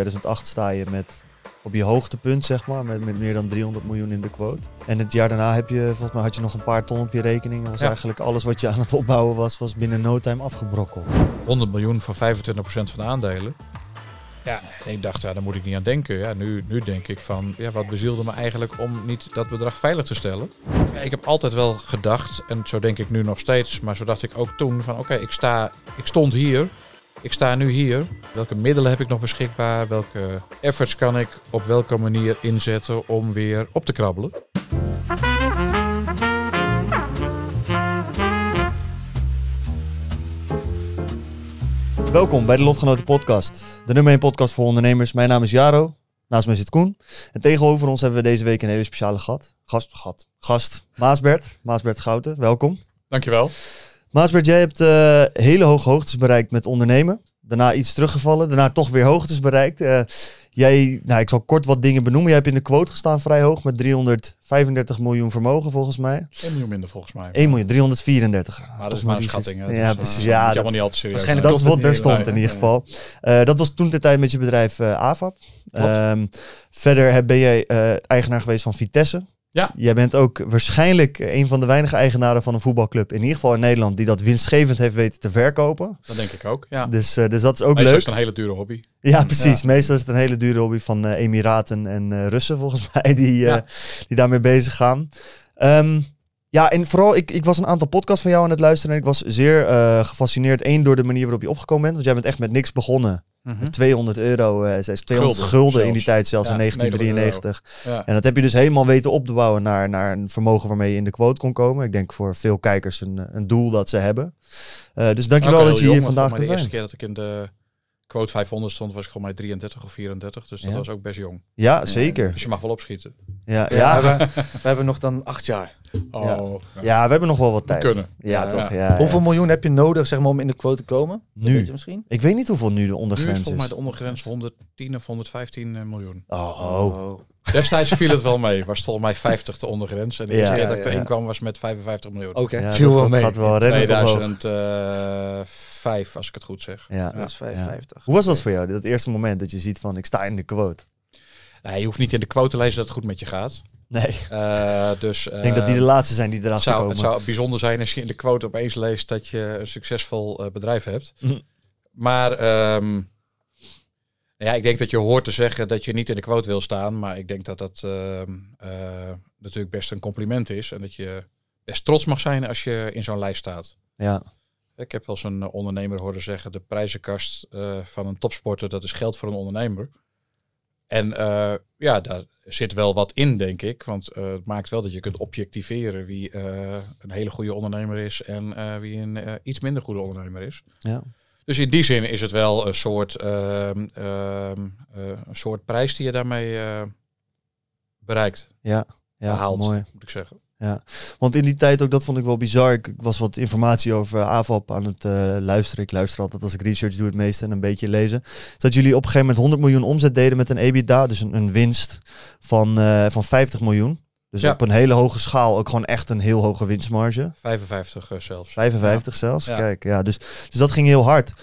2008 sta je met op je hoogtepunt, zeg maar, met, met meer dan 300 miljoen in de quote. En het jaar daarna heb je, volgens mij had je nog een paar ton op je rekening. Was eigenlijk alles wat je aan het opbouwen was, was binnen no time afgebrokkeld. 100 miljoen voor 25% van de aandelen. Ja, en ik dacht, ja, daar moet ik niet aan denken. Ja, nu, nu denk ik van, ja, wat bezielde me eigenlijk om niet dat bedrag veilig te stellen? Ja, ik heb altijd wel gedacht, en zo denk ik nu nog steeds, maar zo dacht ik ook toen van, oké, ik sta ik stond hier ik sta nu hier. Welke middelen heb ik nog beschikbaar? Welke efforts kan ik op welke manier inzetten om weer op te krabbelen? Welkom bij de Lotgenoten Podcast, de nummer 1 podcast voor ondernemers. Mijn naam is Jaro, naast mij zit Koen. En tegenover ons hebben we deze week een hele speciale gast. gast, gast, gast, Maasbert, Maasbert Gouten. Welkom. Dankjewel. Maasbert, jij hebt eh, hele hoge hoogtes bereikt met ondernemen. Daarna iets teruggevallen, daarna toch weer hoogtes bereikt. Eh, jij, nou, ik zal kort wat dingen benoemen. Jij hebt in de quote gestaan vrij hoog met 335 miljoen vermogen volgens mij. 1 miljoen minder volgens mij. 1 miljoen, 334. Maar dat is maar een schatting. Ja, precies. Ja, dat, eh, niet altijd zo. Waarschijnlijk dat is wat er stond in ieder geval. dat was toen de tijd met je bedrijf AFAP. Ehm, verder ben jij eigenaar geweest van Vitesse. Ja. Jij bent ook waarschijnlijk eh, een van de weinige eigenaren van een voetbalclub, in ieder geval in Nederland, die dat winstgevend heeft weten te verkopen. Dat denk ik ook, ja. Dus, eh, dus dat is ook meestal leuk. is het een hele dure hobby. Ja, precies. Meestal is het een hele dure hobby van eh, Emiraten en Russen, volgens mij, die, die daarmee bezig gaan. Um, ja, en vooral, ik, ik was een aantal podcasts van jou aan het luisteren en ik was zeer eh, gefascineerd. Eén, door de manier waarop je opgekomen bent, want jij bent echt met niks begonnen. Mhm. met 200 euro, uh, eh, 200 gulden, in die tijd zelfs, in 1993. En dat heb je dus helemaal weten op te bouwen naar, naar een vermogen waarmee je in de quote kon komen. Ik denk voor veel kijkers een, een doel dat ze hebben. Uh, dus dankjewel wel dat je hier vandaag bent. De eerste keer dat ik in de quote 500 stond was ik gewoon mij 33 of 34, dus dat was ook best jong. Ja, zeker. Dus je mag wel opschieten. Ja, ja. We, hebben, we hebben nog dan acht jaar. Oh. Ja. we hebben nog wel wat tijd. We kunnen. Ja, toch. Ja. hoeveel miljoen heb je nodig zeg maar, om in de quote te komen? Nu? misschien? Ik weet niet hoeveel nu de ondergrens nu is. Volgens mij de ondergrens 110 of 115 eh, miljoen. Oh. oh. Destijds viel het wel mee. Was volgens mij 50 de ondergrens. En de eerste keer dat ik erin kwam was met 55 miljoen. Oké, okay. viel wel mee. Gaat wel 2005, als ik het goed zeg. Ja, dat is 55. Hoe was dat voor jou, dat eerste moment dat je ziet van ik sta in de quote? Nou, je hoeft niet in de quote te lezen dat het goed met je gaat. Nee. Eh, dus, ik denk dat die eh, de laatste zijn die eraan. zou, komen. Het zou bijzonder zijn als je in de quote opeens leest dat je een succesvol eh, bedrijf hebt. Mhm. Maar ehm, ja, ik denk dat je hoort te zeggen dat je niet in de quote wil staan. Maar ik denk dat dat ehm, natuurlijk best een compliment is. En dat je best trots mag zijn als je in zo'n lijst staat. Ja. Ik heb wel eens een ondernemer horen zeggen: de prijzenkast van een topsporter, dat is geld voor een ondernemer. En ja, daar, zit wel wat in, denk ik. Want eh, het maakt wel dat je kunt objectiveren wie eh, een hele goede ondernemer is en eh, wie een iets minder goede ondernemer is. Ja. Dus in die zin is het wel een soort, ehm, ehm, een soort prijs die je daarmee bereikt. Ja, ja mooi. moet ik zeggen. Ja, want in die tijd ook, dat vond ik wel bizar. Ik, was wat informatie over AVAP aan het eh, luisteren. Ik luister altijd als ik research doe het meeste en een beetje lezen. Dat jullie op een gegeven moment 100 miljoen omzet deden met een EBITDA, dus een, een winst van, eh, van 50 miljoen. Dus op een hele hoge schaal ook gewoon echt een heel hoge winstmarge. 55 eh, zelfs. 55 zelfs, kijk. Ja, dus, dus dat ging heel hard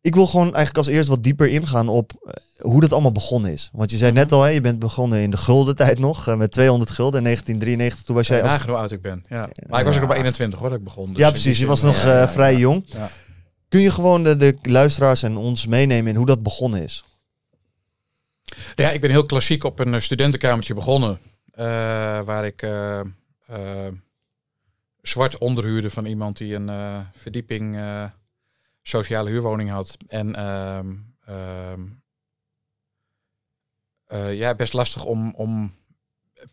ik wil gewoon eigenlijk als eerst wat dieper ingaan op eh, hoe dat allemaal begonnen is. Want je zei net al, hè, je bent begonnen in de gulden tijd nog, eh, met 200 gulden in 1993. Toen was jij... Als... hoe oud ik ben, ja. Maar ik was ook nog 21 hoor, dat ik begon. Dus ja, precies. Je was nog eh, vrij jong. Kun je gewoon de, de luisteraars en ons meenemen in hoe dat begonnen is? Ja, ik ben heel klassiek op een studentenkamertje begonnen. waar ik zwart onderhuurde van iemand die een verdieping sociale huurwoning had. En ehm, ehm, eh, ja, best lastig om, om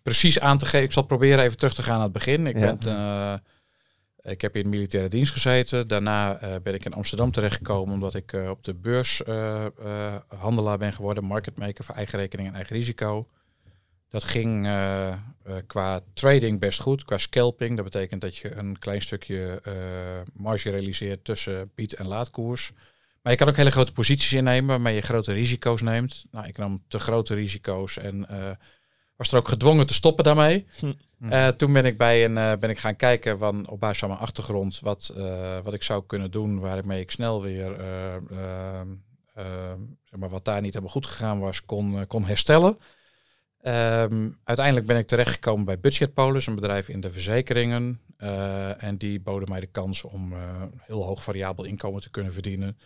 precies aan te geven. Ik zal proberen even terug te gaan naar het begin. Ik, ben, eh, ik heb in militaire dienst gezeten. Daarna eh, ben ik in Amsterdam terechtgekomen omdat ik op de beurs handelaar ben geworden. Marketmaker voor eigen rekening en eigen risico. Dat ging eh, eh, qua trading best goed, qua scalping. Dat betekent dat je een klein stukje eh, marge realiseert tussen bied- en laadkoers. Maar je kan ook hele grote posities innemen waarmee je grote risico's neemt. Nou, ik nam te grote risico's en was er ook gedwongen te stoppen daarmee. Hm. Hm. toen ben ik, bij een, ben ik gaan kijken van, op basis van mijn achtergrond wat, wat ik zou kunnen doen waarmee ik snel weer zeg maar, wat daar niet helemaal goed gegaan was kon, kon herstellen. Um, uiteindelijk ben ik terechtgekomen bij Budgetpolis, een bedrijf in de verzekeringen. Eh, en die boden mij de kans om uh, heel hoog variabel inkomen te kunnen verdienen.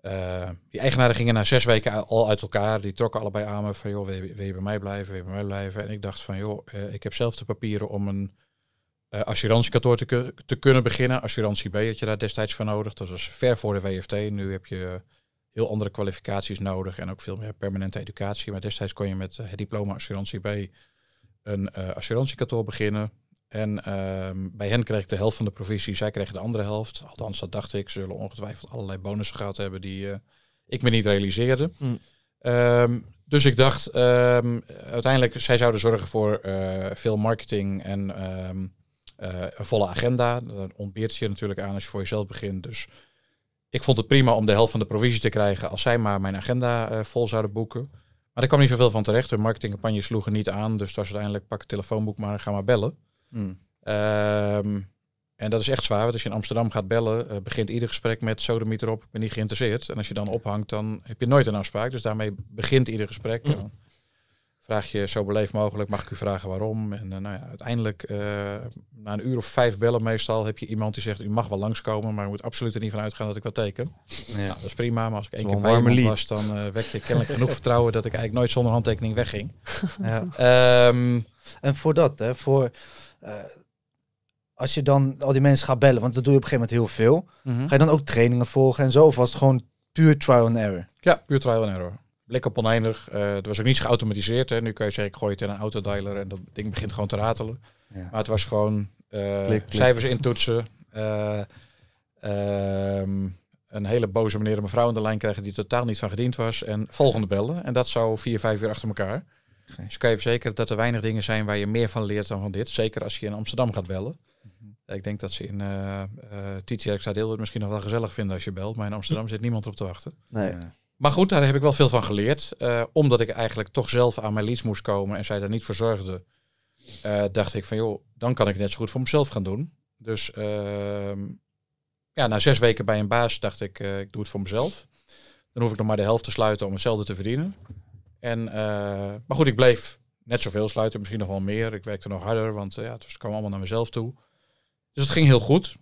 Eh, die eigenaren gingen na zes weken al uit elkaar. Die trokken allebei aan me van, joh, wil je, bij mij blijven, wil je bij mij blijven? En ik dacht van, joh, ik heb zelf de papieren om een assurantiekantoor te, te, kunnen beginnen. Assurantie B had je daar destijds voor nodig. Dat was ver voor de WFT. Nu heb je heel andere kwalificaties nodig en ook veel meer permanente educatie. Maar destijds kon je met eh, het diploma assurantie bij een eh, assurantiekantoor beginnen. En ehm, bij hen kreeg ik de helft van de provisie, zij kregen de andere helft. Althans, dat dacht ik. Ze zullen ongetwijfeld allerlei bonussen gehad hebben die eh, ik me niet realiseerde. Mm. Ehm, dus ik dacht, ehm, uiteindelijk, zij zouden zorgen voor veel marketing en een volle agenda. Dan ontbeert je natuurlijk aan als je voor jezelf begint. Dus ik vond het prima om de helft van de provisie te krijgen als zij maar mijn agenda eh, vol zouden boeken. Maar er kwam niet zoveel van terecht. De marketingcampagnes sloegen niet aan. Dus het was uiteindelijk pak het telefoonboek maar en ga maar bellen. Hmm. Ehm, en dat is echt zwaar. Want als je in Amsterdam gaat bellen, eh, begint ieder gesprek met sodemiet op ik ben niet geïnteresseerd. En als je dan ophangt, dan heb je nooit een afspraak. Dus daarmee begint ieder gesprek. Hmm vraag je zo beleefd mogelijk, mag ik u vragen waarom? En eh, nou ja, uiteindelijk, eh, na een uur of vijf bellen meestal, heb je iemand die zegt, u mag wel langskomen, maar u moet absoluut er niet van uitgaan dat ik wat teken. Ja. Nou, dat is prima, maar als ik één keer bij was, dan uh, eh, wekte ik kennelijk genoeg vertrouwen dat ik eigenlijk nooit zonder handtekening wegging. Ja. Ehm, en voor dat, hè, voor... als je dan al die mensen gaat bellen, want dat doe je op een gegeven moment heel veel, mhm. ga je dan ook trainingen volgen en zo? Of was het gewoon puur trial and error? Ja, puur trial and error op een Uh, het was ook niet geautomatiseerd. Hè. Nu kun je zeggen, ik gooi het in een autodialer en dat ding begint gewoon te ratelen. Maar het was gewoon uh, klik, cijfers intoetsen. Eh, ehm, een hele boze meneer en mevrouw in de lijn krijgen die totaal niet van gediend was. En volgende bellen. En dat zou vier, vijf uur achter elkaar. Okay. Dus kan je verzekeren dat er weinig dingen zijn waar je meer van leert dan van dit. Zeker als je in Amsterdam gaat bellen. Mhm. Ik denk dat ze in uh, uh, Tietjerk het misschien nog wel gezellig vinden als je belt. Maar in Amsterdam zit niemand op te wachten. Nee. Maar goed, daar heb ik wel veel van geleerd. Eh, omdat ik eigenlijk toch zelf aan mijn leads moest komen en zij daar niet voor zorgde, eh, dacht ik van joh, dan kan ik net zo goed voor mezelf gaan doen. Dus ehm, ja, na zes weken bij een baas dacht ik, eh, ik doe het voor mezelf. Dan hoef ik nog maar de helft te sluiten om hetzelfde te verdienen. En, maar goed, ik bleef net zoveel sluiten, misschien nog wel meer. Ik werkte nog harder, want ja, het kwam allemaal naar mezelf toe. Dus het ging heel goed.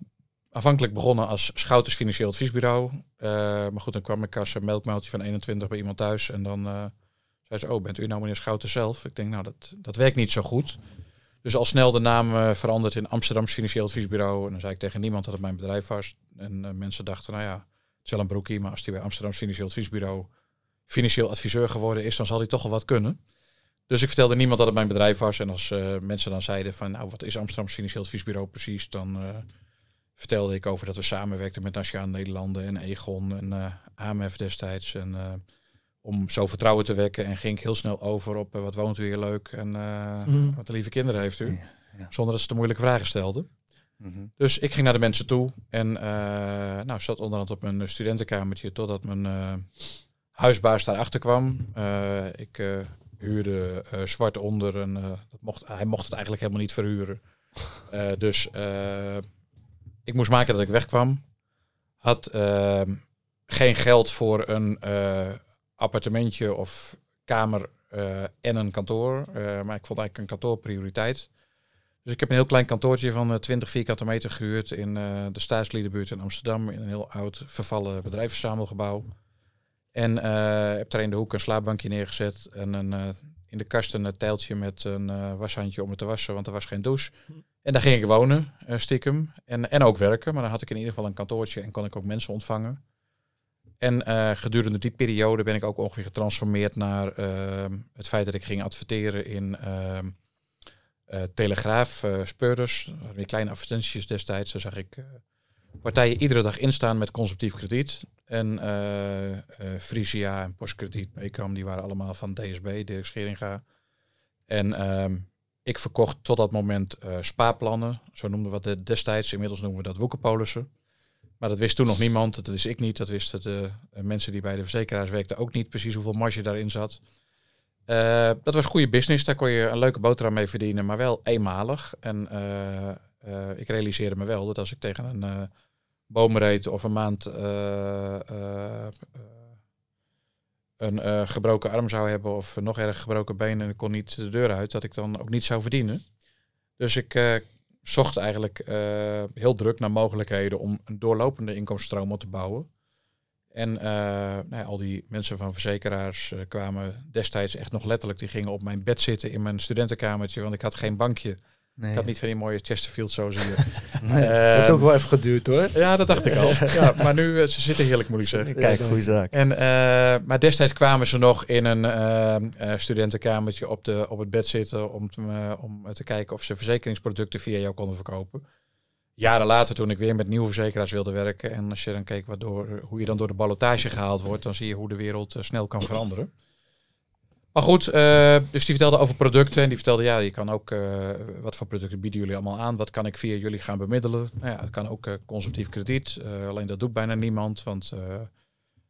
Aanvankelijk begonnen als Schouters Financieel Adviesbureau. Eh, maar goed, dan kwam ik als melkmaaltje van 21 bij iemand thuis. En dan uh, zei ze, oh, bent u nou meneer Schouters zelf? Ik denk, nou, dat, dat werkt niet zo goed. Dus al snel de naam uh, veranderd in Amsterdams Financieel Adviesbureau. En dan zei ik tegen niemand dat het mijn bedrijf was. En mensen dachten, nou ja, het is wel een broekie. Maar als hij bij Amsterdam Financieel Adviesbureau financieel adviseur geworden is, dan zal hij toch al wat kunnen. Dus ik vertelde niemand dat het mijn bedrijf was. En als mensen dan zeiden van, nou, wat is Amsterdam Financieel Adviesbureau precies? Dan vertelde ik over dat we samenwerkten met Nationaal Nederlanden en Egon en uh, eh, AMF destijds. En, eh, om zo vertrouwen te wekken en ging ik heel snel over op eh, wat woont u hier leuk en mhm. wat lieve kinderen heeft u. Zonder dat ze de moeilijke vragen stelden. Mhm. Dus ik ging naar de mensen toe en nou, zat onderhand op mijn studentenkamertje totdat mijn huisbaas daarachter kwam. ik huurde zwart onder en dat mocht, hij mocht het eigenlijk helemaal niet verhuren. dus ik moest maken dat ik wegkwam. Had ehm, geen geld voor een eh, appartementje of kamer eh, en een kantoor. Eh, maar ik vond eigenlijk een kantoor prioriteit. Dus ik heb een heel klein kantoortje van 20 vierkante meter gehuurd in de staatsliedenbuurt in Amsterdam. In een heel oud vervallen bedrijfsverzamelgebouw. En heb er in de hoek een slaapbankje neergezet en een in de kast een tijltje met een washandje om het te wassen, want er was geen douche. Hm. En daar ging ik wonen, eh, stiekem. En, en ook werken. Maar dan had ik in ieder geval een kantoortje en kon ik ook mensen ontvangen. En eh, gedurende die periode ben ik ook ongeveer getransformeerd naar ehm, het feit dat ik ging adverteren in ehm, eh, Telegraaf, speurders. Die kleine advertenties destijds. Daar zag ik partijen iedere dag instaan met consumptief krediet. En Frisia en Postkrediet, Mecam, die waren allemaal van DSB, Dirk Scheringa. En ehm, ik verkocht tot dat moment uh, spaarplannen, zo noemden we dat destijds. Inmiddels noemen we dat woekerpolissen. Maar dat wist toen nog niemand, dat wist ik niet. Dat wisten de eh, mensen die bij de verzekeraars werkten ook niet precies hoeveel marge daarin zat. Eh, dat was goede business, daar kon je een leuke boterham mee verdienen, maar wel eenmalig. En ik realiseerde me wel dat als ik tegen een boom reed of een maand een eh, gebroken arm zou hebben of nog erg gebroken been en kon niet de deur uit, dat ik dan ook niet zou verdienen. Dus ik eh, zocht eigenlijk eh, heel druk naar mogelijkheden om een doorlopende inkomstenstroom op te bouwen. En nou ja, al die mensen van verzekeraars kwamen destijds echt nog letterlijk, die gingen op mijn bed zitten in mijn studentenkamertje, want ik had geen bankje. Ik had niet van die mooie Chesterfield zo zien. Het ehm, heeft ook wel even geduurd hoor. Ja, dat dacht ik al. ja, maar nu, eh, ze zitten heerlijk moet ik zeggen. Kijk, goede zaak. En, eh, maar destijds kwamen ze nog in een ehm, eh, studentenkamertje op, de, op het bed zitten om te, om te kijken of ze verzekeringsproducten via jou konden verkopen. Jaren later, toen ik weer met nieuwe verzekeraars wilde werken en als je dan keek hoe je dan door de ballotage gehaald wordt, dan zie je hoe de wereld snel kan veranderen. Maar goed, eh, dus die vertelde over producten. En die vertelde, ja, je kan ook, eh, wat voor producten bieden jullie allemaal aan? Wat kan ik via jullie gaan bemiddelen? Nou ja, dat kan ook eh, consumptief krediet. alleen dat doet bijna niemand, want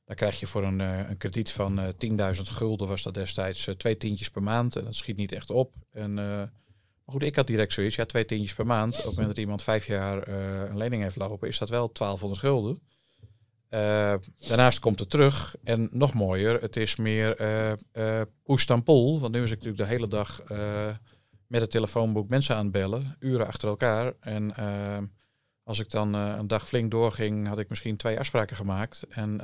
dan krijg je voor een, een krediet van 10.000 gulden, was dat destijds, twee tientjes per maand. En dat schiet niet echt op. En maar goed, ik had direct zoiets, ja, twee tientjes per maand. Op het moment dat iemand vijf jaar een lening heeft lopen, is dat wel 1200 gulden. Eh, daarnaast komt het terug en nog mooier, het is meer uh, push dan Want nu is ik natuurlijk de hele dag eh, met het telefoonboek mensen aan het bellen, uren achter elkaar. En eh, als ik dan een dag flink doorging, had ik misschien twee afspraken gemaakt. En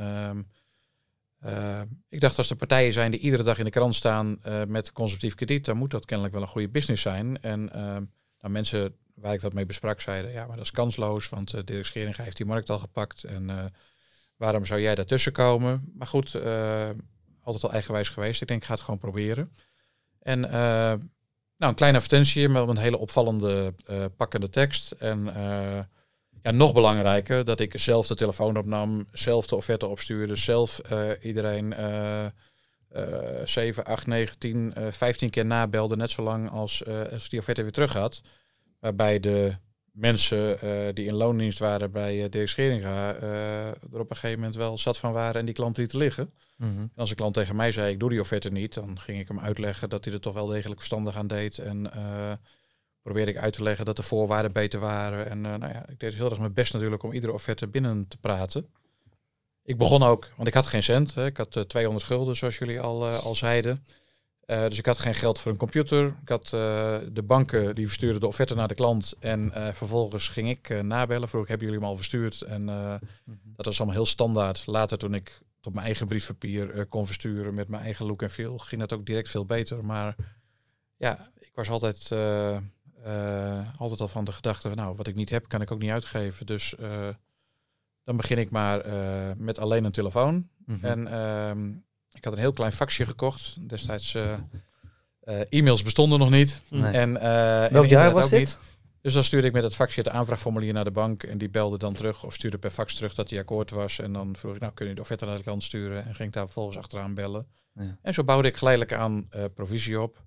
ehm, ik dacht, als er partijen zijn die iedere dag in de krant staan met conservatief krediet, dan moet dat kennelijk wel een goede business zijn. En uh, nou, mensen waar ik dat mee besprak zeiden, ja, maar dat is kansloos, want de regering heeft die markt al gepakt. En Waarom zou jij daartussen komen? Maar goed, eh, altijd al eigenwijs geweest. Ik denk, ik ga het gewoon proberen. En eh, nou, een kleine advertentie met een hele opvallende eh, pakkende tekst. En ja, nog belangrijker, dat ik zelf de telefoon opnam, zelf de offerte opstuurde, zelf iedereen 7, 8, 9, 10, 15 keer nabelde, net zo lang als, als die offerte weer terug had. Waarbij de mensen eh, die in loondienst waren bij uh, eh, Dirk Scheringa eh, er op een gegeven moment wel zat van waren en die klant lieten liggen. Mhm. als een klant tegen mij zei ik doe die offerte niet, dan ging ik hem uitleggen dat hij er toch wel degelijk verstandig aan deed. En probeerde ik uit te leggen dat de voorwaarden beter waren. En nou ja, ik deed heel erg mijn best natuurlijk om iedere offerte binnen te praten. Ik begon ook, want ik had geen cent. Hè. Ik had 200 gulden, zoals jullie al, al zeiden. Eh, dus ik had geen geld voor een computer. Ik had eh, de banken die verstuurden de offerte naar de klant. En eh, vervolgens ging ik nabellen. Vroeg, hebben jullie hem al verstuurd? En mhm. dat was allemaal heel standaard. Later toen ik tot mijn eigen briefpapier kon versturen met mijn eigen look en feel, ging dat ook direct veel beter. Maar ja, ik was altijd, altijd al van de gedachte, van, nou, wat ik niet heb, kan ik ook niet uitgeven. Dus dan begin ik maar met alleen een telefoon. Mm-hmm. En ehm, ik had een heel klein faxje gekocht. Destijds uh, uh, e-mails bestonden nog niet. Nee. En, eh, Welk jaar was dit? Dus dan stuurde ik met het faxje het aanvraagformulier naar de bank. En die belde dan terug of stuurde per fax terug dat die akkoord was. En dan vroeg ik, nou kun je de offerte naar de kant sturen? En ging ik daar vervolgens achteraan bellen. Ja. En zo bouwde ik geleidelijk aan provisie op.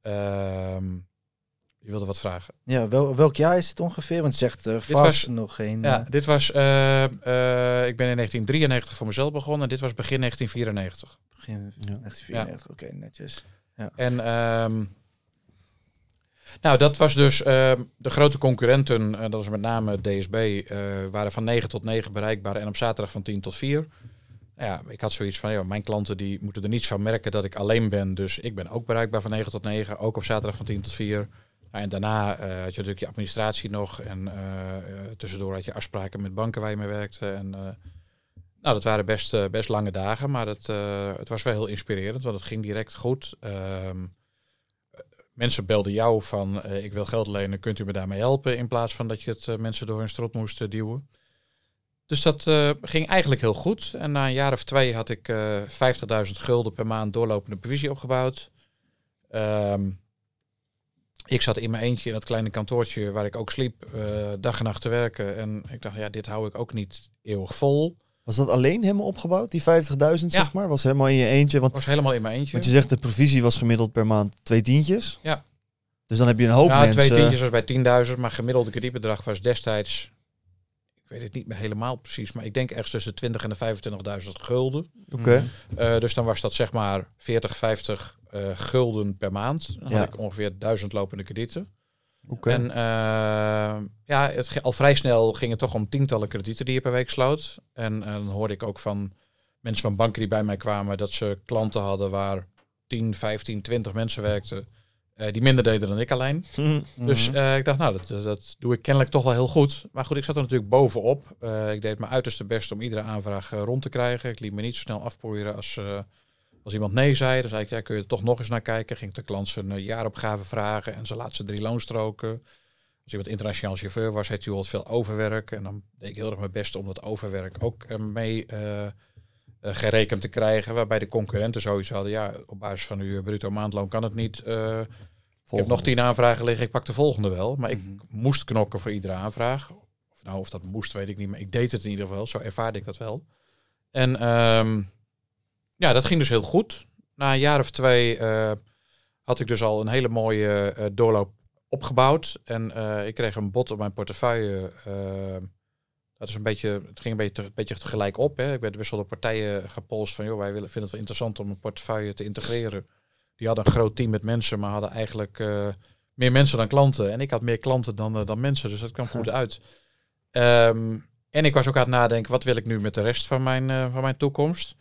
Ehm je wilde wat vragen. Ja, wel, welk jaar is het ongeveer? Want zegt uh, eh, vast nog geen... Ja, eh, dit was... Eh, ik ben in 1993 voor mezelf begonnen. En dit was begin 1994. Begin 1994, oké, netjes. Ja. En... Ehm, nou, dat was dus... Ehm, de grote concurrenten, dat is met name DSB... waren van 9 tot 9 bereikbaar. En op zaterdag van 10 tot 4. Nou ja, ik had zoiets van, ja, mijn klanten die moeten er niets van merken dat ik alleen ben. Dus ik ben ook bereikbaar van 9 tot 9. Ook op zaterdag van 10 tot 4. Nou, en daarna eh, had je natuurlijk je administratie nog. En eh, eh, tussendoor had je afspraken met banken waar je mee werkte. En, nou, dat waren best, best lange dagen, maar het, het was wel heel inspirerend, want het ging direct goed. Ehm, mensen belden jou van, ik wil geld lenen, kunt u me daarmee helpen? In plaats van dat je het mensen door hun strot moest duwen. Dus dat ging eigenlijk heel goed. En na een jaar of twee had ik uh, 50.000 gulden per maand doorlopende provisie opgebouwd. Um, ik zat in mijn eentje in dat kleine kantoortje waar ik ook sliep, eh, dag en nacht te werken. En ik dacht, ja, dit hou ik ook niet eeuwig vol. Was dat alleen helemaal opgebouwd, die 50.000 zeg maar? Was helemaal in je eentje? Want, was helemaal in mijn eentje. Want je zegt, de provisie was gemiddeld per maand twee tientjes. Ja. Dus dan heb je een hoop Ja, mensen... twee tientjes was bij 10.000, maar gemiddelde kredietbedrag was destijds... Ik weet het niet meer helemaal precies, maar ik denk ergens tussen de 20 en de 25.000 gulden. Oké. Eh, dus dan was dat zeg maar 40, 50 eh, gulden per maand. Dan had ik ongeveer duizend lopende kredieten. En eh, ja, het, al vrij snel ging het toch om tientallen kredieten die je per week sloot. En eh, dan hoorde ik ook van mensen van banken die bij mij kwamen dat ze klanten hadden waar 10, 15, 20 mensen werkten. die minder deden dan ik alleen. Mhm. Dus ik dacht, nou, dat, dat doe ik kennelijk toch wel heel goed. Maar goed, ik zat er natuurlijk bovenop. ik deed mijn uiterste best om iedere aanvraag rond te krijgen. Ik liet me niet zo snel afproberen als als iemand nee zei, dan zei ik, ja, kun je er toch nog eens naar kijken. Ging ik de klant zijn eh, jaaropgave vragen en zijn laatste drie loonstroken. Als iemand internationaal chauffeur was, heeft hij altijd veel overwerk. En dan deed ik heel erg mijn best om dat overwerk ook mee eh, eh, gerekend te krijgen. Waarbij de concurrenten sowieso hadden, ja, op basis van uw bruto maandloon kan het niet. ik heb nog tien aanvragen liggen, ik pak de volgende wel. Maar ik mhm. moest knokken voor iedere aanvraag. Of nou, of dat moest, weet ik niet. Maar ik deed het in ieder geval, zo ervaarde ik dat wel. En ehm, ja, dat ging dus heel goed. Na een jaar of twee eh, had ik dus al een hele mooie eh, doorloop opgebouwd. En eh, ik kreeg een bot op mijn portefeuille. dat is een beetje, het ging een beetje, gelijk beetje tegelijk op. Hè. Ik werd best wel door partijen gepolst van... joh, wij willen, vinden het wel interessant om een portefeuille te integreren. Die hadden een groot team met mensen, maar hadden eigenlijk meer mensen dan klanten. En ik had meer klanten dan, dan mensen, dus dat kwam goed uit. Ehm, en ik was ook aan het nadenken, wat wil ik nu met de rest van mijn, van mijn toekomst?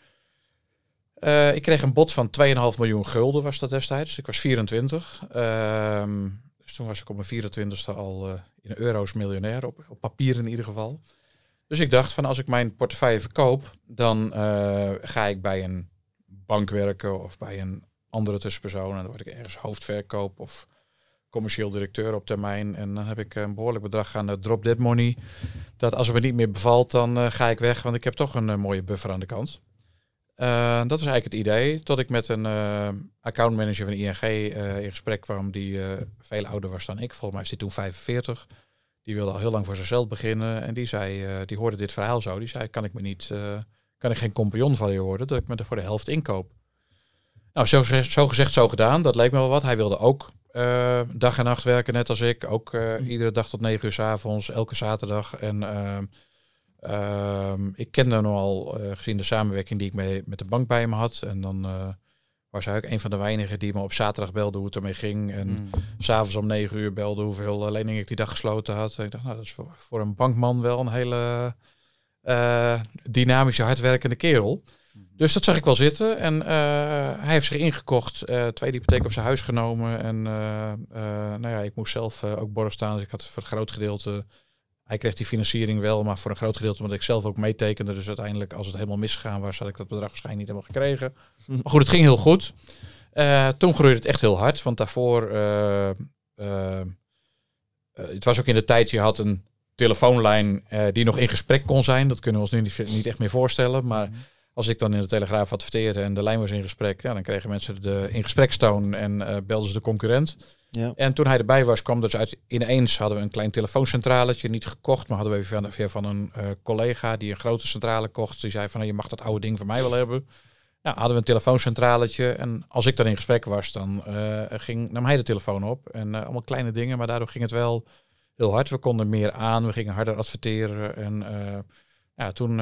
Eh, ik kreeg een bod van 2,5 miljoen gulden was dat destijds. Ik was 24. Ehm, dus toen was ik op mijn 24 e al uh, in euro's miljonair, op, papier in ieder geval. Dus ik dacht van als ik mijn portefeuille verkoop, dan eh, ga ik bij een bank werken of bij een andere tussenpersoon. En dan word ik ergens hoofdverkoop of commercieel directeur op termijn. En dan heb ik een behoorlijk bedrag aan drop dead money. Dat als het me niet meer bevalt, dan ga ik weg, want ik heb toch een mooie buffer aan de kant. Eh, dat is eigenlijk het idee. Tot ik met een uh, accountmanager van ING eh, in gesprek kwam, die veel ouder was dan ik. Volgens mij is die toen 45. Die wilde al heel lang voor zichzelf beginnen. En die zei, die hoorde dit verhaal zo. Die zei, kan ik me niet, kan ik geen compagnon van je worden, dat ik me er voor de helft inkoop. Nou, zo, zo gezegd, zo gedaan. Dat leek me wel wat. Hij wilde ook dag en nacht werken, net als ik. Ook hm. iedere dag tot negen uur s avonds, elke zaterdag. En ehm, Ehm, ik kende hem al eh, gezien de samenwerking die ik mee, met de bank bij hem had. En dan eh, was hij ook een van de weinigen die me op zaterdag belde hoe het ermee ging. En s hmm. s'avonds om negen uur belde hoeveel eh, leningen ik die dag gesloten had. ik dacht, nou, dat is voor, een bankman wel een hele uh, dynamische, hardwerkende kerel. Hmm. Dus dat zag ik wel zitten. En hij heeft zich ingekocht, twee hypotheken op zijn huis genomen. En nou ja, ik moest zelf ook borgen staan. Dus ik had voor het groot gedeelte hij kreeg die financiering wel, maar voor een groot gedeelte omdat ik zelf ook meetekende. Dus uiteindelijk, als het helemaal misgegaan was, had ik dat bedrag waarschijnlijk niet helemaal gekregen. Hm. Maar goed, het ging heel goed. Eh, toen groeide het echt heel hard, want daarvoor... Eh, eh, het was ook in de tijd, je had een telefoonlijn die nog in gesprek kon zijn. Dat kunnen we ons nu niet, echt meer voorstellen, maar... Hm. Als ik dan in de Telegraaf adverteerde en de lijn was in gesprek, ja, dan kregen mensen de in gesprekstoon en belden ze de concurrent. Ja. En toen hij erbij was, kwam dus uit ineens hadden we een klein telefooncentraletje, niet gekocht, maar hadden we even van, van een eh, collega die een grote centrale kocht. Die zei van nou, je mag dat oude ding van mij wel hebben. Ja, nou, hadden we een telefooncentraletje en als ik daar in gesprek was, dan eh, ging, nam hij de telefoon op. En eh, allemaal kleine dingen, maar daardoor ging het wel heel hard. We konden meer aan, we gingen harder adverteren en ja, toen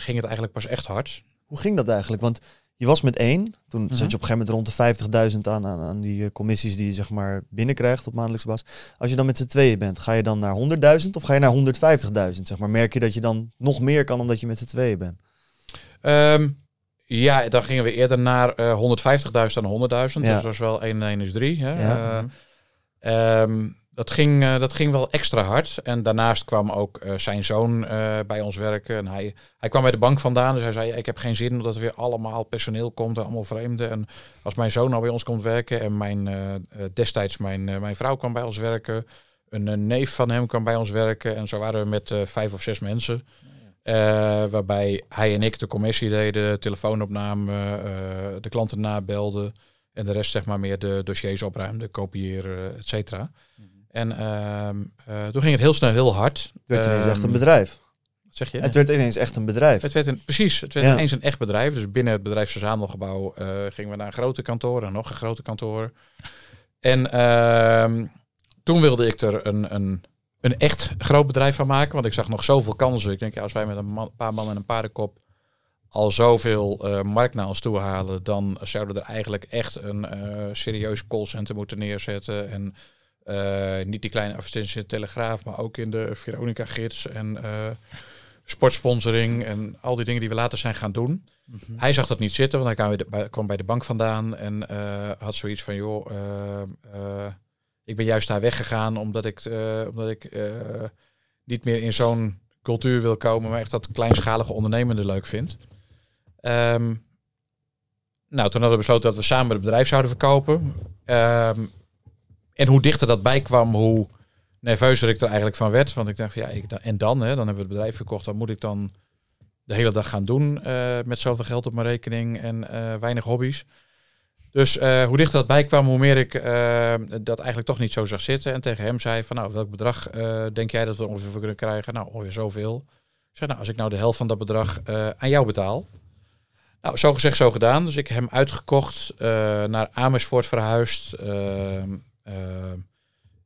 ging het eigenlijk pas echt hard. Hoe ging dat eigenlijk? Want je was met één. Toen mm je mhm. op een gegeven moment rond de 50.000 aan, aan, die eh, commissies die je zeg maar binnenkrijgt op maandelijkse basis. Als je dan met z'n tweeën bent, ga je dan naar 100.000 of ga je naar 150.000? Zeg maar? Merk je dat je dan nog meer kan omdat je met z'n tweeën bent? Um, ja, dan gingen we eerder naar 150.000 eh, dan 100.000. Ja. Dus dat is wel 1 en 1 is 3. Hè? Ja. Uh, dat ging, eh, dat ging wel extra hard. En daarnaast kwam ook eh, zijn zoon eh, bij ons werken. En hij, hij kwam bij de bank vandaan. Dus hij zei, ik heb geen zin omdat er weer allemaal personeel komt en allemaal vreemden. En als mijn zoon nou bij ons komt werken en mijn, destijds mijn, mijn vrouw kwam bij ons werken. Een neef van hem kwam bij ons werken. En zo waren we met vijf of zes mensen. waarbij hij en ik de commissie deden, telefoonopname, de klanten nabelden. En de rest zeg maar meer de dossiers opruimden, kopiëren, et cetera. Mhm. En ehm, eh, toen ging het heel snel heel hard. Het werd ineens echt een ehm, bedrijf. Zeg je? Het werd ineens echt een bedrijf. Het werd een, precies, het werd ineens een echt bedrijf. Dus binnen het bedrijfsverzamelgebouw eh, gingen we naar een grote kantoren, en nog een grote kantoor. En ehm, toen wilde ik er een, een een echt groot bedrijf van maken. Want ik zag nog zoveel kansen. Ik denk, ja, als wij met een paar man en een paardenkop al zoveel uh, markt naar ons toe halen, dan zouden we er eigenlijk echt een uh, serieus callcenter moeten neerzetten. En eh, niet die kleine advertenties in de Telegraaf, maar ook in de Veronica-gids en eh, sportsponsoring en al die dingen die we later zijn gaan doen. Mhm. Hij zag dat niet zitten, want hij kwam bij de, kwam bij de bank vandaan en eh, had zoiets van, joh, ik ben juist daar weggegaan omdat ik, omdat ik niet meer in zo'n cultuur wil komen, maar echt dat kleinschalige ondernemende leuk vind. Ehm, nou, toen hadden we besloten dat we samen het bedrijf zouden verkopen. Ehm, en hoe dichter dat bij kwam, hoe nerveuzer ik er eigenlijk van werd. Want ik dacht, van, ja, ik, en dan? Hè, dan hebben we het bedrijf verkocht. Dan moet ik dan de hele dag gaan doen eh, met zoveel geld op mijn rekening en eh, weinig hobby's? Dus eh, hoe dichter dat bij kwam, hoe meer ik dat eigenlijk toch niet zo zag zitten. En tegen hem zei van, nou, welk bedrag denk jij dat we ongeveer kunnen krijgen? Nou, ongeveer zoveel. Ik zei, nou, als ik nou de helft van dat bedrag aan jou betaal. Nou, zo gezegd, zo gedaan. Dus ik heb hem uitgekocht, naar Amersfoort verhuisd. Ehm, Ehm,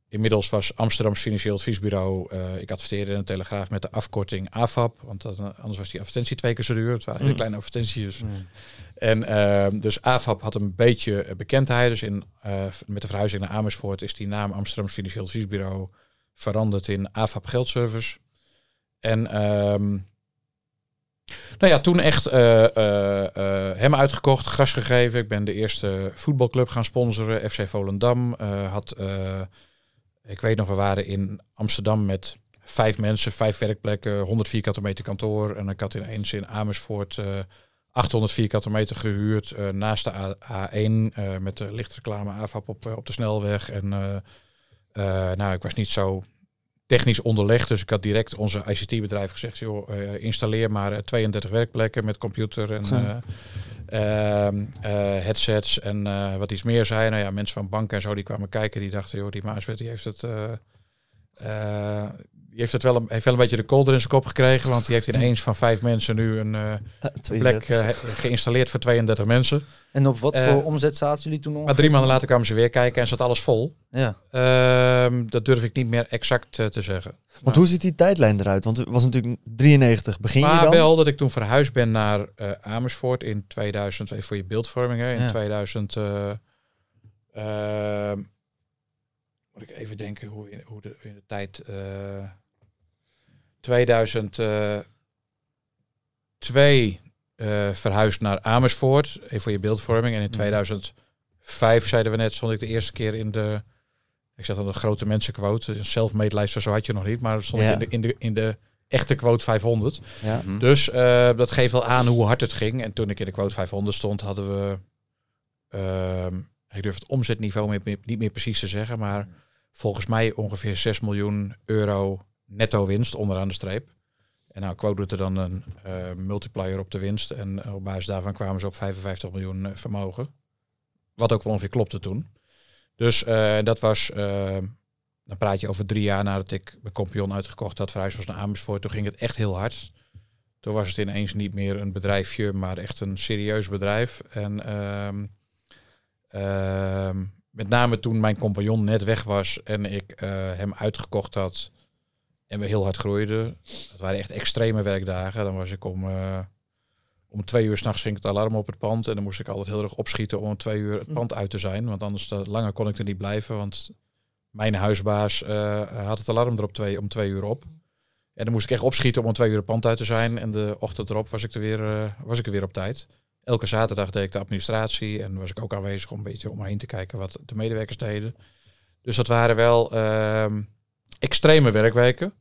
inmiddels was Amsterdams Financieel Adviesbureau, eh, ik adverteerde in de Telegraaf met de afkorting AFAP, want eh, anders was die advertentie twee keer zo duur. Het waren hele mm. kleine advertenties. Dus- mm. En ehm, dus AFAP had een beetje eh, bekendheid. Dus in, met de verhuizing naar Amersfoort is die naam Amsterdams Financieel Adviesbureau veranderd in AFAP Geldservice. En ehm, nou ja, toen echt eh, eh, eh, hem uitgekocht, gas gegeven. Ik ben de eerste voetbalclub gaan sponsoren, FC Volendam. had, ik weet nog, we waren in Amsterdam met vijf mensen, vijf werkplekken, 100 vierkante meter kantoor. En ik had ineens in Amersfoort 800 vierkante meter gehuurd. naast de A 1 met de lichtreclame AFAP op, op de snelweg. En nou, ik was niet zo technisch onderlegd. Dus ik had direct onze ICT-bedrijf gezegd, joh, eh, installeer maar 32 eh, werkplekken met computer en eh, ehm, headsets en wat iets meer zijn. Nou ja, mensen van banken en zo die kwamen kijken, die dachten, joh, die Maaswet die heeft het die heeft, het wel een, heeft wel een beetje de kolder in zijn kop gekregen. Want die heeft ineens van vijf mensen nu een eh, plek eh, geïnstalleerd voor 32 mensen. En op wat eh, voor omzet zaten jullie toen nog? Maar drie maanden later kwamen ze weer kijken en zat alles vol. Ja. Ehm, dat durf ik niet meer exact te zeggen. Want maar, hoe ziet die tijdlijn eruit? Want het was natuurlijk 93 begin maar je dan? wel dat ik toen verhuisd ben naar Amersfoort in 2000. voor je beeldvorming hè, in 2000... Ehm, moet ik even denken hoe in, hoe de, in de tijd. 2002 eh, verhuisd naar Amersfoort, even voor je beeldvorming. En in 2005, mhm. zeiden we net, stond ik de eerste keer in de, ik zeg dan een grote mensenquote, een self-made zo had je nog niet, maar stond ik in de, in de, in de echte quote 500. Ja. Mhm. Dus eh, dat geeft wel aan hoe hard het ging. En toen ik in de quote 500 stond, hadden we, ehm, ik durf het omzetniveau niet meer precies te zeggen, maar volgens mij ongeveer 6 miljoen euro netto winst onderaan de streep. En nou, quote doet er dan een eh, multiplier op de winst. En eh, op basis daarvan kwamen ze op 55 miljoen eh, vermogen. Wat ook wel ongeveer klopte toen. Dus dat was, dan praat je over drie jaar nadat ik mijn kompion uitgekocht had, verhuisd was naar Amersfoort. Toen ging het echt heel hard. Toen was het ineens niet meer een bedrijfje, maar echt een serieus bedrijf. En ehm, ehm, met name toen mijn compagnon net weg was en ik hem uitgekocht had, en we heel hard groeiden. Het waren echt extreme werkdagen. Dan was ik om, eh, om twee uur s'nachts ging het alarm op het pand. En dan moest ik altijd heel erg opschieten om twee uur het pand uit te zijn. Want anders uh, langer kon ik er niet blijven. Want mijn huisbaas eh, had het alarm erop twee, om twee uur op. En dan moest ik echt opschieten om om twee uur het pand uit te zijn. En de ochtend erop was ik er weer, eh, was ik er weer op tijd. Elke zaterdag deed ik de administratie. En was ik ook aanwezig om een beetje om heen te kijken wat de medewerkers deden. Dus dat waren wel ehm, extreme werkweken.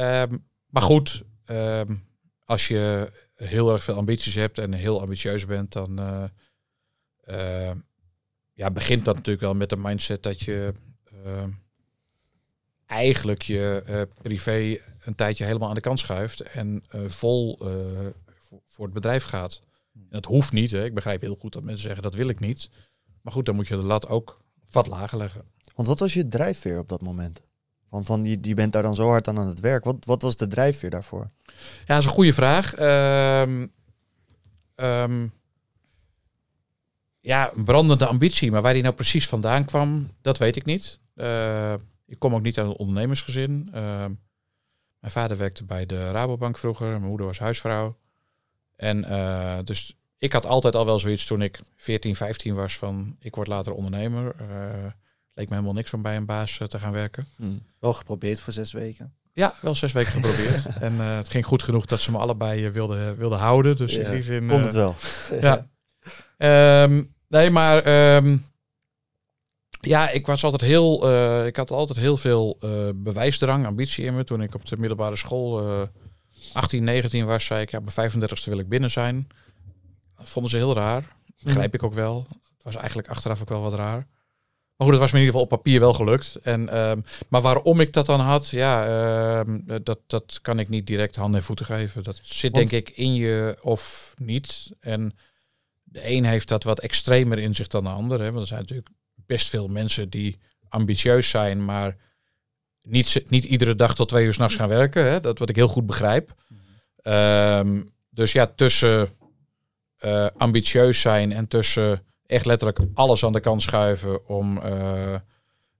Ehm, maar goed, ehm, als je heel erg veel ambities hebt en heel ambitieus bent, dan eh, ehm, ja, begint dat natuurlijk wel met de mindset dat je eigenlijk je eh, privé een tijdje helemaal aan de kant schuift en eh, vol voor, voor, het bedrijf gaat. En dat hoeft niet. Hè. Ik begrijp heel goed dat mensen zeggen dat wil ik niet. Maar goed, dan moet je de lat ook wat lager leggen. Want wat was je drijfveer op dat moment? Van, van je, je bent daar dan zo hard aan aan het werk. Wat, wat was de drijfveer daarvoor? Ja, dat is een goede vraag. Ehm, ehm, ja, een brandende ambitie. Maar waar die nou precies vandaan kwam, dat weet ik niet. Eh, ik kom ook niet uit een ondernemersgezin. Ehm, mijn vader werkte bij de Rabobank vroeger. Mijn moeder was huisvrouw. En eh, dus ik had altijd al wel zoiets toen ik 14, 15 was van ik word later ondernemer. Eh, ik me helemaal niks om bij een baas eh, te gaan werken. Hmm. Wel geprobeerd voor zes weken. Ja, wel zes weken geprobeerd. en eh, het ging goed genoeg dat ze me allebei uh, eh, wilden houden. Dus ja, in het wel. ja. Ehm, nee, maar... Ehm, ja, ik was altijd heel... ik had altijd heel veel bewijsdrang, ambitie in me. Toen ik op de middelbare school 18, 19 was, zei ik... Ja, op mijn 35ste wil ik binnen zijn. Dat vonden ze heel raar. Begrijp hmm. ik ook wel. Het was eigenlijk achteraf ook wel wat raar. Maar goed, dat was me in ieder geval op papier wel gelukt. En, ehm, maar waarom ik dat dan had, ja, ehm, dat, dat kan ik niet direct handen en voeten geven. Dat zit denk ik in je of niet. En de een heeft dat wat extremer in zich dan de ander. Hè? Want er zijn natuurlijk best veel mensen die ambitieus zijn, maar niet, niet iedere dag tot twee uur s'nachts gaan werken. Hè? Dat wat ik heel goed begrijp. Mhm. Ehm, dus ja, tussen eh, ambitieus zijn en tussen echt letterlijk alles aan de kant schuiven om eh,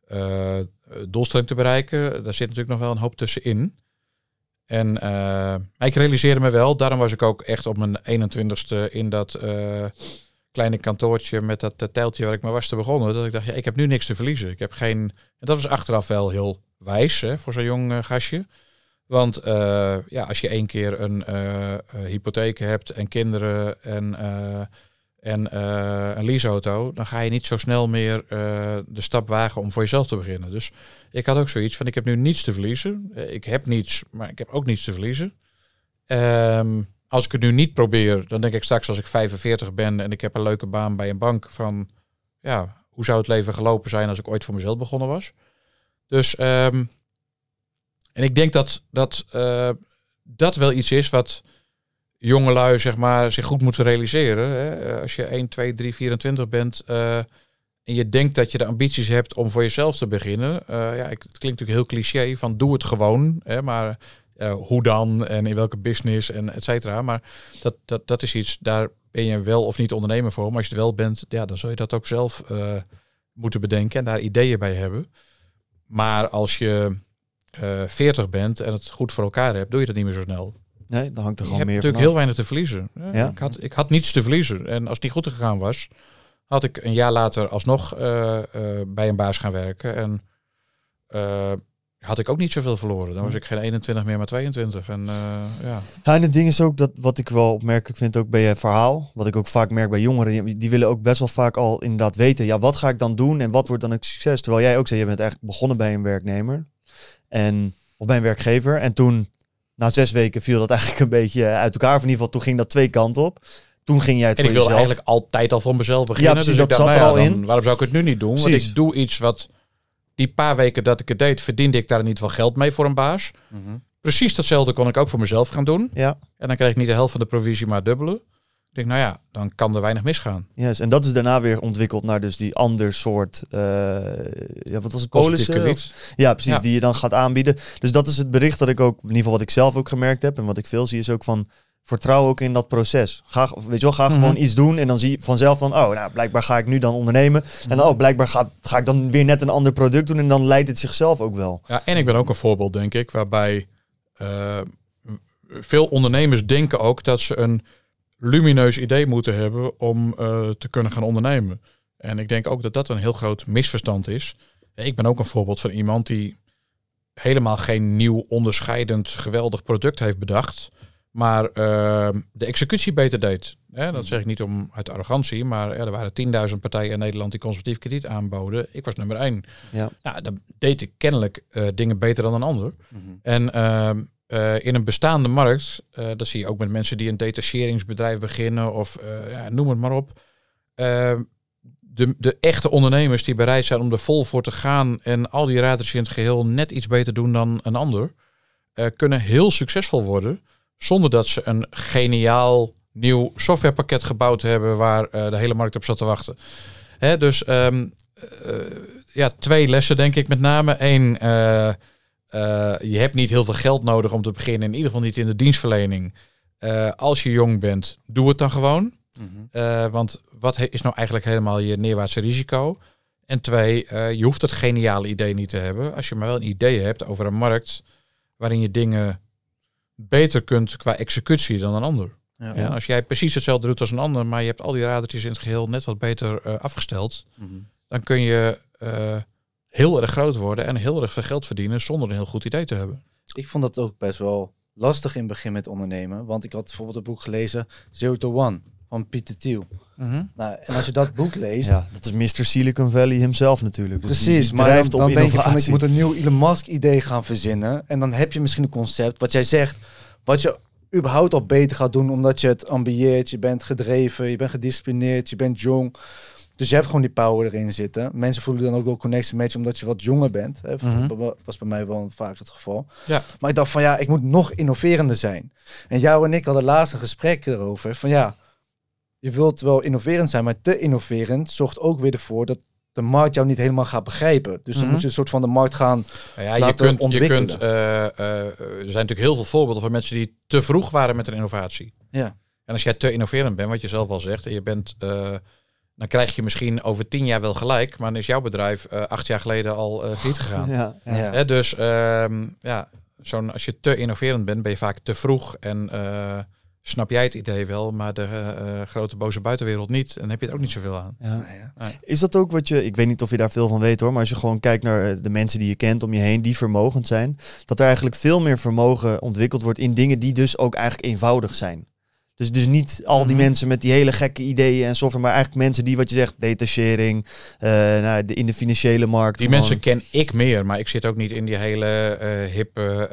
eh, doelstelling te bereiken. Daar zit natuurlijk nog wel een hoop tussenin. En eh, ik realiseerde me wel, daarom was ik ook echt op mijn 21ste in dat kleine kantoortje met dat teltje waar ik me was te begonnen. Dat ik dacht, ja, ik heb nu niks te verliezen. Ik heb geen. En dat was achteraf wel heel wijs hè, voor zo'n jong gastje. Want ja, als je één keer een hypotheek hebt en kinderen en en uh, een leaseauto, dan ga je niet zo snel meer eh, de stap wagen om voor jezelf te beginnen. Dus ik had ook zoiets van, ik heb nu niets te verliezen. Eh, ik heb niets, maar ik heb ook niets te verliezen. Ehm, als ik het nu niet probeer, dan denk ik straks als ik 45 ben en ik heb een leuke baan bij een bank van, ja, hoe zou het leven gelopen zijn als ik ooit voor mezelf begonnen was? Dus, ehm, en ik denk dat dat, dat wel iets is wat jongelui zeg maar, zich goed moeten realiseren. Hè? Eh, als je 1, 2, 3, 24 bent eh, en je denkt dat je de ambities hebt om voor jezelf te beginnen. Eh, ja, het klinkt natuurlijk heel cliché van doe het gewoon, hè? maar hoe dan en in welke business en et cetera. Maar dat, dat, dat is iets, daar ben je wel of niet ondernemer voor. Maar als je het wel bent, ja, dan zul je dat ook zelf moeten bedenken en daar ideeën bij hebben. Maar als je 40 bent en het goed voor elkaar hebt, doe je dat niet meer zo snel. Nee, dan hangt er gewoon meer van. natuurlijk heel weinig te verliezen. Ja. Ik, had, ik had niets te verliezen. En als die goed gegaan was, had ik een jaar later alsnog eh, eh, bij een baas gaan werken. En eh, had ik ook niet zoveel verloren. Dan was ik geen 21 meer, maar 22. En, ja. ja, en het ding is ook dat wat ik wel opmerkelijk vind ook bij je verhaal. Wat ik ook vaak merk bij jongeren. Die, willen ook best wel vaak al inderdaad weten. Ja, wat ga ik dan doen en wat wordt dan een succes? Terwijl jij ook zei, je bent eigenlijk begonnen bij een werknemer. En, of bij een werkgever. En toen na zes weken viel dat eigenlijk een beetje uit elkaar. van in ieder geval, toen ging dat twee kanten op. Toen ging jij het en ik wilde jezelf. eigenlijk altijd al voor mezelf beginnen. Ja, dus precies, dus dat dacht, zat nou er al in. Waarom zou ik het nu niet doen? Want ik doe iets wat die paar weken dat ik het deed, verdiende ik daar niet wel geld mee voor een baas. Mhm. Precies datzelfde kon ik ook voor mezelf gaan doen. Ja. En dan kreeg ik niet de helft van de provisie, maar dubbele. Ik denk, nou ja, dan kan er weinig misgaan. Ja. en dat is daarna weer ontwikkeld naar dus die ander soort, uh, ja, wat was het, polissen? Ja, precies, die je dan gaat aanbieden. Dus dat is het bericht dat ik ook, in ieder geval wat ik zelf ook gemerkt heb en wat ik veel zie, is ook van, vertrouw ook in dat proces. Ga, weet je wel, ga mhm. gewoon iets doen en dan zie je vanzelf dan, oh, nou, blijkbaar ga ik nu dan ondernemen. En mhm. oh, blijkbaar ga, ik dan weer net een ander product doen en dan leidt het zichzelf ook wel. Ja, en ik ben ook een voorbeeld, denk ik, waarbij eh, veel ondernemers denken ook dat ze een lumineus idee moeten hebben om eh, te kunnen gaan ondernemen. En ik denk ook dat dat een heel groot misverstand is. Ik ben ook een voorbeeld van iemand die helemaal geen nieuw, onderscheidend, geweldig product heeft bedacht. Maar ehm, de executie beter deed. Eh, dat zeg ik niet om, uit arrogantie, maar ja, er waren 10.000 partijen in Nederland die conservatief krediet aanboden. Ik was nummer één. Ja. Nou, dan deed ik kennelijk eh, dingen beter dan een ander. Mhm. En ehm, eh, in een bestaande markt, eh, dat zie je ook met mensen die een detacheringsbedrijf beginnen of eh, ja, noem het maar op. de, de echte ondernemers die bereid zijn om er vol voor te gaan en al die raters in het geheel net iets beter doen dan een ander, kunnen heel succesvol worden zonder dat ze een geniaal nieuw softwarepakket gebouwd hebben waar de hele markt op zat te wachten. Hè, dus ehm, ja, twee lessen denk ik met name. Eén eh, je hebt niet heel veel geld nodig om te beginnen. In ieder geval niet in de dienstverlening. Eh, als je jong bent, doe het dan gewoon. Mhm. Eh, want wat is nou eigenlijk helemaal je neerwaartse risico? En twee, je hoeft het geniale idee niet te hebben. Als je maar wel een idee hebt over een markt waarin je dingen beter kunt qua executie dan een ander. Ja. als jij precies hetzelfde doet als een ander, maar je hebt al die radertjes in het geheel net wat beter afgesteld, mhm. dan kun je heel erg groot worden en heel erg veel geld verdienen zonder een heel goed idee te hebben. Ik vond dat ook best wel lastig in het begin met ondernemen. Want ik had bijvoorbeeld een boek gelezen, Zero to One, van Pieter Thiel. Mhm. nou, en als je dat boek leest... ja, dat is Mr. Silicon Valley hemzelf natuurlijk. Dus Precies, maar dan, denk je van, ik moet een nieuw Elon Musk idee gaan verzinnen. En dan heb je misschien een concept, wat jij zegt, wat je überhaupt al beter gaat doen, omdat je het ambieert, je bent gedreven, je bent gedisciplineerd, je bent jong. Dus je hebt gewoon die power erin zitten. Mensen voelen dan ook wel connectie met je omdat je wat jonger bent. Hè. Mhm. was bij mij wel vaak het geval. Ja. Maar ik dacht van ja, ik moet nog innoverender zijn. En jou en ik hadden laatste gesprek erover. Van ja, je wilt wel innoverend zijn, maar te innoverend zorgt ook weer ervoor dat de markt jou niet helemaal gaat begrijpen. Dus dan mhm. moet je een soort van de markt gaan nou ja, je kunt, Je kunt, eh, eh, er zijn natuurlijk heel veel voorbeelden van mensen die te vroeg waren met een innovatie. Ja. En als jij te innoverend bent, wat je zelf al zegt, en je bent... Eh, dan krijg je misschien over tien jaar wel gelijk, maar dan is jouw bedrijf eh, acht jaar geleden al uh, gegaan. Ja, dus ehm, ja, zo'n, als je te innoverend bent, ben je vaak te vroeg en eh, snap jij het idee wel, maar de grote boze buitenwereld niet. En dan heb je het ook niet zoveel aan. Ja. Is dat ook wat je, ik weet niet of je daar veel van weet hoor, maar als je gewoon kijkt naar de mensen die je kent om je heen, die vermogend zijn, dat er eigenlijk veel meer vermogen ontwikkeld wordt in dingen die dus ook eigenlijk eenvoudig zijn. Dus, dus niet al die mhm. mensen met die hele gekke ideeën en software, maar eigenlijk mensen die, wat je zegt, detachering, eh, nou, in de financiële markt. Die mensen ken ik meer, maar ik zit ook niet in die hele eh, hippe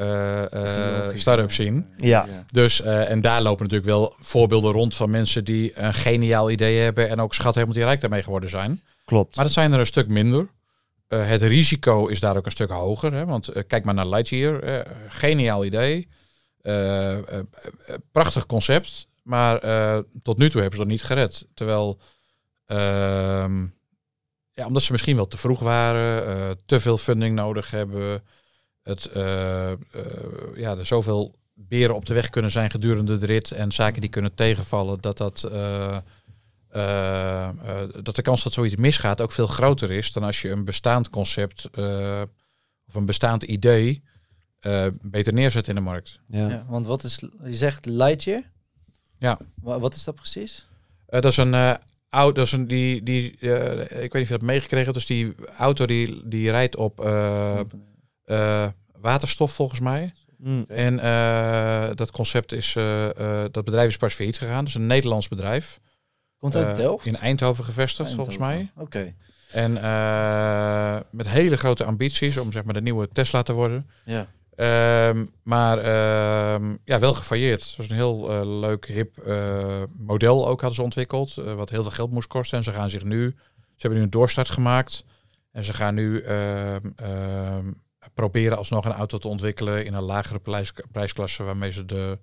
eh, start-up scene. Ja. Dus, en daar lopen natuurlijk wel voorbeelden rond van mensen die een geniaal idee hebben en ook schat helemaal die rijk daarmee geworden zijn. Klopt. Maar dat zijn er een stuk minder. het risico is daar ook een stuk hoger, hè? want kijk maar naar Lightyear. geniaal idee. prachtig concept maar eh, tot nu toe hebben ze dat niet gered. Terwijl, ehm, ja, omdat ze misschien wel te vroeg waren, eh, te veel funding nodig hebben, het, eh, ja, er zoveel beren op de weg kunnen zijn gedurende de rit en zaken die kunnen tegenvallen, dat, dat, dat de kans dat zoiets misgaat ook veel groter is dan als je een bestaand concept of een bestaand idee beter neerzet in de markt. Ja. want wat is, je zegt Lightje? Ja. Wat is dat precies? Eh, dat is een eh, auto dat is een, die, die eh, ik weet niet of je dat meegekregen hebt, dus die auto die, die rijdt op waterstof volgens mij. Hmm. En dat concept is, dat bedrijf is pas failliet gegaan. is een Nederlands bedrijf. Komt uit Delft? In Eindhoven gevestigd, volgens mij. Oké. En met hele grote ambities om zeg maar de nieuwe Tesla te worden. Ja. Ehm, maar ehm, ja, wel gefailleerd. Het was een heel eh, leuk, hip eh, model ook hadden ze ontwikkeld. Eh, wat heel veel geld moest kosten. En ze gaan zich nu... Ze hebben nu een doorstart gemaakt. En ze gaan nu ehm, proberen alsnog een auto te ontwikkelen... in een lagere prijs, prijsklasse waarmee ze de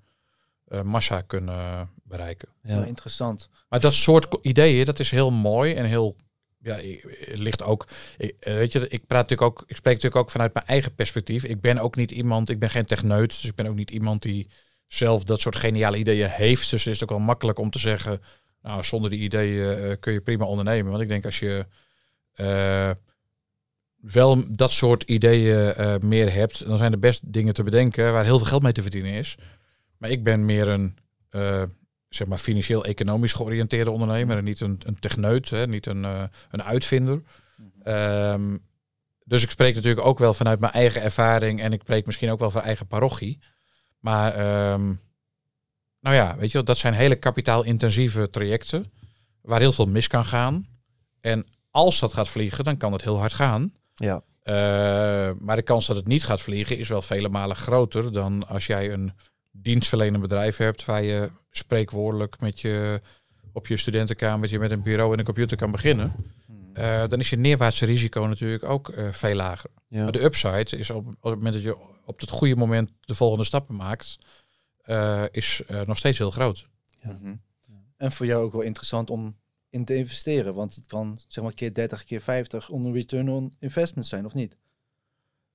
massa kunnen bereiken. Ja, interessant. Maar dat soort ideeën, dat is heel mooi en heel ja, het ligt ook. Eh, weet je, ik praat natuurlijk ook, ik spreek natuurlijk ook vanuit mijn eigen perspectief. Ik ben ook niet iemand, ik ben geen techneut, dus ik ben ook niet iemand die zelf dat soort geniale ideeën heeft. Dus het is ook wel makkelijk om te zeggen, nou, zonder die ideeën eh, kun je prima ondernemen. Want ik denk als je eh, wel dat soort ideeën meer hebt, dan zijn er best dingen te bedenken waar heel veel geld mee te verdienen is. Maar ik ben meer een zeg maar, financieel-economisch georiënteerde ondernemer en niet een, een techneut, hè, niet een, eh, een uitvinder. Ehm, dus ik spreek natuurlijk ook wel vanuit mijn eigen ervaring en ik spreek misschien ook wel van eigen parochie. Maar ehm, nou ja, weet je, dat zijn hele kapitaalintensieve trajecten waar heel veel mis kan gaan. En als dat gaat vliegen, dan kan het heel hard gaan. Ja. Eh, maar de kans dat het niet gaat vliegen is wel vele malen groter dan als jij een dienstverlenend bedrijf hebt, waar je spreekwoordelijk met je op je studentenkamer, met een bureau en een computer kan beginnen, hmm. eh, dan is je neerwaartse risico natuurlijk ook eh, veel lager. Maar de upside is op, het moment dat je op het goede moment de volgende stappen maakt, eh, is nog steeds heel groot. Mhm. En voor jou ook wel interessant om in te investeren, want het kan zeg maar keer 30, keer 50 onder return on investment zijn, of niet?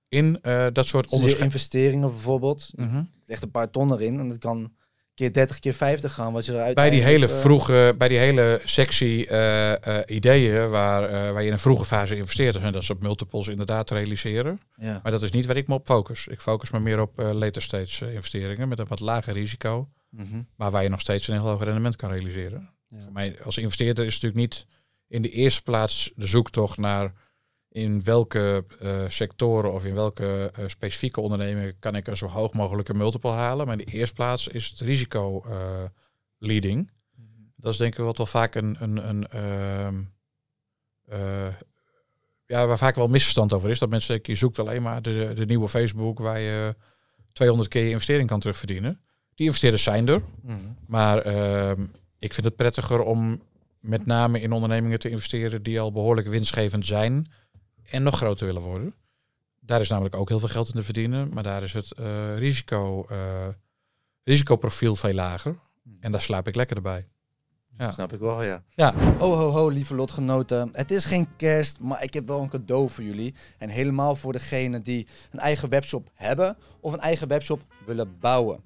in eh, dat soort dus onderscheid. investeringen bijvoorbeeld. Mm -hmm. Je mhm. legt een paar ton erin en dat kan keer 30, keer 50 gaan wat je eruit Bij die hele eh. vroege, bij die hele sectie eh, ideeën waar, waar je in een vroege fase investeert, zijn dat op multiples inderdaad realiseren. Maar dat is niet waar ik me op focus. Ik focus me meer op later stage investeringen met een wat lager risico, mhm. maar waar je nog steeds een heel hoog rendement kan realiseren. Voor mij als investeerder is het natuurlijk niet in de eerste plaats de zoektocht naar in welke eh, sectoren of in welke eh, specifieke ondernemingen kan ik een zo hoog mogelijke multiple halen. Maar in de eerste plaats is het risico eh, leading. Mhm. Dat is denk ik wat wel vaak een, een, een ehm, ja, waar vaak wel misverstand over is. Dat mensen denken, je zoekt alleen maar de, de nieuwe Facebook waar je 200 keer je investering kan terugverdienen. Die investeerders zijn er. Mhm. Maar ehm, ik vind het prettiger om met name in ondernemingen te investeren die al behoorlijk winstgevend zijn en nog groter willen worden. Daar is namelijk ook heel veel geld in te verdienen, maar daar is het eh, risico, eh, risicoprofiel veel lager. Hmm. En daar slaap ik lekker erbij. Ja. snap ik wel, ja. ja. Oh ho ho, lieve lotgenoten. Het is geen kerst, maar ik heb wel een cadeau voor jullie. En helemaal voor degenen die een eigen webshop hebben of een eigen webshop willen bouwen.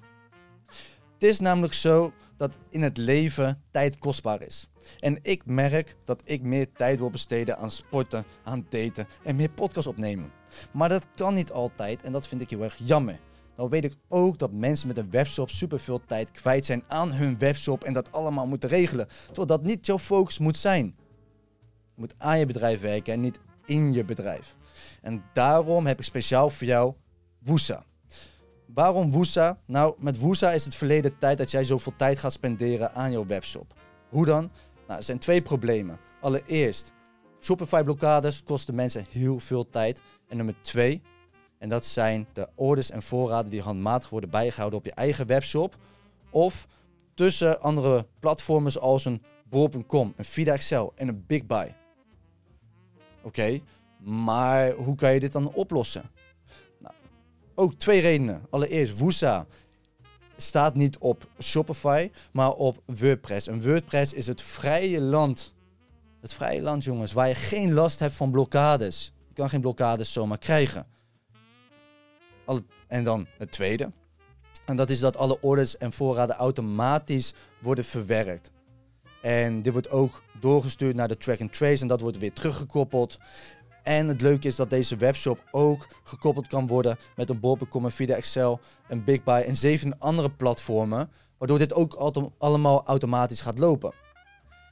Het is namelijk zo dat in het leven tijd kostbaar is. En ik merk dat ik meer tijd wil besteden aan sporten, aan daten en meer podcast opnemen. Maar dat kan niet altijd en dat vind ik heel erg jammer. Nou weet ik ook dat mensen met een webshop superveel tijd kwijt zijn aan hun webshop en dat allemaal moeten regelen. Terwijl dat niet jouw focus moet zijn. Je moet aan je bedrijf werken en niet in je bedrijf. En daarom heb ik speciaal voor jou Woesa. Waarom Woesa? Nou, met Woesa is het verleden tijd dat jij zoveel tijd gaat spenderen aan jouw webshop. Hoe dan? Nou, er zijn twee problemen. Allereerst, Shopify-blokkades kosten mensen heel veel tijd. En nummer twee, en dat zijn de orders en voorraden die handmatig worden bijgehouden op je eigen webshop. Of tussen andere platformen zoals een bol.com, een Vida Excel en een Big Buy. Oké, maar hoe kan je dit dan oplossen? Nou, ook twee redenen. Allereerst, Woesa staat niet op Shopify, maar op WordPress. En WordPress is het vrije land. Het vrije land, jongens, waar je geen last hebt van blokkades. Je kan geen blokkades zomaar krijgen. en dan het tweede. En dat is dat alle orders en voorraden automatisch worden verwerkt. En dit wordt ook doorgestuurd naar de track and trace en dat wordt weer teruggekoppeld. En het leuke is dat deze webshop ook gekoppeld kan worden met een Bol.com, een Vida Excel, een Big Buy en zeven andere platformen. Waardoor dit ook allemaal automatisch gaat lopen.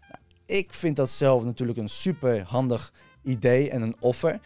Nou, ik vind dat zelf natuurlijk een super handig idee en een offer.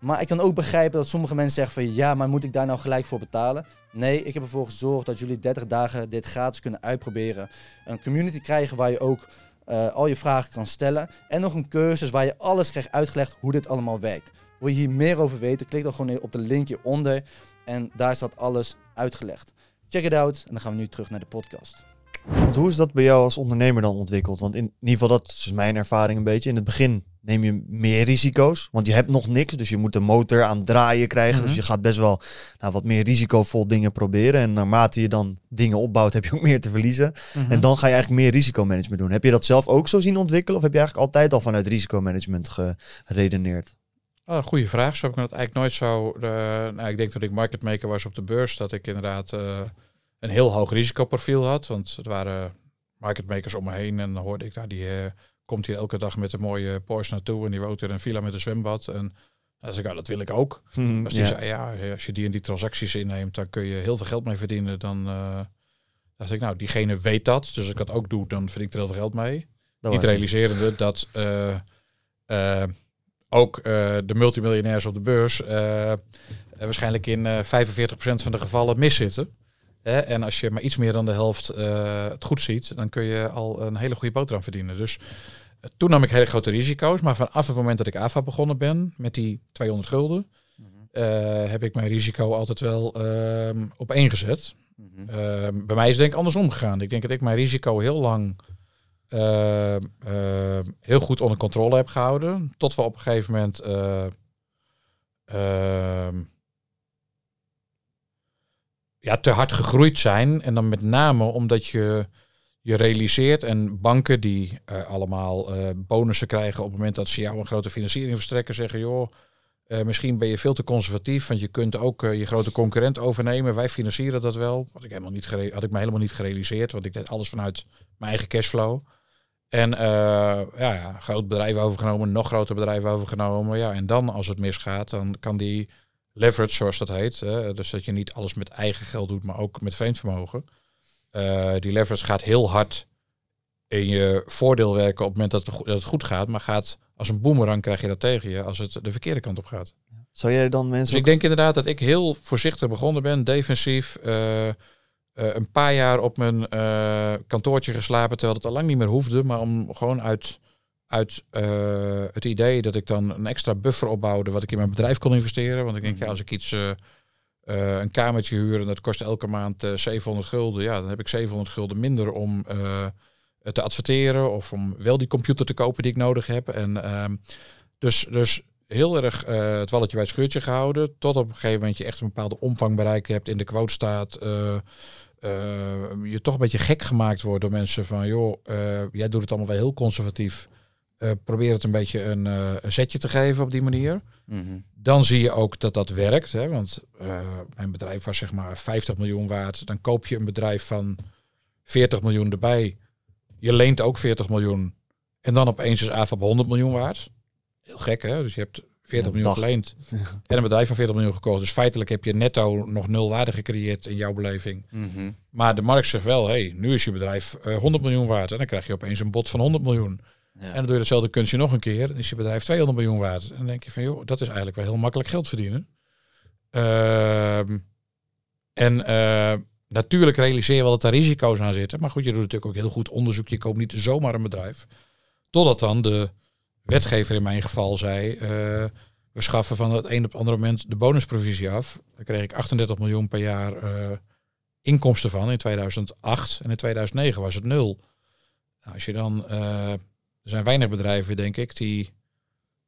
Maar ik kan ook begrijpen dat sommige mensen zeggen ja, maar moet ik daar nou gelijk voor betalen? Nee, ik heb ervoor gezorgd dat jullie 30 dagen dit gratis kunnen uitproberen. Een community krijgen waar je ook eh, al je vragen kan stellen. En nog een cursus waar je alles krijgt uitgelegd hoe dit allemaal werkt. Wil je hier meer over weten? Klik dan gewoon op de link hieronder. En daar staat alles uitgelegd. Check it out en dan gaan we nu terug naar de podcast. Want hoe is dat bij jou als ondernemer dan ontwikkeld? Want in ieder geval, dat is mijn ervaring een beetje. In het begin neem je meer risico's. Want je hebt nog niks, dus je moet de motor aan draaien krijgen. Mhm. Dus je gaat best wel nou, wat meer risicovol dingen proberen. En naarmate je dan dingen opbouwt, heb je ook meer te verliezen. Mhm. En dan ga je eigenlijk meer risicomanagement doen. Heb je dat zelf ook zo zien ontwikkelen? Of heb je eigenlijk altijd al vanuit risicomanagement geredeneerd? Oh, ah, goede vraag. Zo heb ik dat eigenlijk nooit zo... Eh, nou, ik denk dat ik market maker was op de beurs, dat ik inderdaad eh, een heel hoog risicoprofiel had. Want het waren market makers om me heen en dan hoorde ik daar die... Eh, komt hier elke dag met een mooie Porsche naartoe. En die woont in een villa met een zwembad. En dan zeg ik, ah, dat wil ik ook. Hmm, die zei, ja, als je die en die transacties inneemt, dan kun je heel veel geld mee verdienen. Dan uh, eh, dacht ik, nou, diegene weet dat. Dus als ik dat ook doe, dan verdien ik er heel veel geld mee. Dat Niet realiserende dat eh, eh, ook de multimiljonairs op de beurs waarschijnlijk in 45% van de gevallen miszitten en als je maar iets meer dan de helft eh, het goed ziet, dan kun je al een hele goede aan verdienen. Dus eh, toen nam ik hele grote risico's, maar vanaf het moment dat ik AFA begonnen ben met die 200 gulden, mhm. eh, heb ik mijn risico altijd wel ehm, op één gezet. Mhm. Ehm, bij mij is het denk ik andersom gegaan. Ik denk dat ik mijn risico heel lang ehm, heel goed onder controle heb gehouden. Tot we op een gegeven moment ja, te hard gegroeid zijn. En dan met name omdat je je realiseert en banken die eh, allemaal eh, bonussen krijgen op het moment dat ze jou een grote financiering verstrekken, zeggen joh, eh, misschien ben je veel te conservatief, want je kunt ook je grote concurrent overnemen. Wij financieren dat wel. Had ik, helemaal niet had ik me helemaal niet gerealiseerd, want ik deed alles vanuit mijn eigen cashflow. En ja, ja, groot bedrijf overgenomen, nog groter bedrijf overgenomen. Ja, en dan als het misgaat, dan kan die leverage, zoals dat heet. Dus dat je niet alles met eigen geld doet, maar ook met vreemdvermogen. Uh, die leverage gaat heel hard in je voordeel werken op het moment dat het, goed gaat. Maar gaat als een boemerang krijg je dat tegen je als het de verkeerde kant op gaat. Zou jij dan mensen... Dus ik denk inderdaad dat ik heel voorzichtig begonnen ben, defensief. Eh, eh, een paar jaar op mijn kantoortje geslapen, terwijl het al lang niet meer hoefde. Maar om gewoon uit uit eh, het idee dat ik dan een extra buffer opbouwde wat ik in mijn bedrijf kon investeren. Want ik denk, ja, mhm. als ik iets, eh, eh, een kamertje huur en dat kost elke maand 700 gulden, ja, dan heb ik 700 gulden minder om te adverteren of om wel die computer te kopen die ik nodig heb. En, ehm, dus, dus heel erg het walletje bij het scheurtje gehouden, tot op een gegeven moment je echt een bepaalde omvang bereikt hebt, in de quote staat. je toch een beetje gek gemaakt wordt door mensen van joh, jij doet het allemaal wel heel conservatief. Eh, probeer het een beetje een, uh, zetje te geven op die manier. Mhm. Dan zie je ook dat dat werkt. Hè? Want uh, eh, mijn bedrijf was zeg maar 50 miljoen waard. Dan koop je een bedrijf van 40 miljoen erbij. Je leent ook 40 miljoen. En dan opeens is AFAP 100 miljoen waard. Heel gek hè? Dus je hebt 40 miljoen geleend. en een bedrijf van 40 miljoen gekocht. Dus feitelijk heb je netto nog nul waarde gecreëerd in jouw beleving. Mhm. Maar de markt zegt wel, hé, hey, nu is je bedrijf 100 miljoen waard. En dan krijg je opeens een bod van 100 miljoen. En dan doe je datzelfde kunstje nog een keer. Dan is je bedrijf 200 miljoen waard. En dan denk je van, joh, dat is eigenlijk wel heel makkelijk geld verdienen. Ehm, en eh, natuurlijk realiseer je wel dat er risico's aan zitten. Maar goed, je doet natuurlijk ook heel goed onderzoek. Je koopt niet zomaar een bedrijf. Totdat dan de wetgever in mijn geval zei... Eh, we schaffen van het een op het andere moment de bonusprovisie af. Daar kreeg ik 38 miljoen per jaar eh, inkomsten van in 2008. En in 2009 was het nul. Nou, als je dan er zijn weinig bedrijven, denk ik, die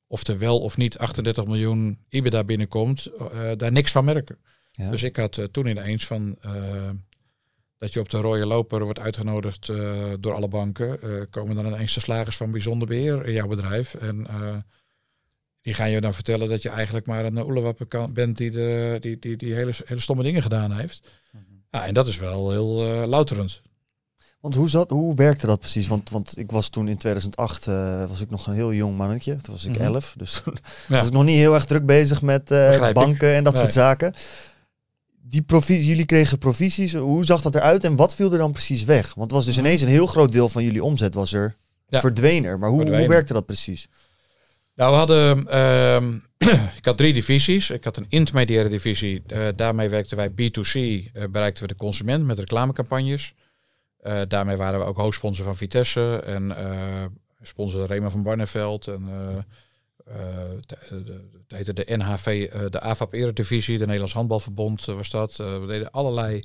of er wel of niet 38 miljoen EBITDA binnenkomt, eh, daar niks van merken. Dus ik had uh, toen ineens van eh, dat je op de rode loper wordt uitgenodigd door alle banken. komen dan ineens de slagers van bijzonder beheer in jouw bedrijf. En die gaan je dan vertellen dat je eigenlijk maar een oelewap bent die, de, die, die, die hele, hele stomme dingen gedaan heeft. Mhm. ja, en dat is wel heel louterend. Want hoe, zat, hoe werkte dat precies? Want, want ik was toen in 2008, eh, was ik nog een heel jong mannetje. Toen was ik mhm. elf. Dus was ik nog niet heel erg druk bezig met eh, banken en dat soort zaken. Die jullie kregen provisies. Hoe zag dat eruit en wat viel er dan precies weg? Want het was dus mhm. ineens een heel groot deel van jullie omzet was er verdwenen. Maar hoe, hoe werkte dat precies? Nou, we hadden. Ehm, ik had drie divisies. Ik had een intermediaire divisie. Eh, daarmee werkten wij B2C. bereikten we de consument met reclamecampagnes. Eh, daarmee waren we ook hoofdsponsor van Vitesse en uh, sponsor Rema van Barneveld. En, eh, het heette de NHV, de AFAP Eredivisie, de Nederlands Handbalverbond was dat. we deden allerlei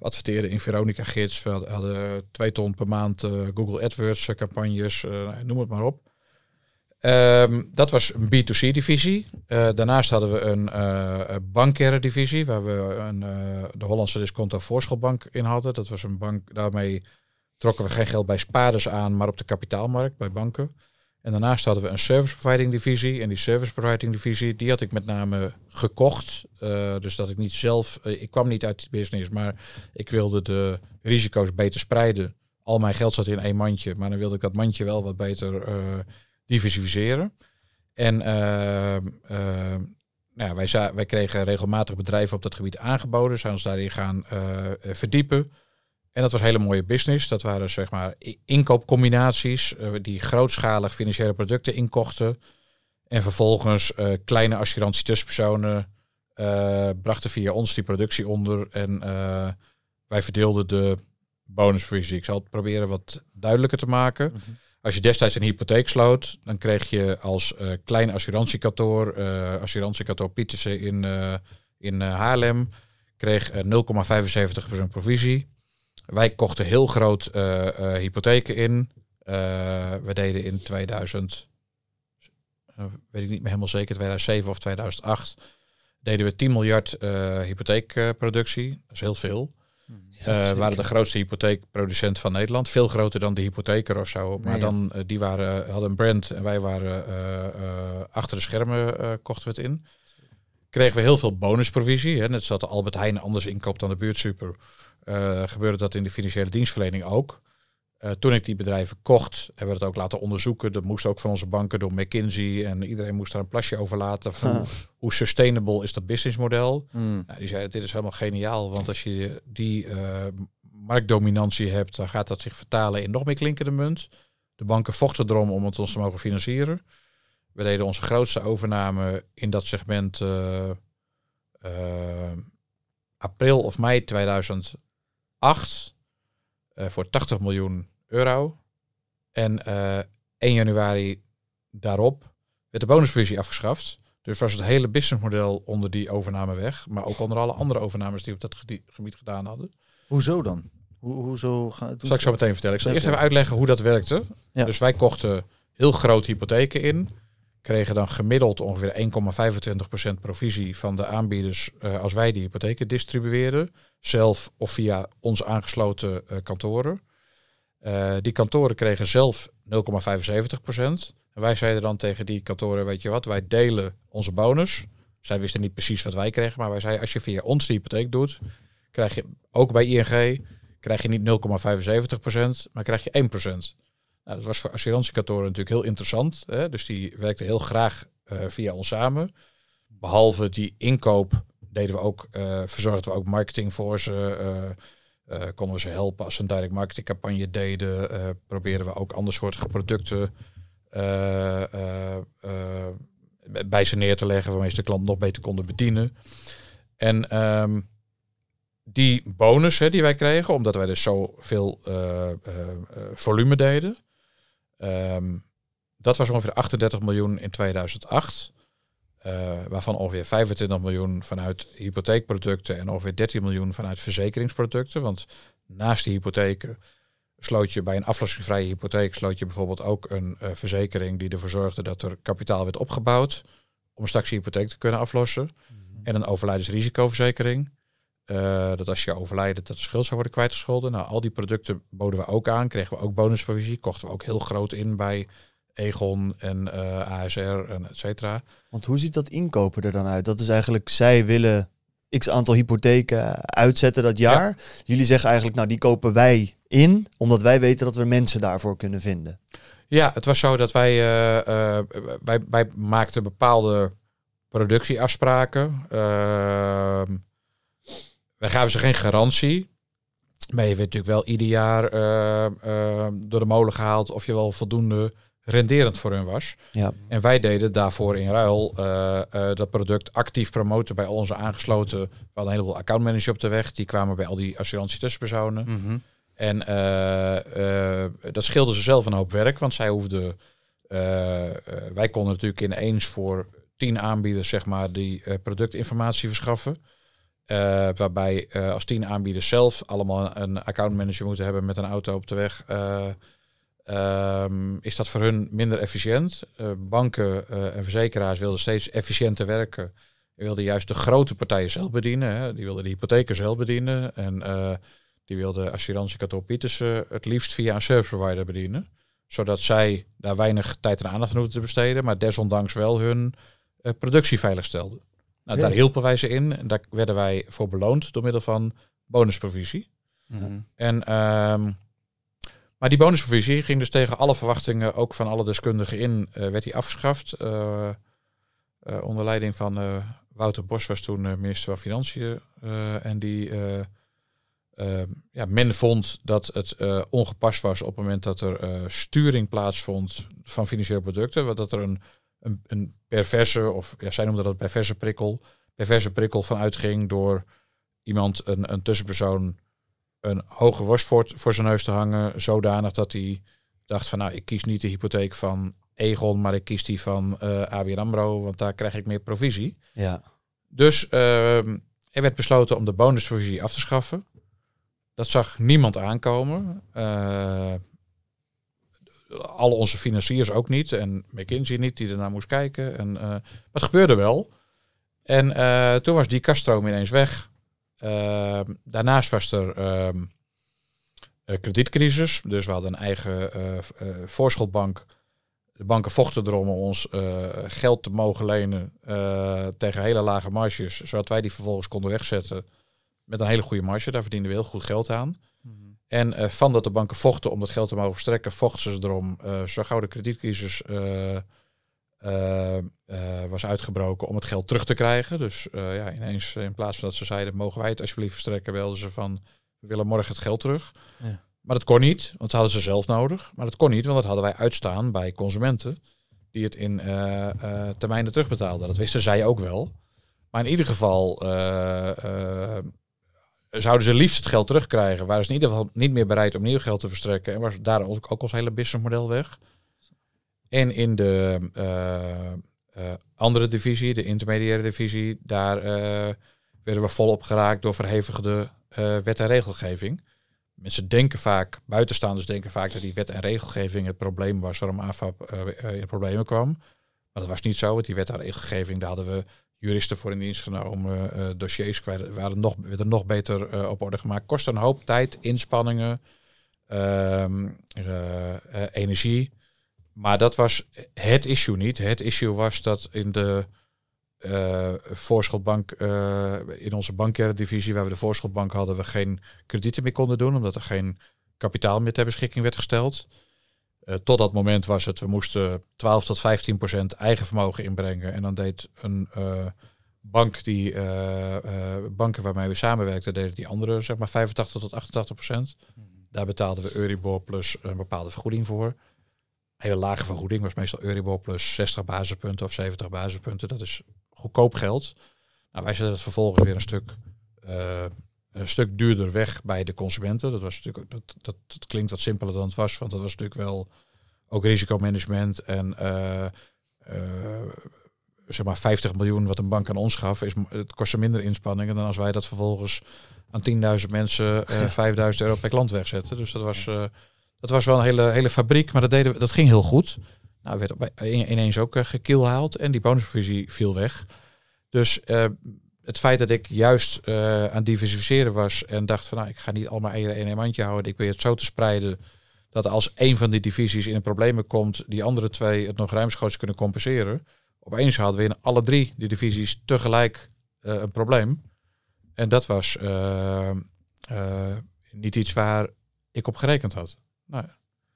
adverteren in Veronica Gids. We hadden twee ton per maand Google AdWords campagnes, noem het maar op. Ehm, dat was een B2C-divisie. Eh, daarnaast hadden we een uh, bankaire divisie, waar we een, eh, de Hollandse Disconto Voorschotbank in hadden. Dat was een bank, daarmee trokken we geen geld bij spaarders aan, maar op de kapitaalmarkt, bij banken. En daarnaast hadden we een service providing divisie. En die service providing divisie, die had ik met name gekocht. dus dat ik niet zelf, ik kwam niet uit die business, maar ik wilde de risico's beter spreiden. Al mijn geld zat in één mandje, maar dan wilde ik dat mandje wel wat beter diversificeren. En eh, eh, nou, wij, wij, kregen regelmatig bedrijven op dat gebied aangeboden, zijn ons daarin gaan eh, verdiepen. En dat was een hele mooie business. Dat waren zeg maar inkoopcombinaties die grootschalig financiële producten inkochten. En vervolgens kleine assurantie tussenpersonen brachten via ons die productie onder. En wij verdeelden de bonusvisie. Ik zal het proberen wat duidelijker te maken. Mhm. Als je destijds een hypotheek sloot, dan kreeg je als uh, klein assurantiekantoor, uh, assurantiekantoor Pietersen in, uh, in Haarlem, kreeg 0,75% provisie. Wij kochten heel groot hypotheken in. we deden in 2000, weet ik niet meer helemaal zeker, 2007 of 2008, deden we 10 miljard hypotheekproductie. Dat is heel veel uh, waren de grootste hypotheekproducent van Nederland. Veel groter dan de hypotheker of zo. Maar dan, eh, die waren, eh, hadden een brand en wij waren achter de schermen kochten we het in. Kregen we heel veel bonusprovisie. Hè. Net zoals de Albert Heijn anders inkoopt dan de buurtsuper. gebeurde dat in de financiële dienstverlening ook. Eh, toen ik die bedrijven kocht, hebben we dat ook laten onderzoeken. Dat moest ook van onze banken door McKinsey. En iedereen moest daar een plasje over laten. Hoe sustainable is dat businessmodel? Hmm. Nou, die zeiden, dit is helemaal geniaal. Want als je die uh, marktdominantie hebt, dan gaat dat zich vertalen in nog meer klinkende munt. De banken vochten erom om het ons te mogen financieren. We deden onze grootste overname in dat segment eh, april of mei 2008. voor 80 miljoen euro. En 1 eh, januari daarop werd de bonusvisie afgeschaft. Dus was het hele businessmodel onder die overname weg. Maar ook onder alle andere overnames die op dat gebied gedaan hadden. Hoezo dan? ga hoezo gaat Zal ik zo meteen vertellen. Ik zal eerst even uitleggen hoe dat werkte. Dus wij kochten heel grote hypotheken in. Kregen dan gemiddeld ongeveer 1,25% provisie van de aanbieders eh, als wij die hypotheken distribueerden. Zelf of via onze aangesloten eh, kantoren. Eh, die kantoren kregen zelf 0,75 procent. En wij zeiden dan tegen die kantoren, weet je wat, wij delen onze bonus. Zij wisten niet precies wat wij kregen, maar wij zeiden, als je via ons die hypotheek doet, krijg je ook bij ING, krijg je niet 0,75 procent, maar krijg je 1 procent. Nou, dat was voor assurantiekantoren natuurlijk heel interessant. Hè? Dus die werkten heel graag eh, via ons samen. Behalve die inkoop deden we ook, eh, verzorgden we ook marketing voor ze. Eh, konden we ze helpen als ze een direct marketingcampagne deden. Eh, proberen we ook andersoortige producten eh, bij ze neer te leggen waarmee ze de klant nog beter konden bedienen. En ehm, die bonus hè, die wij kregen, omdat wij dus zoveel uh, volume deden, ehm, dat was ongeveer 38 miljoen in 2008. Eh, waarvan ongeveer 25 miljoen vanuit hypotheekproducten en ongeveer 13 miljoen vanuit verzekeringsproducten. Want naast de hypotheken sloot je bij een aflossingsvrije hypotheek sloot je bijvoorbeeld ook een eh, verzekering die ervoor zorgde dat er kapitaal werd opgebouwd om straks je hypotheek te kunnen aflossen. Mhm. En een overlijdensrisicoverzekering. Eh, dat als je overlijdt dat de schuld zou worden kwijtgescholden. Nou, al die producten boden we ook aan, kregen we ook bonusprovisie, kochten we ook heel groot in bij Egon en eh, ASR en et cetera. Want hoe ziet dat inkopen er dan uit? Dat is eigenlijk, zij willen x aantal hypotheken uitzetten dat jaar. Jullie zeggen eigenlijk, nou die kopen wij in, omdat wij weten dat we mensen daarvoor kunnen vinden. Ja, het was zo dat wij, eh, eh, wij, wij maakten bepaalde productieafspraken. Ehm, wij gaven ze geen garantie. Maar je werd natuurlijk wel ieder jaar door de molen gehaald of je wel voldoende renderend voor hun was. Ja. En wij deden daarvoor in ruil eh, eh, dat product actief promoten bij al onze aangesloten. We hadden een heleboel accountmanagers op de weg. Die kwamen bij al die assurantie tussenpersonen. Mhm. En eh, dat scheelde ze zelf een hoop werk, want zij hoefden... wij konden natuurlijk ineens voor tien aanbieders zeg maar, die productinformatie verschaffen. waarbij als tien aanbieders zelf allemaal een accountmanager moeten hebben met een auto op de weg. Ehm, is dat voor hun minder efficiënt? Eh, banken eh, en verzekeraars wilden steeds efficiënter werken. Die wilden juist de grote partijen zelf bedienen. Hè. Die wilden de hypotheken zelf bedienen. En eh, die wilden assurantiekantoor Pietersen het liefst via een service provider bedienen. Zodat zij daar weinig tijd en aandacht aan te besteden. Maar desondanks wel hun productie veilig stelden. Nou, Daar hielpen wij ze in. En daar werden wij voor beloond door middel van bonusprovisie. Mhm. En... Ehm, maar die bonusprovisie ging dus tegen alle verwachtingen, ook van alle deskundigen in, eh, werd die afgeschaft. Eh, eh, onder leiding van Wouter Bos was toen minister van Financiën. en die, ja, men vond dat het ongepast was op het moment dat er sturing plaatsvond van financiële producten. Dat er een, een, een perverse, of ja, zij noemden dat een perverse prikkel, perverse prikkel vanuit ging door iemand, een, een tussenpersoon een hoge worst voor, zijn neus te hangen. Zodanig dat hij dacht van nou, ik kies niet de hypotheek van Egon, maar ik kies die van uh, eh, ABN AMRO, want daar krijg ik meer provisie. Ja. Dus uh, er werd besloten om de bonusprovisie af te schaffen. Dat zag niemand aankomen. Uh, eh, al onze financiers ook niet. En McKinsey niet, die ernaar moest kijken. En, uh, eh, het gebeurde wel. En toen was die Castro ineens weg. Ehm, daarnaast was er ehm, kredietcrisis. Dus we hadden een eigen eh, eh, voorschotbank. De banken vochten erom om ons eh, geld te mogen lenen tegen hele lage marges. Zodat wij die vervolgens konden wegzetten met een hele goede marge. Daar verdienden we heel goed geld aan. Mhm. En van dat de banken vochten om dat geld te mogen verstrekken, vochten ze erom. zo gauw de kredietcrisis uh, eh, eh, was uitgebroken om het geld terug te krijgen. Dus eh, ja, ineens in plaats van dat ze zeiden, mogen wij het alsjeblieft verstrekken, wilden ze van, we willen morgen het geld terug. Ja. Maar dat kon niet, want dat hadden ze zelf nodig. Maar dat kon niet, want dat hadden wij uitstaan bij consumenten die het in termijnen terugbetaalden. Dat wisten zij ook wel. Maar in ieder geval zouden ze liefst het geld terugkrijgen. Waren ze in ieder geval niet meer bereid om nieuw geld te verstrekken. En was daar ook, ook ons hele businessmodel weg. En in de eh, eh, andere divisie, de intermediaire divisie, daar eh, werden we volop geraakt door verhevigde wet en regelgeving. Mensen denken vaak, buitenstaanders denken vaak dat die wet en regelgeving het probleem was waarom AFAP in problemen kwam. Maar dat was niet zo, want die wet en regelgeving, daar hadden we juristen voor in dienst genomen. Uh, dossiers werden nog, werden nog beter op orde gemaakt. kostte een hoop tijd, inspanningen, uh, energie. Maar dat was het issue niet. Het issue was dat in de eh, voorschotbank, eh, in onze bankaire-divisie, waar we de voorschotbank hadden, we geen kredieten meer konden doen, omdat er geen kapitaal meer ter beschikking werd gesteld. Eh, tot dat moment was het, we moesten 12 tot 15 procent eigen vermogen inbrengen. En dan deed een bank die, banken waarmee we samenwerkten, deden die andere, zeg maar 85 tot 88 procent. Mhm. Daar betaalden we Euribor plus een bepaalde vergoeding voor hele lage vergoeding, was meestal Euribor plus 60 basispunten of 70 basispunten. Dat is goedkoop geld. Nou, wij zetten het vervolgens weer een stuk, eh, een stuk duurder weg bij de consumenten. Dat, was natuurlijk, dat, dat, klinkt wat simpeler dan het was, want dat was natuurlijk wel ook risicomanagement en eh, eh, zeg maar 50 miljoen wat een bank aan ons gaf, is, het kostte minder inspanningen dan als wij dat vervolgens aan 10.000 mensen 5.000 euro per klant wegzetten. Dus dat was dat was wel een hele, hele fabriek, maar dat, deden we, dat ging heel goed. Nou, werd ineens ook eh, haald en die bonusvisie viel weg. Dus eh, het feit dat ik juist eh, aan diversificeren was en dacht van nou, ik ga niet allemaal eieren in één mandje houden. Ik wil het zo te spreiden dat als één van die divisies in de problemen komt, die andere twee het nog ruimschoots kunnen compenseren. Opeens hadden we in alle drie die divisies tegelijk een probleem. En dat was niet iets waar ik op gerekend had. Nou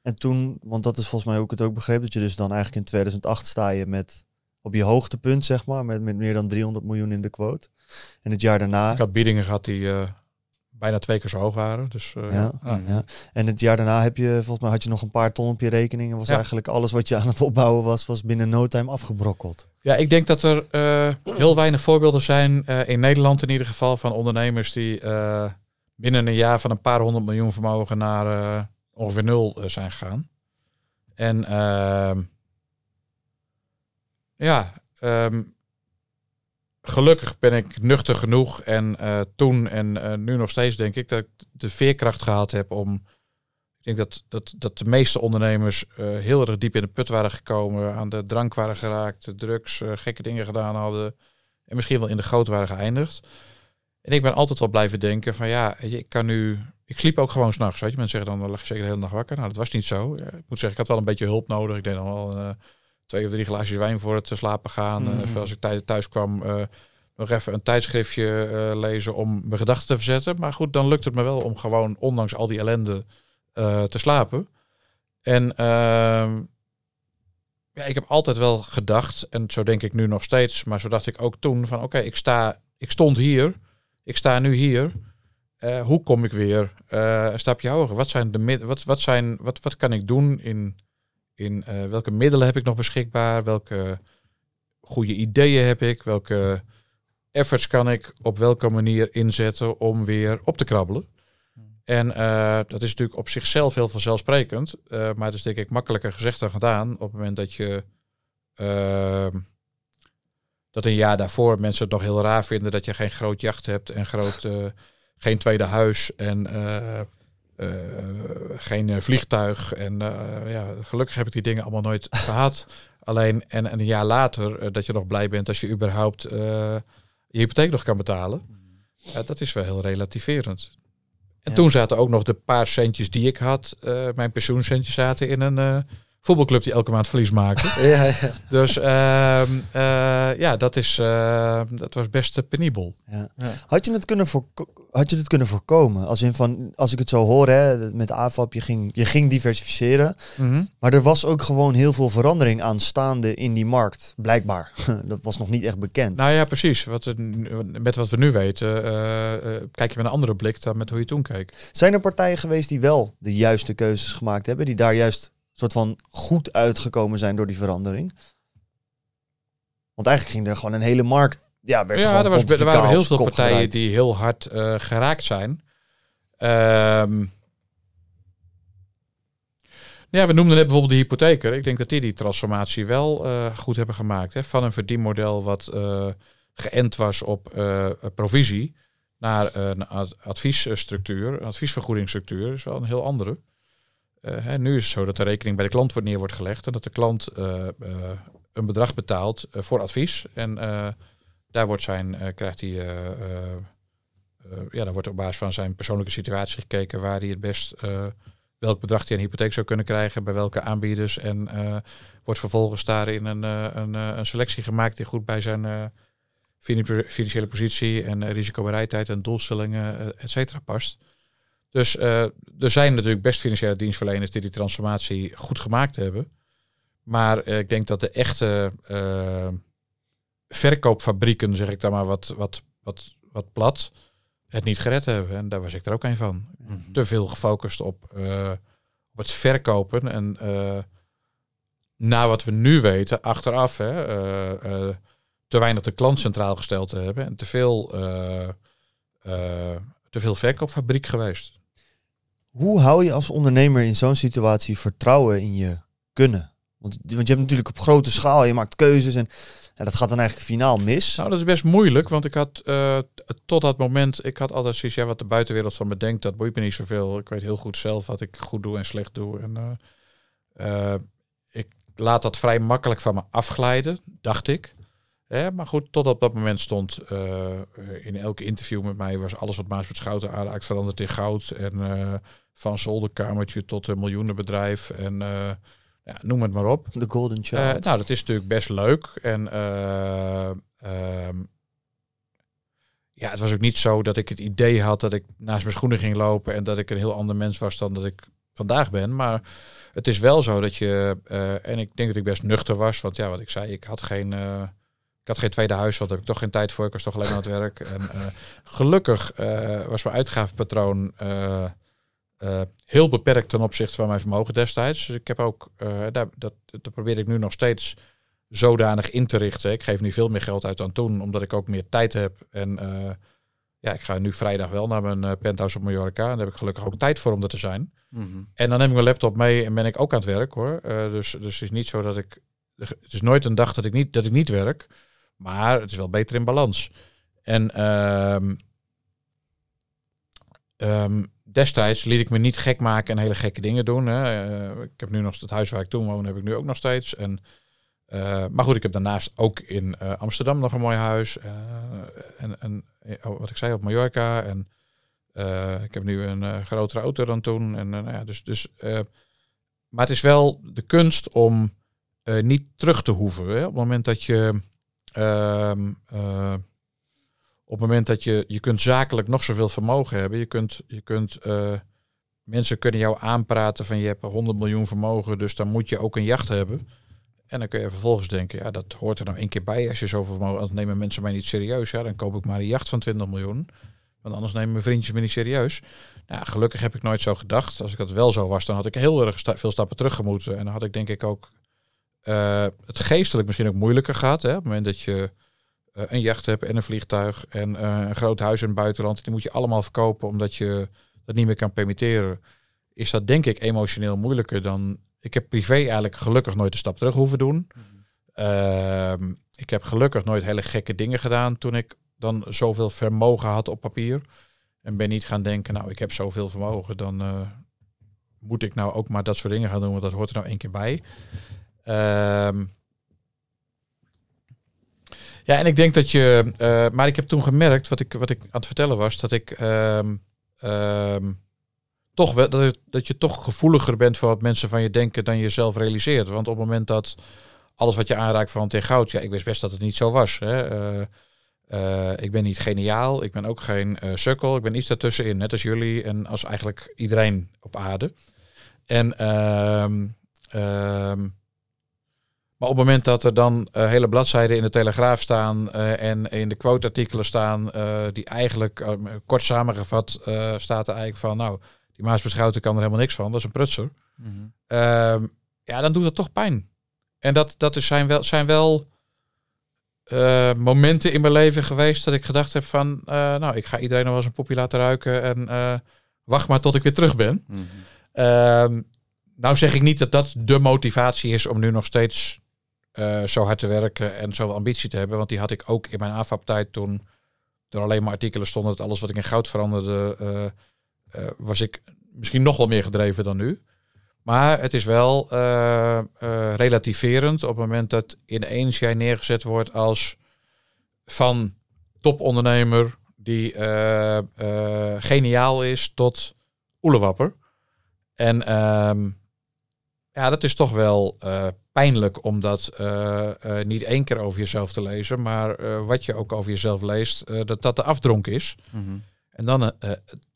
en toen, want dat is volgens mij ook het ook begreep, dat je dus dan eigenlijk in 2008 sta je met op je hoogtepunt, zeg maar, met, met meer dan 300 miljoen in de quote. En het jaar daarna. Ik had biedingen gehad die eh, bijna twee keer zo hoog waren. Dus, eh, ja, ja, En het jaar daarna heb je, volgens mij, had je nog een paar ton op je rekening. En was eigenlijk alles wat je aan het opbouwen was, was binnen no time afgebrokkeld. Ja, ik denk dat er eh, heel weinig voorbeelden zijn, in Nederland in ieder geval, van ondernemers die binnen een jaar van een paar honderd miljoen vermogen naar ongeveer nul eh, zijn gegaan. En ehm, ja, ehm, gelukkig ben ik nuchter genoeg en eh, toen en eh, nu nog steeds denk ik dat ik de veerkracht gehad heb om. Ik denk dat, dat, dat de meeste ondernemers heel erg diep in de put waren gekomen, aan de drank waren geraakt, drugs, gekke dingen gedaan hadden en misschien wel in de goot waren geëindigd. En ik ben altijd wel blijven denken van ja, ik kan nu ik sliep ook gewoon s'nachts. Weet je, mensen zeggen dan lag je zeker de hele nacht wakker. Nou, dat was niet zo. Ja, ik moet zeggen, ik had wel een beetje hulp nodig. Ik deed dan wel eh, twee of drie glaasjes wijn voor het eh, slapen gaan. Mm als ik thuis, thuis kwam, uh, nog even een tijdschriftje lezen om mijn gedachten te verzetten. Maar goed, dan lukt het me wel om gewoon, ondanks al die ellende, te slapen. En ehm, ja, ik heb altijd wel gedacht, en zo denk ik nu nog steeds, maar zo dacht ik ook toen van oké, ik sta, ik stond hier, ik sta nu hier. Eh, hoe kom ik weer uh, een stapje hoger? Wat, zijn de wat, wat, zijn, wat, wat kan ik doen? In, in eh, welke middelen heb ik nog beschikbaar? Welke goede ideeën heb ik? Welke efforts kan ik op welke manier inzetten om weer op te krabbelen? Hmm. En dat is natuurlijk op zichzelf heel vanzelfsprekend. maar het is denk ik makkelijker gezegd dan gedaan op het moment dat je ehm, dat een jaar daarvoor mensen het nog heel raar vinden dat je geen groot jacht hebt en groot, geen tweede huis en eh, eh, geen eh, vliegtuig. En ja, gelukkig heb ik die dingen allemaal nooit gehad. Alleen en, en, een jaar later dat je nog blij bent als je überhaupt je hypotheek nog kan betalen. Mm. dat is wel heel relativerend. En toen zaten ook nog de paar centjes die ik had, mijn pensioencentjes zaten in een voetbalclub die elke maand verlies maakte. ja, Dus ehm, eh, ja, dat, is, eh, dat was best penibel. Ja. Had, je het kunnen had je het kunnen voorkomen? Als, in van, als ik het zo hoor, hè, met AFAP, je ging, je ging diversificeren. Mhm. Maar er was ook gewoon heel veel verandering aanstaande in die markt, blijkbaar. dat was nog niet echt bekend. Nou ja, precies. Wat, met wat we nu weten, eh, kijk je met een andere blik dan met hoe je toen keek. Zijn er partijen geweest die wel de juiste keuzes gemaakt hebben, die daar juist soort van goed uitgekomen zijn door die verandering. Want eigenlijk ging er gewoon een hele markt. Ja, werd ja er, was, er waren heel veel partijen die heel hard eh, geraakt zijn. Ehm, ja, we noemden net bijvoorbeeld de hypotheker. Ik denk dat die die transformatie wel eh, goed hebben gemaakt. Hè? Van een verdienmodel wat eh, geënt was op provisie naar een adviesstructuur, adviesvergoedingsstructuur. is wel een heel andere. Eh, hè, nu is het zo dat de rekening bij de klant wordt neer wordt gelegd en dat de klant eh, eh, een bedrag betaalt voor advies. En daar wordt zijn, krijgt hij ja, dan wordt op basis van zijn persoonlijke situatie gekeken waar hij het best uh, welk bedrag hij aan hypotheek zou kunnen krijgen, bij welke aanbieders. En wordt vervolgens daarin een, een, een, selectie gemaakt die goed bij zijn financiële positie en risicobereidheid en doelstellingen, et cetera, past. Dus eh, er zijn natuurlijk best financiële dienstverleners die die transformatie goed gemaakt hebben. Maar eh, ik denk dat de echte eh, verkoopfabrieken, zeg ik dan maar wat, wat, wat, wat plat, het niet gered hebben. En daar was ik er ook een van. Mhm. Te veel gefocust op, op het verkopen. En na wat we nu weten, achteraf, hè, te weinig de klant centraal gesteld te hebben. En te veel te veel verkoopfabriek geweest. Hoe hou je als ondernemer in zo'n situatie vertrouwen in je kunnen? Want, want je hebt natuurlijk op grote schaal, je maakt keuzes en dat gaat dan eigenlijk finaal mis. Nou, dat is best moeilijk, want ik had eh, tot dat moment, ik had altijd zoiets, ja, wat de buitenwereld van me denkt, dat boeit me niet zoveel. Ik weet heel goed zelf wat ik goed doe en slecht doe. En, eh, eh, ik laat dat vrij makkelijk van me afglijden, dacht ik. maar goed, tot op dat moment stond in elk interview met mij was alles wat Maas met Schouten aanraakt veranderd in goud. En van zolderkamertje tot een miljoenenbedrijf en eh, ja, noem het maar op. De Golden eh, Child. nou, dat is natuurlijk best leuk. En eh, ehm, ja, het was ook niet zo dat ik het idee had dat ik naast mijn schoenen ging lopen en dat ik een heel ander mens was dan dat ik vandaag ben. Maar het is wel zo dat je, en ik denk dat ik best nuchter was, want ja, wat ik zei, ik had geen, ik had geen tweede huis, want daar heb ik toch geen tijd voor, ik was toch alleen aan het werk. En gelukkig was mijn uitgavenpatroon eh, heel beperkt ten opzichte van mijn vermogen destijds. Dus ik heb ook, eh, daar, dat, dat probeer ik nu nog steeds zodanig in te richten. Ik geef nu veel meer geld uit dan toen, omdat ik ook meer tijd heb. En eh, ja, ik ga nu vrijdag wel naar mijn penthouse op Mallorca. En daar heb ik gelukkig ook tijd voor om er te zijn. Mhm. En dan neem ik mijn laptop mee en ben ik ook aan het werk hoor. dus, dus het is niet zo dat ik. Het is nooit een dag dat ik niet, dat ik niet werk. Maar het is wel beter in balans. En ehm, ehm, destijds liet ik me niet gek maken en hele gekke dingen doen. Hè. Eh, ik heb nu nog het huis waar ik toen woonde, heb ik nu ook nog steeds. En, eh, maar goed, ik heb daarnaast ook in eh, Amsterdam nog een mooi huis. en, en oh, wat ik zei, op Mallorca. En ik heb nu een grotere auto dan toen. En, nou ja, dus, dus, maar het is wel de kunst om niet terug te hoeven. Hè. Op het moment dat je ehm, op het moment dat je, je kunt zakelijk nog zoveel vermogen hebben, je kunt, je kunt eh, mensen kunnen jou aanpraten van je hebt 100 miljoen vermogen, dus dan moet je ook een jacht hebben. En dan kun je vervolgens denken, ja, dat hoort er nou één keer bij. Als je zoveel vermogen, dan nemen mensen mij niet serieus. Ja, dan koop ik maar een jacht van 20 miljoen. Want anders nemen mijn vriendjes me niet serieus. Nou, gelukkig heb ik nooit zo gedacht. Als ik dat wel zo was, dan had ik heel erg veel stappen teruggemoeten. En dan had ik denk ik ook eh, het geestelijk misschien ook moeilijker gehad. Hè? Op het moment dat je eh, een jacht heb en een vliegtuig en eh, een groot huis in het buitenland. Die moet je allemaal verkopen omdat je dat niet meer kan permitteren. Is dat denk ik emotioneel moeilijker dan... Ik heb privé eigenlijk gelukkig nooit de stap terug hoeven doen. Mhm. Ehm, ik heb gelukkig nooit hele gekke dingen gedaan toen ik dan zoveel vermogen had op papier. En ben niet gaan denken, nou ik heb zoveel vermogen, dan eh, moet ik nou ook maar dat soort dingen gaan doen, want dat hoort er nou één keer bij. Ehm, ja, en ik denk dat je. Eh, maar ik heb toen gemerkt, wat ik, wat ik aan het vertellen was, dat ik. Ehm, ehm, toch wel, dat, dat je toch gevoeliger bent voor wat mensen van je denken dan je zelf realiseert. Want op het moment dat alles wat je aanraakt van tegen goud, ja, ik wist best dat het niet zo was. Hè. Eh, eh, ik ben niet geniaal, ik ben ook geen uh, sukkel, ik ben iets daartussenin, net als jullie en als eigenlijk iedereen op aarde. En ehm, maar op het moment dat er dan eh, hele bladzijden in de Telegraaf staan eh, en in de quoteartikelen staan, eh, die eigenlijk kort samengevat staat er eigenlijk van, nou, die Maasbeschouwte kan er helemaal niks van, dat is een prutser. Mhm. Ehm, ja, dan doet dat toch pijn. En dat, dat is zijn wel, zijn wel momenten in mijn leven geweest dat ik gedacht heb van, nou, ik ga iedereen nog wel eens een poepje laten ruiken en wacht maar tot ik weer terug ben. Mhm. Ehm, nou zeg ik niet dat dat de motivatie is om nu nog steeds eh, zo hard te werken en zoveel ambitie te hebben. Want die had ik ook in mijn AFAP-tijd toen er alleen maar artikelen stonden dat alles wat ik in goud veranderde, eh, eh, was ik misschien nog wel meer gedreven dan nu. Maar het is wel relativerend op het moment dat ineens jij neergezet wordt als van topondernemer die geniaal is tot oelewapper. En ehm, ja, dat is toch wel eh, pijnlijk om dat eh, eh, niet één keer over jezelf te lezen, maar wat je ook over jezelf leest, dat dat de afdronk is. Mhm. En dan,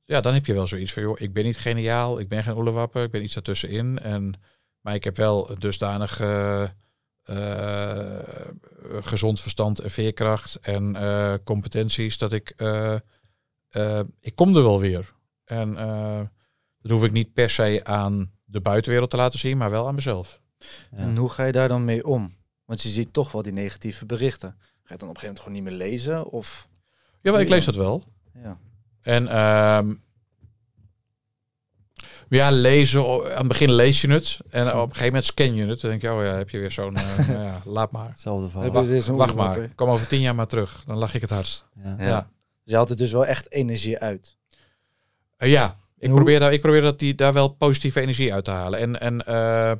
ja, dan heb je wel zoiets van, joh, ik ben niet geniaal, ik ben geen oelewapper, ik ben iets ertussenin En, maar ik heb wel dusdanig gezond verstand en veerkracht en competenties dat ik, ik kom er wel weer. En dat hoef ik niet per se aan de buitenwereld te laten zien, maar wel aan mezelf. En hoe ga je daar dan mee om? Want je ziet toch wel die negatieve berichten. Ga je dan op een gegeven moment gewoon niet meer lezen? Of... Ja, maar ik lees dat wel. Ja. En ehm, ja, lezen. Oh, aan het begin lees je het. En op een gegeven moment scan je het. Dan denk je, oh ja, heb je weer zo'n... Eh, nou ja, laat maar. Hetzelfde verhaal. Wacht, wacht maar. kom over tien jaar maar terug. Dan lach ik het hardst. Ja. Dus je haalt er dus wel echt energie uit. Eh, ja. Ik probeer, dat, ik probeer dat die, daar wel positieve energie uit te halen. En, en eh,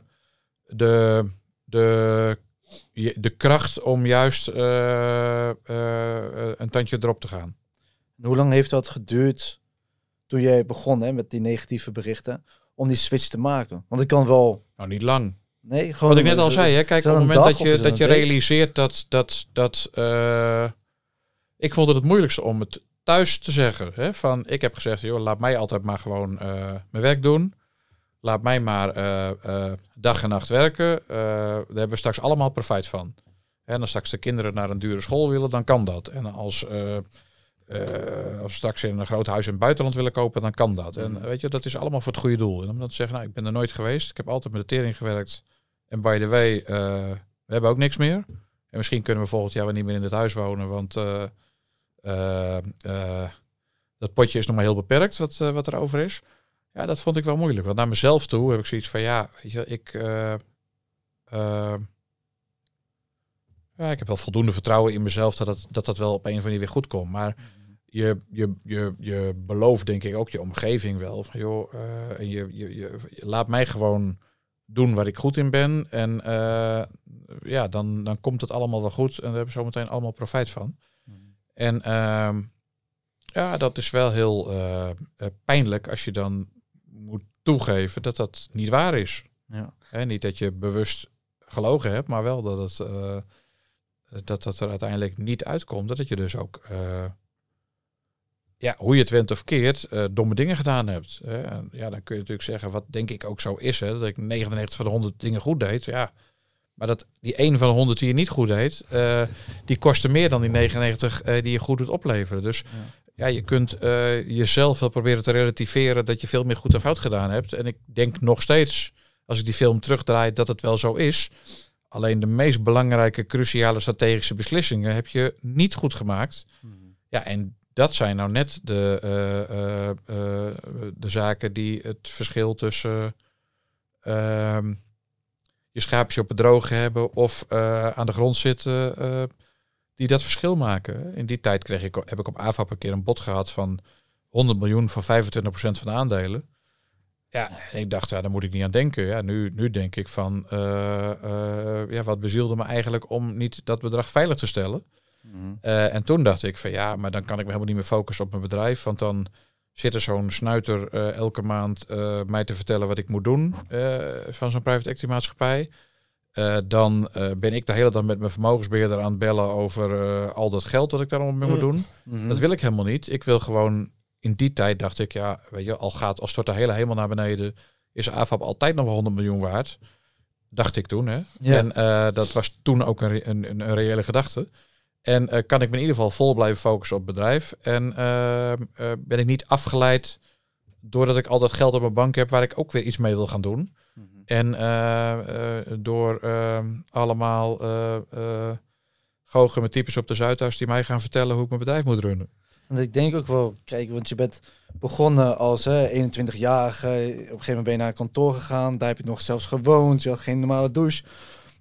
de, de, de kracht om juist eh, eh, een tandje erop te gaan. En hoe lang heeft dat geduurd toen jij begon hè, met die negatieve berichten? Om die switch te maken? Want ik kan wel. Nou, niet lang. Nee, gewoon. Wat ik net al zei, hè? Kijk, op het moment dat je, dat je realiseert dat. dat, dat ik vond het het moeilijkste om het thuis te zeggen. Hè? Van, ik heb gezegd, joh, laat mij altijd maar gewoon eh, mijn werk doen. Laat mij maar eh, eh, dag en nacht werken. daar hebben we straks allemaal profijt van. En als straks de kinderen naar een dure school willen, dan kan dat. En als, als straks in een groot huis in het buitenland willen kopen, dan kan dat. En mhm. weet je, dat is allemaal voor het goede doel. En om dan te zeggen, nou, ik ben er nooit geweest. Ik heb altijd met de tering gewerkt. En by the way, we hebben ook niks meer. En misschien kunnen we volgend jaar weer niet meer in het huis wonen, want eh, eh, dat potje is nog maar heel beperkt wat, eh, wat er over is. Ja, dat vond ik wel moeilijk. Want naar mezelf toe heb ik zoiets van, ja, weet je, ik... Ja, ik heb wel voldoende vertrouwen in mezelf dat dat, dat wel op een of andere manier weer goed komt. Maar je, je, je, je belooft denk ik ook je omgeving wel. Van, joh, en je, je, je, laat mij gewoon doen waar ik goed in ben. En ja, dan, dan komt het allemaal wel goed. En daar hebben we zometeen allemaal profijt van. En ehm, ja, dat is wel heel eh, eh, pijnlijk als je dan moet toegeven dat dat niet waar is. Ja. niet dat je bewust gelogen hebt, maar wel dat het, eh, dat, dat er uiteindelijk niet uitkomt. Dat je dus ook, ja, hoe je het went of keert, domme dingen gedaan hebt. en ja, dan kun je natuurlijk zeggen, wat denk ik ook zo is, hè, dat ik 99 van de 100 dingen goed deed. Ja, maar dat, die 1 van de 100 die je niet goed deed, eh, die kostte meer dan die 99 eh, die je goed doet opleveren. Dus ja, je kunt eh, jezelf wel proberen te relativeren dat je veel meer goed en fout gedaan hebt. En ik denk nog steeds, als ik die film terugdraai, dat het wel zo is. Alleen de meest belangrijke, cruciale strategische beslissingen heb je niet goed gemaakt. Ja, en dat zijn nou net de, de zaken die het verschil tussen ehm, je schaapjes op het droge hebben of eh, aan de grond zitten, eh, die dat verschil maken. In die tijd kreeg ik, heb ik op AFAP een keer een bod gehad van 100 miljoen van 25% van de aandelen. Ja, en ik dacht, ja, daar moet ik niet aan denken. Ja, nu, nu denk ik van, eh, ja, wat bezielde me eigenlijk om niet dat bedrag veilig te stellen? Mhm. en toen dacht ik van, ja, maar dan kan ik me helemaal niet meer focussen op mijn bedrijf, want dan zit er zo'n snuiter eh, elke maand eh, mij te vertellen wat ik moet doen eh, van zo'n private equity maatschappij. dan ben ik de hele dag met mijn vermogensbeheerder aan het bellen over al dat geld dat ik daarom mee moet mm. doen. Mm-hmm. Dat wil ik helemaal niet. Ik wil gewoon, in die tijd dacht ik, ja, weet je, al gaat, als stort de hele helemaal naar beneden, is AFAP altijd nog wel 100 miljoen waard. Dacht ik toen, hè. En dat was toen ook een, een, een reële gedachte. En eh, kan ik me in ieder geval vol blijven focussen op bedrijf. En ehm, eh, ben ik niet afgeleid doordat ik al dat geld op mijn bank heb waar ik ook weer iets mee wil gaan doen. Mhm. En eh, door ehm, allemaal goochen met types op de zuidhuis die mij gaan vertellen hoe ik mijn bedrijf moet runnen. Want ik denk ook wel, kijk, want je bent begonnen als 21-jarige. Op een gegeven moment ben je naar een kantoor gegaan. Daar heb je nog zelfs gewoond. Je had geen normale douche.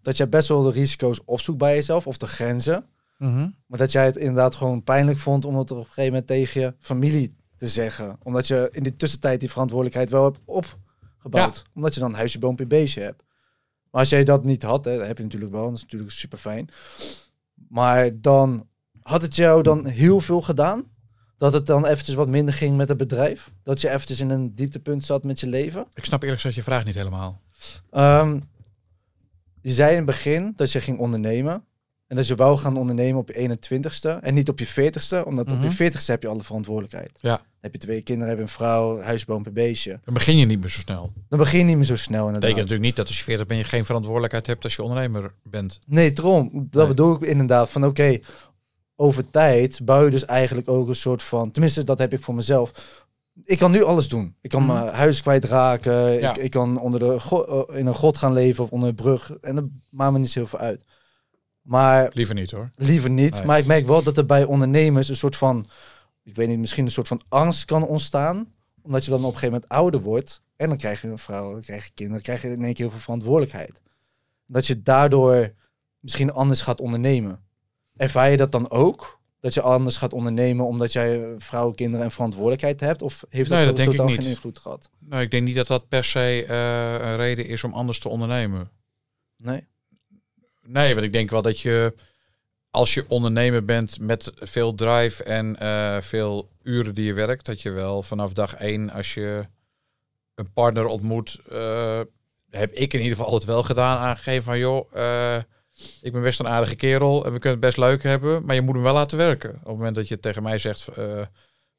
Dat jij best wel de risico's opzoekt bij jezelf of de grenzen. Mhm. Maar dat jij het inderdaad gewoon pijnlijk vond om het op een gegeven moment tegen je familie te zeggen. Omdat je in de tussentijd die verantwoordelijkheid wel hebt opgebouwd. Omdat je dan huisje, boompje, beestje hebt. Maar als jij dat niet had, hè, dat heb je natuurlijk wel, dat is natuurlijk super fijn. Maar dan had het jou dan heel veel gedaan? Dat het dan eventjes wat minder ging met het bedrijf? Dat je eventjes in een dieptepunt zat met je leven? Ik snap eerlijk gezegd je vraag niet helemaal. Ehm, je zei in het begin dat je ging ondernemen. En dat je wou gaan ondernemen op je 21ste en niet op je 40ste, omdat op je 40ste mhm. heb je alle verantwoordelijkheid. Ja. heb je twee kinderen, heb je een vrouw, huisboom, een beestje. Dan begin je niet meer zo snel. Dan begin je niet meer zo snel. Dat betekent natuurlijk niet dat als je 40 bent je geen verantwoordelijkheid hebt als je ondernemer bent. Nee, trom. Dat bedoel ik inderdaad. Van oké, over tijd bouw je dus eigenlijk ook een soort van, tenminste dat heb ik voor mezelf, ik kan nu alles doen. Ik kan mhm. mijn huis kwijtraken. Ja. Ik, ik kan onder de eh, in een god gaan leven of onder een brug. En dat maakt me niet zoveel uit. Maar, liever niet hoor. Liever niet. Maar ik merk wel dat er bij ondernemers een soort van, ik weet niet, misschien een soort van angst kan ontstaan. Omdat je dan op een gegeven moment ouder wordt. En dan krijg je een vrouw, dan krijg je kinderen, dan krijg je in één keer heel veel verantwoordelijkheid. Dat je daardoor misschien anders gaat ondernemen. Ervaar je dat dan ook? Dat je anders gaat ondernemen omdat jij vrouwen, kinderen en verantwoordelijkheid hebt? Of heeft dat, dat totaal geen invloed gehad? Nou, ik denk niet dat dat per se eh, een reden is om anders te ondernemen. Nee. Nee, want ik denk wel dat je als je ondernemer bent met veel drive en eh, veel uren die je werkt, dat je wel vanaf dag één, als je een partner ontmoet, eh, heb ik in ieder geval altijd wel gedaan, aangegeven van joh, eh, ik ben best een aardige kerel en we kunnen het best leuk hebben, maar je moet hem wel laten werken. Op het moment dat je tegen mij zegt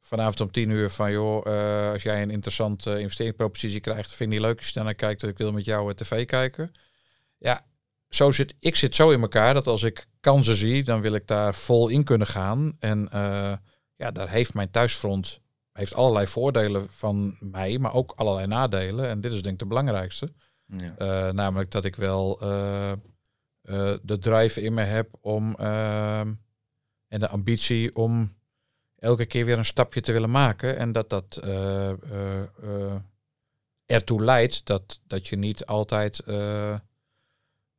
vanavond om tien uur van joh, als jij een interessante investeringspropositie krijgt, vind je die leuk, als je dan kijkt dat ik wil met jou tv kijken. Ja, zo zit, ik zit zo in elkaar dat als ik kansen zie, dan wil ik daar vol in kunnen gaan. En eh, ja, daar heeft mijn thuisfront heeft allerlei voordelen van mij, maar ook allerlei nadelen. En dit is denk ik de belangrijkste. Ja. Eh, namelijk dat ik wel eh, de drive in me heb om ehm, en de ambitie om elke keer weer een stapje te willen maken. En dat dat ertoe leidt dat, dat je niet altijd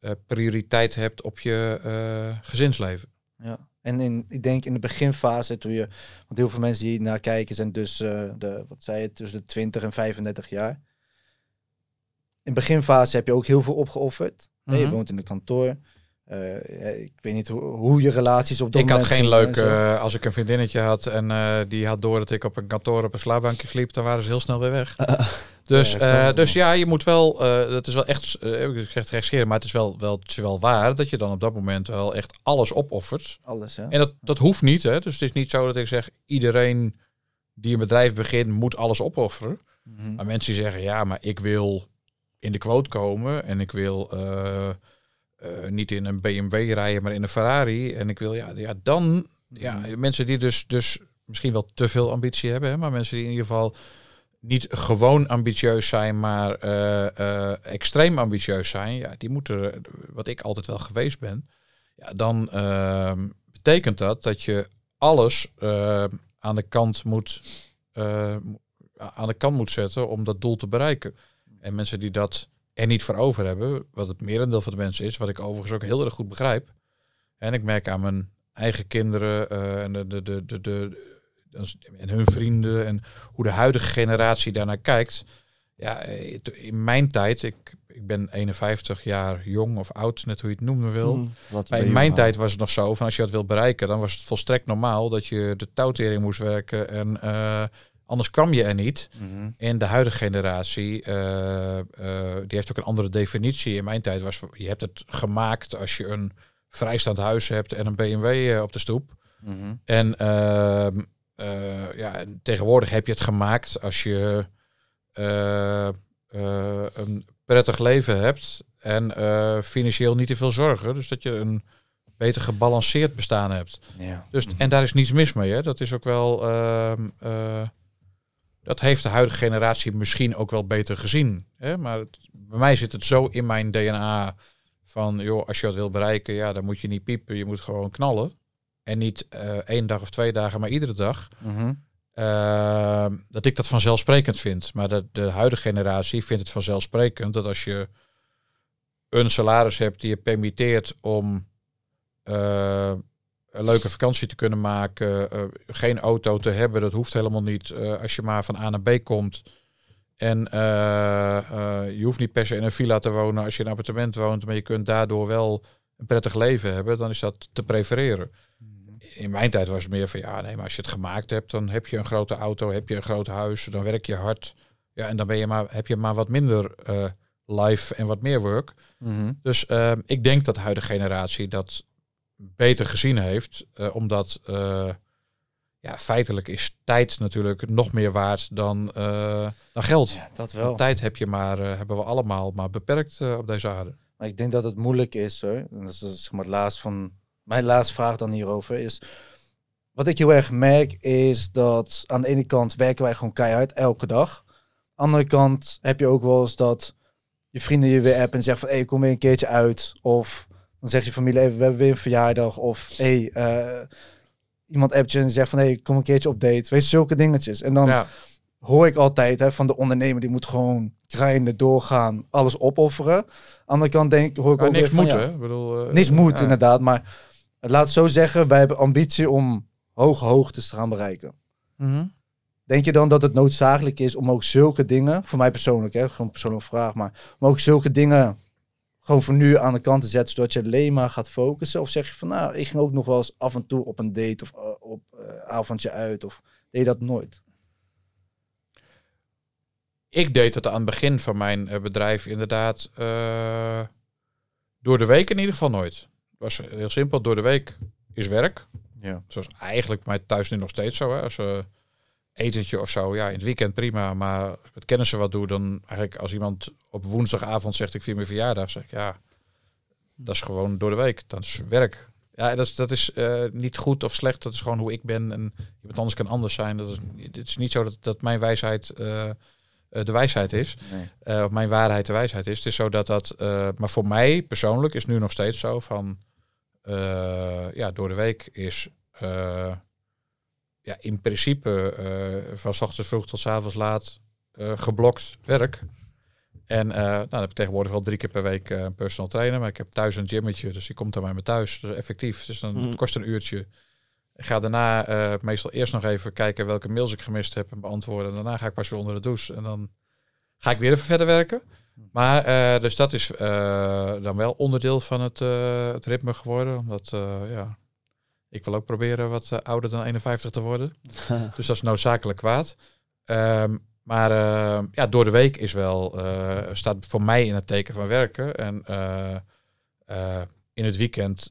eh, prioriteit hebt op je eh, gezinsleven. Ja. En in, ik denk in de beginfase, toen je, want heel veel mensen die naar kijken zijn dus, eh, de, wat zei je, tussen de 20 en 35 jaar. In de beginfase heb je ook heel veel opgeofferd. Je mhm. woont in een kantoor. ik weet niet hoe, je relaties op dat ik had geen leuke... als ik een vriendinnetje had en die had door dat ik op een kantoor op een slaapbankje sliep... dan waren ze heel snel weer weg. Dus, ja, eh, dus ja, je moet wel, uh, dat is wel echt, uh, heb ik gezegd rechtsgeren, maar het is wel, wel, is wel waar dat je dan op dat moment wel echt alles opoffert. Alles, En dat, dat hoeft niet, hè? Dus het is niet zo dat ik zeg, iedereen die een bedrijf begint, moet alles opofferen. Mhm. Maar mensen die zeggen, ja, maar ik wil in de quote komen en ik wil niet in een BMW rijden, maar in een Ferrari. En ik wil, ja, ja dan, ja, mhm. mensen die dus, dus misschien wel te veel ambitie hebben, hè? maar mensen die in ieder geval niet gewoon ambitieus zijn, maar eh, eh, extreem ambitieus zijn, ja, die moeten, wat ik altijd wel geweest ben, ja, dan ehm, betekent dat dat je alles eh, aan de kant moet aan de kant moet zetten om dat doel te bereiken. En mensen die dat er niet voor over hebben, wat het merendeel van de mensen is, wat ik overigens ook heel erg goed begrijp. En ik merk aan mijn eigen kinderen en de, de, de, de en hun vrienden en hoe de huidige generatie daarnaar kijkt. Ja, in mijn tijd, ik, ik ben 51 jaar jong of oud, net hoe je het noemen wil. Hmm, maar in mijn tijd was het nog zo, van als je dat wilt bereiken, dan was het volstrekt normaal dat je de touwtering moest werken en eh, anders kwam je er niet. Mhm. En de huidige generatie, eh, eh, die heeft ook een andere definitie. In mijn tijd was, je hebt het gemaakt als je een vrijstaand huis hebt en een BMW op de stoep. Mhm. En ehm, eh, ja, tegenwoordig heb je het gemaakt als je eh, eh, een prettig leven hebt en financieel niet te veel zorgen. Dus dat je een beter gebalanceerd bestaan hebt. Ja. Dus, mhm. en daar is niets mis mee. Hè? Dat is ook wel. Ehm, dat heeft de huidige generatie misschien ook wel beter gezien. Hè? Maar bij mij zit het zo in mijn DNA van, joh, als je dat wil bereiken, ja, dan moet je niet piepen, je moet gewoon knallen. En niet eh, één dag of twee dagen, maar iedere dag. Mhm. Ehm, dat ik dat vanzelfsprekend vind. Maar de, de huidige generatie vindt het vanzelfsprekend dat als je een salaris hebt die je permitteert om eh, een leuke vakantie te kunnen maken, eh, geen auto te hebben, dat hoeft helemaal niet. als je maar van A naar B komt, en je hoeft niet per se in een villa te wonen als je in een appartement woont, maar je kunt daardoor wel een prettig leven hebben, dan is dat te prefereren. Mhm in mijn tijd was het meer van ja, nee, maar als je het gemaakt hebt, dan heb je een grote auto, heb je een groot huis, dan werk je hard. Ja, en dan ben je maar, heb je maar wat minder uh, life en wat meer work. Mhm. Dus ehm, ik denk dat de huidige generatie dat beter gezien heeft, eh, omdat eh, ja, feitelijk is tijd natuurlijk nog meer waard dan, dan geld. Ja, dat wel. tijd heb je maar, hebben we allemaal maar beperkt op deze aarde. Maar ik denk dat het moeilijk is hoor. Dat is zeg maar het laatst van mijn laatste vraag dan hierover is. Wat ik heel erg merk is dat aan de ene kant werken wij gewoon keihard elke dag. andere kant heb je ook wel eens dat je vrienden je weer appen en zeggen van hé, hey, kom weer een keertje uit. Of dan zegt je familie even, we hebben weer een verjaardag. Of hé, hey, eh, iemand appt je en zegt van hé, hey, kom een keertje op date. Weet je, zulke dingetjes. En dan hoor ik altijd hè, van de ondernemer, die moet gewoon krijnen, doorgaan, alles opofferen. Aan andere kant denk, hoor ik ook niks weer van, moeten, ja, bedoel, eh, moet inderdaad, maar het laat zo zeggen, wij hebben ambitie om hoge hoogtes te gaan bereiken. Mhm. Denk je dan dat het noodzakelijk is om ook zulke dingen, voor mij persoonlijk, hè, gewoon persoonlijke vraag, maar om ook zulke dingen gewoon voor nu aan de kant te zetten, zodat je alleen maar gaat focussen? Of zeg je van, nou, ik ging ook nog wel eens af en toe op een date of eh, op uh, avondje uit, of deed je dat nooit? Ik deed het aan het begin van mijn eh, bedrijf inderdaad. door de week in ieder geval nooit was heel simpel. Door de week is werk. Ja. Zoals eigenlijk mij thuis nu nog steeds zo. Hè. Als uh, etentje of zo. Ja, in het weekend prima. Maar het kennen ze wat doe, dan eigenlijk als iemand op woensdagavond zegt ik vier mijn verjaardag, zeg ik ja, dat is gewoon door de week. Dat is werk. Ja, dat is, dat is eh, niet goed of slecht. Dat is gewoon hoe ik ben. En iemand anders kan anders zijn. Dat is, het is niet zo dat, dat mijn wijsheid eh, de wijsheid is. of mijn waarheid de wijsheid is. Het is zo dat dat... maar voor mij persoonlijk is nu nog steeds zo van... Eh, ja, door de week is eh, ja, in principe eh, van s ochtends vroeg tot s avonds laat geblokt werk. En nou, dan heb ik tegenwoordig wel drie keer per week een personal trainer. Maar ik heb thuis een gymmetje, dus die komt dan bij me thuis. Dus effectief. Dus dan, mhm. kost een uurtje. Ik ga daarna meestal eerst nog even kijken welke mails ik gemist heb en beantwoorden. En daarna ga ik pas weer onder de douche. En dan ga ik weer even verder werken. Maar, eh, dus dat is eh, dan wel onderdeel van het, eh, het ritme geworden. Omdat, ja, ik wil ook proberen wat ouder dan 51 te worden. dus dat is noodzakelijk kwaad. Ehm, maar ehm, ja, door de week is wel, staat voor mij in het teken van werken. En in het weekend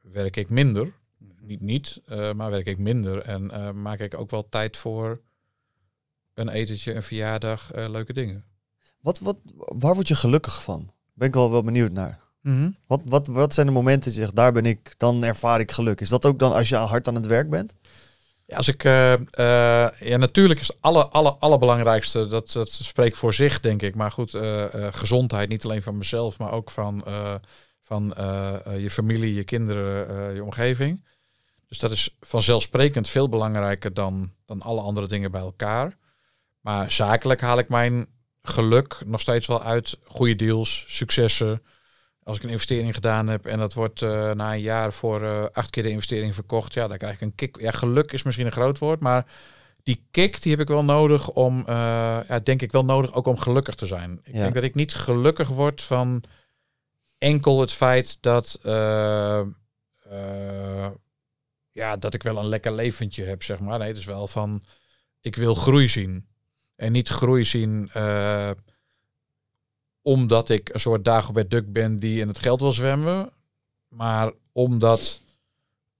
werk ik minder. Mhm. Niet niet, maar werk ik minder. En maak ik ook wel tijd voor een etentje, een verjaardag, leuke dingen. Wat, wat, waar word je gelukkig van? Ben ik wel, wel benieuwd naar. Mhm. wat, wat, wat zijn de momenten dat je zegt, daar ben ik, dan ervaar ik geluk. Is dat ook dan als je hard aan het werk bent? Ja, als ik, eh, eh, ja, natuurlijk is het alle, alle, allerbelangrijkste, dat, dat spreekt voor zich, denk ik. Maar goed, eh, gezondheid, niet alleen van mezelf, maar ook van, van je familie, je kinderen, je omgeving. Dus dat is vanzelfsprekend veel belangrijker dan, dan alle andere dingen bij elkaar. Maar zakelijk haal ik mijn geluk nog steeds wel uit goede deals, successen. Als ik een investering gedaan heb en dat wordt eh, na een jaar voor eh, acht keer de investering verkocht, ja, dan krijg ik een kick. Ja, geluk is misschien een groot woord, maar die kick die heb ik wel nodig om, eh, ja, denk ik wel nodig ook om gelukkig te zijn. Ik denk dat ik niet gelukkig word van enkel het feit dat, ja, dat ik wel een lekker leventje heb, zeg maar. Nee, het is wel van, ik wil groei zien. En niet groei zien eh, omdat ik een soort Dagobert Duck ben die in het geld wil zwemmen. Maar omdat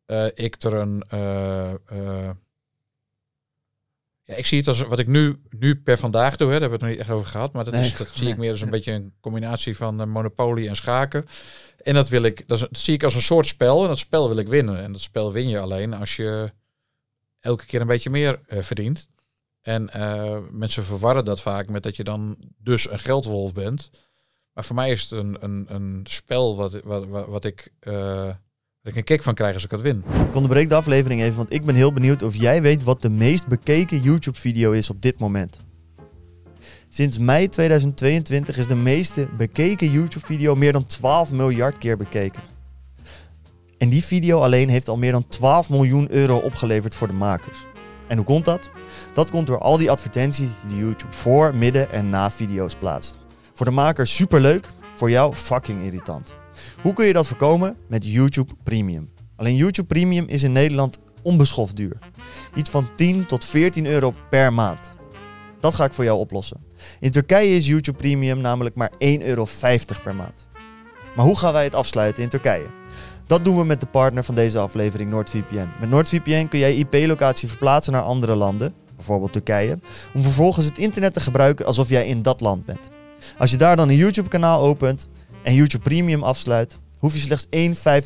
eh, ik er een... Eh, ja, ik zie het als wat ik nu, nu per vandaag doe. Hè, daar hebben we het nog niet echt over gehad. Maar dat, is, dat zie ik meer als een beetje een combinatie van monopolie en schaken. En dat wil ik, dat, zie ik als een soort spel. En dat spel wil ik winnen. En dat spel win je alleen als je elke keer een beetje meer verdient. En eh, mensen verwarren dat vaak met dat je dan dus een geldwolf bent. Maar voor mij is het een, een, een spel wat, wat, wat, ik, eh, ik een kick van krijg als ik het win. Ik onderbreek de aflevering even, want ik ben heel benieuwd of jij weet wat de meest bekeken YouTube-video is op dit moment. Sinds mei 2022 is de meeste bekeken YouTube-video meer dan 12 miljard keer bekeken. En die video alleen heeft al meer dan 12 miljoen euro opgeleverd voor de makers. En hoe komt dat? Dat komt door al die advertenties die YouTube voor, midden en na video's plaatst. Voor de maker superleuk, voor jou fucking irritant. Hoe kun je dat voorkomen? Met YouTube Premium. Alleen YouTube Premium is in Nederland onbeschoft duur. Iets van 10 tot 14 euro per maand. Dat ga ik voor jou oplossen. In Turkije is YouTube Premium namelijk maar 1,50 euro per maand. Maar hoe gaan wij het afsluiten in Turkije? Dat doen we met de partner van deze aflevering, NordVPN. Met NordVPN kun jij IP-locatie verplaatsen naar andere landen, bijvoorbeeld Turkije, om vervolgens het internet te gebruiken alsof jij in dat land bent. Als je daar dan een YouTube-kanaal opent en YouTube Premium afsluit, hoef je slechts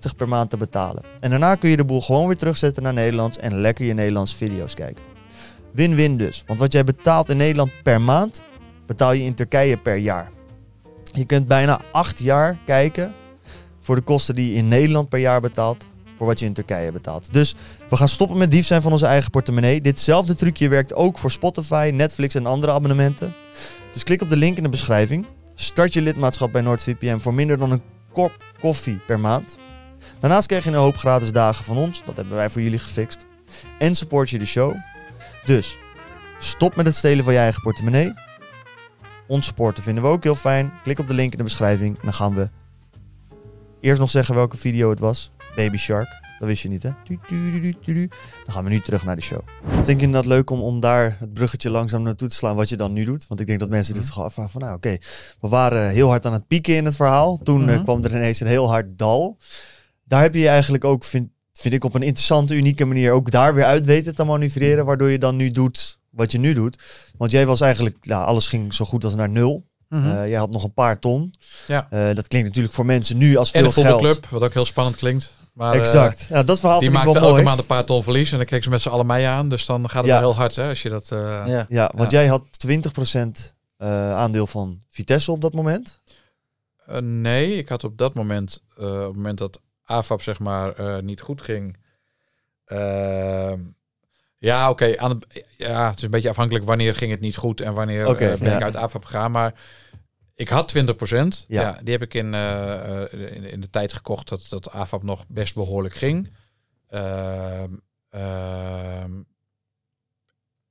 1,50 per maand te betalen. En daarna kun je de boel gewoon weer terugzetten naar Nederlands en lekker je Nederlands video's kijken. Win-win dus, want wat jij betaalt in Nederland per maand, betaal je in Turkije per jaar. Je kunt bijna 8 jaar kijken voor de kosten die je in Nederland per jaar betaalt voor wat je in Turkije betaalt. Dus we gaan stoppen met dief zijn van onze eigen portemonnee. Ditzelfde trucje werkt ook voor Spotify, Netflix en andere abonnementen. Dus klik op de link in de beschrijving. Start je lidmaatschap bij NordVPN voor minder dan een kop koffie per maand. Daarnaast krijg je een hoop gratis dagen van ons. Dat hebben wij voor jullie gefixt. En support je de show. Dus stop met het stelen van je eigen portemonnee. Ons supporten vinden we ook heel fijn. Klik op de link in de beschrijving. Dan gaan we Eerst nog zeggen welke video het was. Baby Shark. Dat wist je niet, hè? Dan gaan we nu terug naar de show. Ik je dat leuk om, om daar het bruggetje langzaam naartoe te slaan wat je dan nu doet. Want ik denk dat mensen dit mhm. zich afvragen van, nou oké, we waren heel hard aan het pieken in het verhaal. Toen eh, mhm. kwam er ineens een heel hard dal. Daar heb je, je eigenlijk ook, vind, vind ik op een interessante, unieke manier, ook daar weer uit weten te manoeuvreren. Waardoor je dan nu doet wat je nu doet. Want jij was eigenlijk, nou, alles ging zo goed als naar nul. Mhm. Eh, jij had nog een paar ton. Ja. Eh, dat klinkt natuurlijk voor mensen nu als veel en geld. club, wat ook heel spannend klinkt. Maar, eh, exact. ja, dat verhaal die maakte elke maand een paar ton verlies en dan kijken ze met z'n allen mij aan. Dus dan gaat het heel hard hè, als je dat... ja. ja. want jij had 20% uh, aandeel van Vitesse op dat moment? nee, ik had op dat moment, op het moment dat AFAP zeg maar niet goed ging, ja, oké. ja, het is een beetje afhankelijk wanneer ging het niet goed en wanneer eh, ben ik uit AFAP gegaan. Maar ik had 20 Ja. die heb ik in, eh, eh, in, in, de tijd gekocht dat, dat AFAP nog best behoorlijk ging. Ehm, ehm,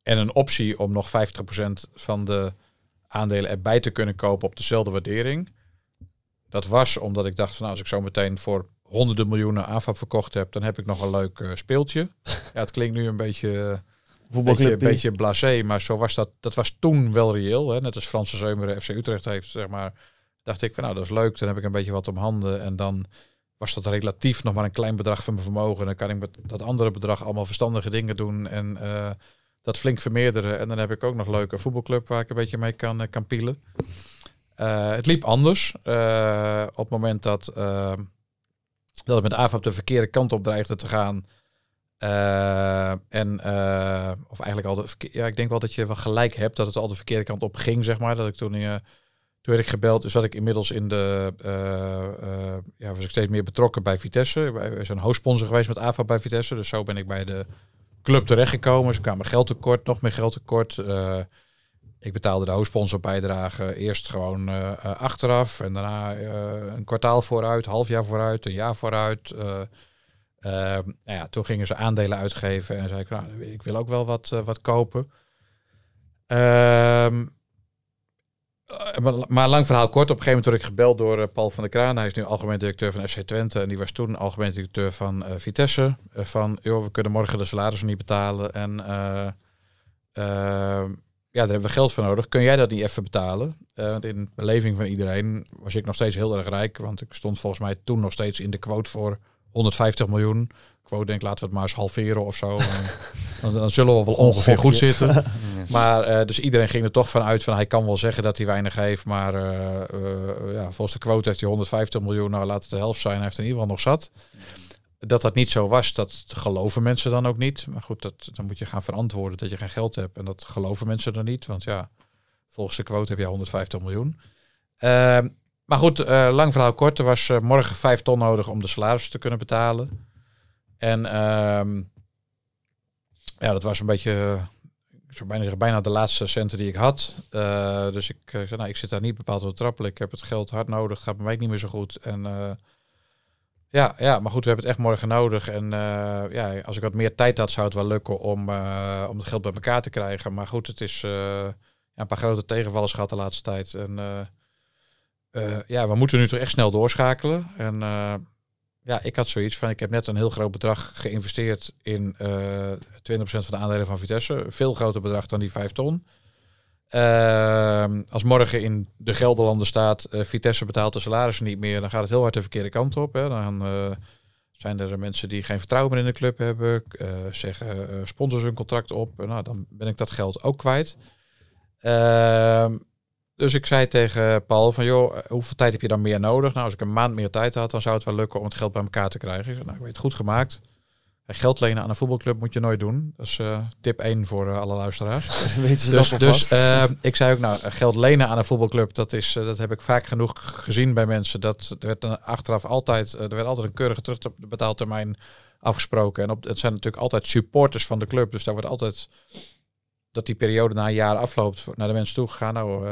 en een optie om nog 50% van de aandelen erbij te kunnen kopen op dezelfde waardering. Dat was omdat ik dacht van nou, als ik zo meteen voor honderden miljoenen AFAP verkocht heb, dan heb ik nog een leuk eh, speeltje. ja, het klinkt nu een beetje, een beetje blasé, maar zo was dat. Dat was toen wel reëel. Hè? Net als Franse Zeumeren FC Utrecht heeft, zeg maar. Dacht ik van nou, dat is leuk. Dan heb ik een beetje wat om handen. En dan was dat relatief nog maar een klein bedrag van mijn vermogen. Dan kan ik met dat andere bedrag allemaal verstandige dingen doen. En eh, dat flink vermeerderen. En dan heb ik ook nog leuke voetbalclub waar ik een beetje mee kan, eh, kan pielen. het liep anders. op het moment dat dat het met AFAP de verkeerde kant op dreigde te gaan. Eh, en, eh, of eigenlijk al de ja, ik denk wel dat je wel gelijk hebt dat het al de verkeerde kant op ging, zeg maar. Dat ik toen, eh, toen werd ik gebeld, zat ik inmiddels in de, ja, was ik steeds meer betrokken bij Vitesse. We zijn hoofdsponsor geweest met AFAP bij Vitesse, dus zo ben ik bij de club terechtgekomen. Ze dus kwamen geld tekort, nog meer geld tekort. Ik betaalde de hoofdsponsorbijdrage eerst gewoon eh, eh, achteraf en daarna eh, een kwartaal vooruit, half jaar vooruit, een jaar vooruit. nou ja, toen gingen ze aandelen uitgeven en zei ik, nou, ik wil ook wel wat, wat kopen. Ehm, maar, lang verhaal kort, op een gegeven moment werd ik gebeld door Paul van der Kraan. Hij is nu algemeen directeur van SC Twente en die was toen algemeen directeur van Vitesse. van, joh, we kunnen morgen de salarissen niet betalen en... Ehm, ja, daar hebben we geld voor nodig. Kun jij dat niet even betalen? Eh, want in de beleving van iedereen was ik nog steeds heel erg rijk. Want ik stond volgens mij toen nog steeds in de quote voor 150 miljoen. Quote denk, laten we het maar eens halveren of zo. dan, zullen we wel ongeveer goed zitten. Maar eh, dus iedereen ging er toch van uit van hij kan wel zeggen dat hij weinig heeft. Maar eh, ja, volgens de quote heeft hij 150 miljoen. Nou, laat het de helft zijn. Hij heeft in ieder geval nog zat dat dat niet zo was, dat geloven mensen dan ook niet. Maar goed, dat, dan moet je gaan verantwoorden dat je geen geld hebt. En dat geloven mensen dan niet, want ja, volgens de quote heb je 150 miljoen. Ehm, maar goed, eh, lang verhaal kort. Er was eh, morgen 5 ton nodig om de salarissen te kunnen betalen. En ehm, ja, dat was een beetje, eh, ik zou bijna zeggen, bijna de laatste centen die ik had. dus ik zei, nou, ik zit daar niet bepaald op trappelen. Ik heb het geld hard nodig, gaat bij mij niet meer zo goed. En ja, ja, maar goed, we hebben het echt morgen nodig. En eh, ja, als ik wat meer tijd had, zou het wel lukken om, eh, om het geld bij elkaar te krijgen. Maar goed, het is eh, een paar grote tegenvallers gehad de laatste tijd. En ja, we moeten nu toch echt snel doorschakelen. En ja, ik had zoiets van, ik heb net een heel groot bedrag geïnvesteerd in 20% van de aandelen van Vitesse. Veel groter bedrag dan die 5 ton. Ehm, als morgen in de Gelderlanden staat, eh, Vitesse betaalt de salarissen niet meer, dan gaat het heel hard de verkeerde kant op. Hè. Dan eh, zijn er mensen die geen vertrouwen meer in de club hebben, eh, zeggen sponsors hun contract op, nou, dan ben ik dat geld ook kwijt. Ehm, dus ik zei tegen Paul van, joh, hoeveel tijd heb je dan meer nodig? Nou, als ik een maand meer tijd had, dan zou het wel lukken om het geld bij elkaar te krijgen. Ik zei, nou, ik weet het goed gemaakt. Geld lenen aan een voetbalclub moet je nooit doen. Dat is eh, tip 1 voor eh, alle luisteraars. Weet ze dus dat dus, dus eh, ik zei ook, nou, geld lenen aan een voetbalclub, dat, is, dat heb ik vaak genoeg gezien bij mensen. Dat er werd achteraf altijd, er werd altijd een keurige terugbetaaltermijn afgesproken. En op, het zijn natuurlijk altijd supporters van de club. Dus daar wordt altijd dat die periode na een jaar afloopt naar de mensen toe gegaan. Nou,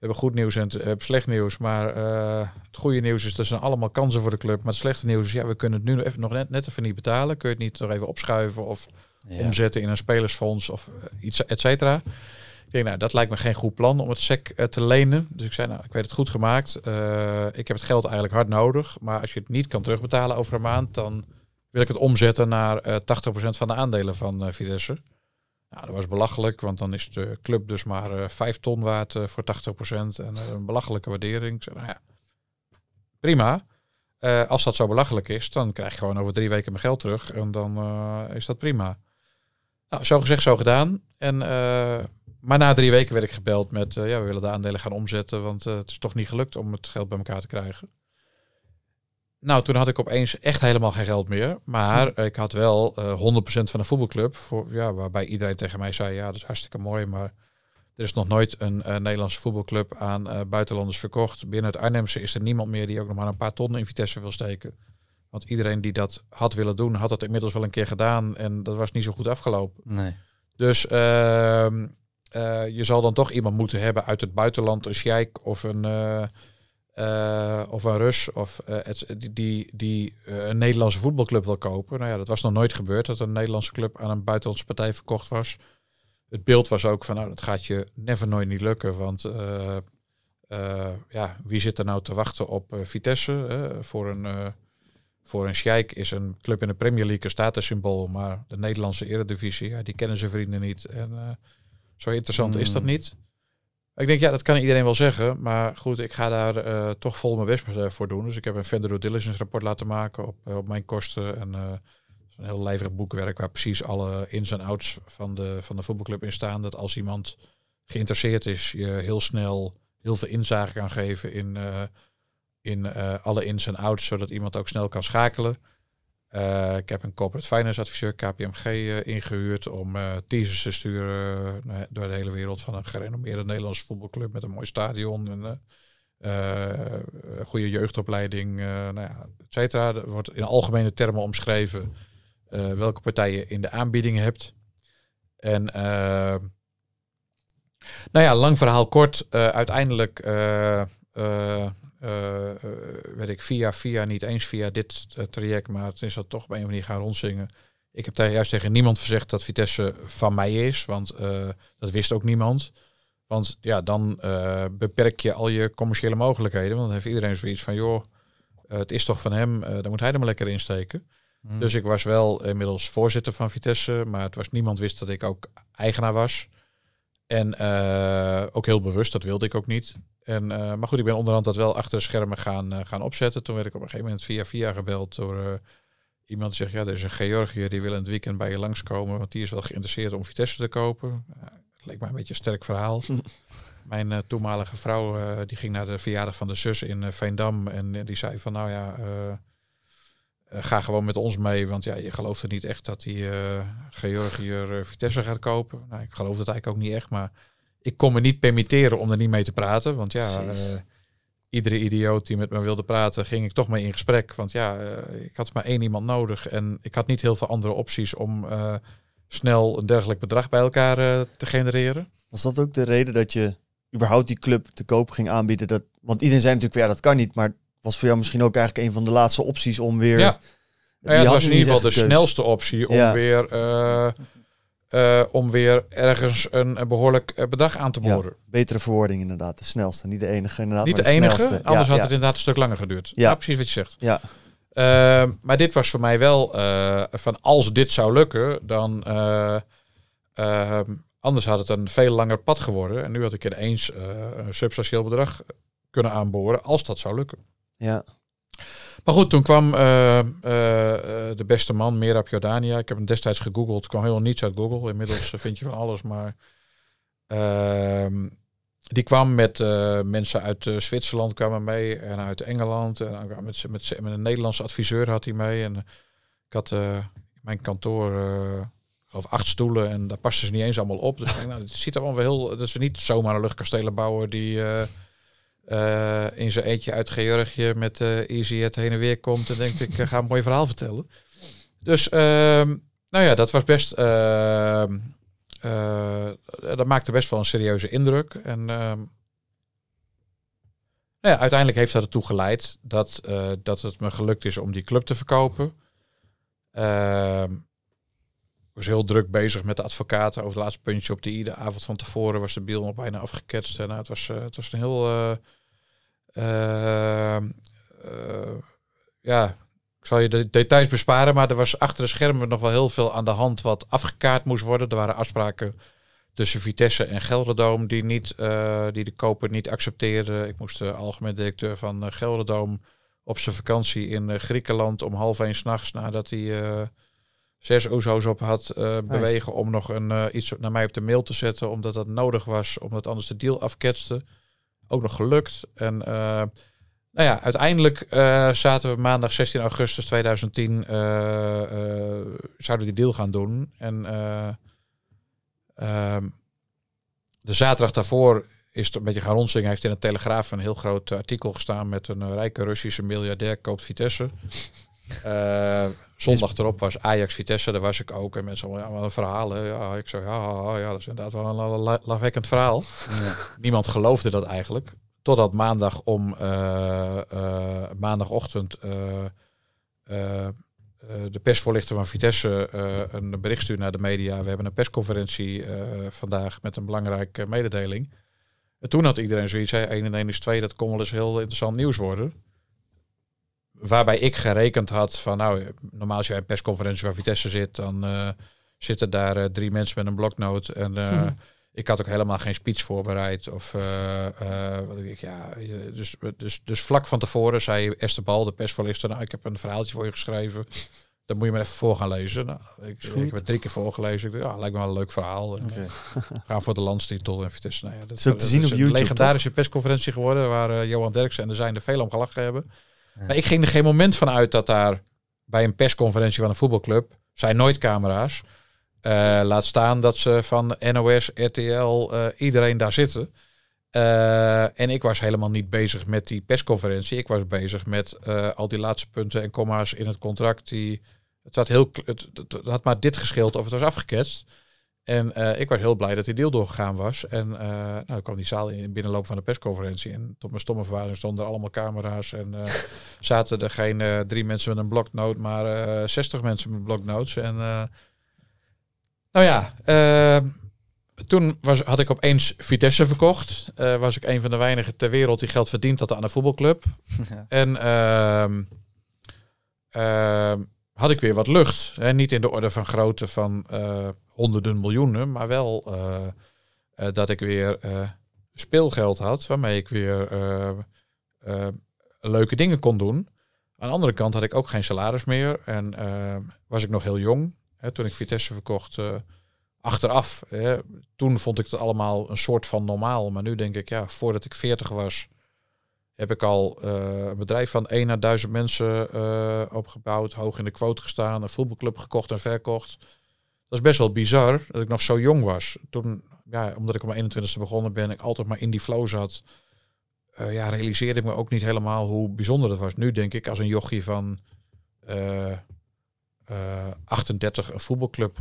we hebben goed nieuws en we slecht nieuws. Maar eh, het goede nieuws is, dat zijn allemaal kansen voor de club. Maar het slechte nieuws is, ja, we kunnen het nu nog, even, nog net, even niet betalen. Kun je het niet nog even opschuiven of omzetten in een spelersfonds of eh, iets, et cetera. Ik denk, nou, dat lijkt me geen goed plan om het SEC eh, te lenen. Dus ik zei, nou, ik weet het goed gemaakt. ik heb het geld eigenlijk hard nodig. Maar als je het niet kan terugbetalen over een maand, dan wil ik het omzetten naar 80% van de aandelen van Vitesse. Nou, dat was belachelijk, want dan is de club dus maar 5 eh, ton waard eh, voor 80% en eh, een belachelijke waardering. zei nou ja, prima. als dat zo belachelijk is, dan krijg je gewoon over drie weken mijn geld terug en dan is dat prima. Nou, zo gezegd, zo gedaan. En, maar na drie weken werd ik gebeld met, ja, we willen de aandelen gaan omzetten, want het is toch niet gelukt om het geld bij elkaar te krijgen nou, toen had ik opeens echt helemaal geen geld meer. Maar hm. ik had wel 100% eh, van de voetbalclub. Voor, ja, waarbij iedereen tegen mij zei: ja, dat is hartstikke mooi. Maar er is nog nooit een eh, Nederlandse voetbalclub aan eh, buitenlanders verkocht. Binnen het Arnhemse is er niemand meer die ook nog maar een paar tonnen in Vitesse wil steken. Want iedereen die dat had willen doen, had dat inmiddels wel een keer gedaan. En dat was niet zo goed afgelopen. Nee. Dus ehm, je zal dan toch iemand moeten hebben uit het buitenland, een sheik of een eh, of een Rus of, eh, die, die, die eh, een Nederlandse voetbalclub wil kopen. Nou ja, dat was nog nooit gebeurd dat een Nederlandse club aan een buitenlandse partij verkocht was. Het beeld was ook van, nou, dat gaat je never nooit niet lukken. Want ja, wie zit er nou te wachten op Vitesse? voor een, voor een is een club in de Premier League een statussymbool. Maar de Nederlandse eredivisie, ja, die kennen ze vrienden niet. En zo interessant is dat hmm. niet. Ik denk, ja, dat kan iedereen wel zeggen. Maar goed, ik ga daar eh, toch vol mijn best eh, voor doen. Dus ik heb een vendor due diligence rapport laten maken op, eh, op mijn kosten. En uh, een heel lijvig boekwerk waar precies alle ins en outs van de, van de voetbalclub in staan. Dat als iemand geïnteresseerd is, je heel snel heel veel inzage kan geven in, in alle ins en outs. Zodat iemand ook snel kan schakelen. Eh, ik heb een corporate finance adviseur, KPMG, eh, ingehuurd om uh, eh, teasers te sturen door de hele wereld van een gerenommeerde Nederlandse voetbalclub met een mooi stadion, en, goede jeugdopleiding, nou ja, et cetera. Er wordt in algemene termen omschreven welke partijen in de aanbiedingen hebt. En nou ja, lang verhaal kort, uiteindelijk uh, weet ik, via, via, niet eens via dit eh, traject, maar het is dat toch op een manier gaan rondzingen. Ik heb daar juist tegen niemand gezegd dat Vitesse van mij is, want dat wist ook niemand. Want ja, dan beperk je al je commerciële mogelijkheden. Want dan heeft iedereen zoiets van, joh, het is toch van hem, dan moet hij er maar lekker in steken. Hmm. Dus ik was wel inmiddels voorzitter van Vitesse, maar het was niemand wist dat ik ook eigenaar was. En ook heel bewust, dat wilde ik ook niet. En, eh, maar goed, ik ben onderhand dat wel achter schermen gaan, eh, gaan opzetten. Toen werd ik op een gegeven moment via via gebeld door eh, iemand die zegt... ja, er is een Georgië die wil in het weekend bij je langskomen... want die is wel geïnteresseerd om Vitesse te kopen. Het leek mij een beetje een sterk verhaal. Mijn toenmalige vrouw die ging naar de verjaardag van de zus in Veendam... en die zei van, nou ja, ga gewoon met ons mee... want ja, je gelooft er niet echt dat die Georgiër Vitesse gaat kopen. Nou, ik geloof dat eigenlijk ook niet echt, maar ik kon me niet permitteren om er niet mee te praten. Want ja, eh, iedere idioot die met me wilde praten, ging ik toch mee in gesprek. Want ja, eh, ik had maar één iemand nodig. En ik had niet heel veel andere opties om eh, snel een dergelijk bedrag bij elkaar te genereren. Was dat ook de reden dat je überhaupt die club te koop ging aanbieden? Dat, want iedereen zei natuurlijk, ja, dat kan niet. Maar was voor jou misschien ook eigenlijk een van de laatste opties om weer... Ja. Nou ja, het was in ieder geval de snelste optie om weer eh, om weer ergens een, behoorlijk eh, bedrag aan te boren. betere verwoording inderdaad, de snelste. Niet de enige inderdaad, Niet de, enige, snelste. anders had het inderdaad een stuk langer geduurd. Ja, nou, precies wat je zegt. Ja. Eh, maar dit was voor mij wel van als dit zou lukken, dan anders had het een veel langer pad geworden. En nu had ik ineens een substantieel bedrag kunnen aanboren als dat zou lukken. Ja. Maar goed, toen kwam eh, eh, eh, de beste man, Merab Jordania. Ik heb hem destijds gegoogeld. Ik kwam helemaal niets uit Google. Inmiddels vind je van alles, maar... Ehm, die kwam met mensen uit Zwitserland kwamen mee en uit Engeland. En met, met, met een Nederlandse adviseur had hij mee. En ik had mijn kantoor of acht stoelen en daar pasten ze niet eens allemaal op. Dus nou, het ziet er wel heel. Dat ze niet zomaar een luchtkastelen bouwen die. Eh, in zijn eentje uit Georgië met uh, Easy het heen en weer komt en denk ik eh, ga een mooi verhaal vertellen. Dus ehm, nou ja, dat was best. Ehm, dat maakte best wel een serieuze indruk. En ehm, nou ja, uiteindelijk heeft dat ertoe geleid dat, dat het me gelukt is om die club te verkopen. Ik was heel druk bezig met de advocaten over het laatste puntje op de i. De avond van tevoren was de biel nog bijna afgeketst. En nou, het, was, het was een heel Ehm, eh, ja, ik zal je de details besparen, maar er was achter de schermen nog wel heel veel aan de hand wat afgekaart moest worden. Er waren afspraken tussen Vitesse en Gelderdoom die, niet, eh, die de koper niet accepteerde. Ik moest de algemeen directeur van uh, Gelderdoom op zijn vakantie in Griekenland om half één s'nachts nadat hij zes ozo's op had bewegen om nog een, iets naar mij op de mail te zetten, omdat dat nodig was, omdat anders de deal afketste ook nog gelukt. En eh, nou ja, uiteindelijk eh, zaten we maandag 16 augustus 2010, eh, zouden we die deal gaan doen. En ehm, de zaterdag daarvoor is het een beetje gaan rondzingen. heeft in de Telegraaf een heel groot artikel gestaan met een rijke Russische miljardair koopt Vitesse. Eh, zondag erop was Ajax Vitesse, daar was ik ook. En mensen allemaal, ja, een verhaal. Ja, ik zei, ja, ja, dat is inderdaad wel een la verhaal. Niemand geloofde dat eigenlijk. Totdat maandag om eh, eh, maandagochtend de persvoorlichter van Vitesse een bericht stuurde naar de media. We hebben een persconferentie vandaag met een belangrijke mededeling. En toen had iedereen zoiets, 1 1 is 2, dat kon wel eens heel interessant nieuws worden waarbij ik gerekend had van, nou, normaal als je een persconferentie waar Vitesse zit, dan eh, zitten daar eh, drie mensen met een bloknoot. En eh, mhm. ik had ook helemaal geen speech voorbereid. Of, wat ik, ja, dus, dus, dus vlak van tevoren zei Bal, de persvoorlichter, nou, ik heb een verhaaltje voor je geschreven. Dan moet je maar even voor gaan lezen. Nou, ik, ik, heb het drie keer voorgelezen. Ik dacht, ja, lijkt me wel een leuk verhaal. gaan voor de landstitel en Vitesse. Nou ja, dat, is te zien een legendarische persconferentie geworden waar Johan Derksen en er zijn er veel om gelachen hebben. Maar ik ging er geen moment van uit dat daar bij een persconferentie van een voetbalclub zijn nooit camera's. Eh, laat staan dat ze van NOS, RTL, eh, iedereen daar zitten. Eh, en ik was helemaal niet bezig met die persconferentie. Ik was bezig met al die laatste punten en comma's in het contract. Die, het, had heel, het, het had maar dit gescheeld of het was afgeketst. En eh, ik was heel blij dat die deal doorgegaan was. En uh, nou, kwam die zaal in, binnenloop van de persconferentie. En tot mijn stomme verbazing stonden er allemaal camera's. En eh, zaten er geen drie mensen met een bloknoot, maar 60 mensen met bloknotes. En nou ja, ehm, toen was, had ik opeens Vitesse verkocht. was ik een van de weinigen ter wereld die geld verdiend had aan een voetbalclub. En ehm, ehm, had ik weer wat lucht. Hè? Niet in de orde van grootte van honderden miljoenen, maar wel eh, eh, dat ik weer eh, speelgeld had waarmee ik weer leuke dingen kon doen. Aan de andere kant had ik ook geen salaris meer en was ik nog heel jong. Hè, toen ik Vitesse verkocht, achteraf, hè, toen vond ik het allemaal een soort van normaal. Maar nu denk ik, ja, voordat ik veertig was, heb ik al een bedrijf van 1 naar 1000 mensen opgebouwd, hoog in de quote gestaan, een voetbalclub gekocht en verkocht. Dat is best wel bizar dat ik nog zo jong was. Toen, ja, omdat ik op mijn 21ste begonnen ben, ik altijd maar in die flow zat. Eh, ja, realiseerde ik me ook niet helemaal hoe bijzonder dat was. Nu denk ik als een jochie van uh, eh, 38 eh, een voetbalclub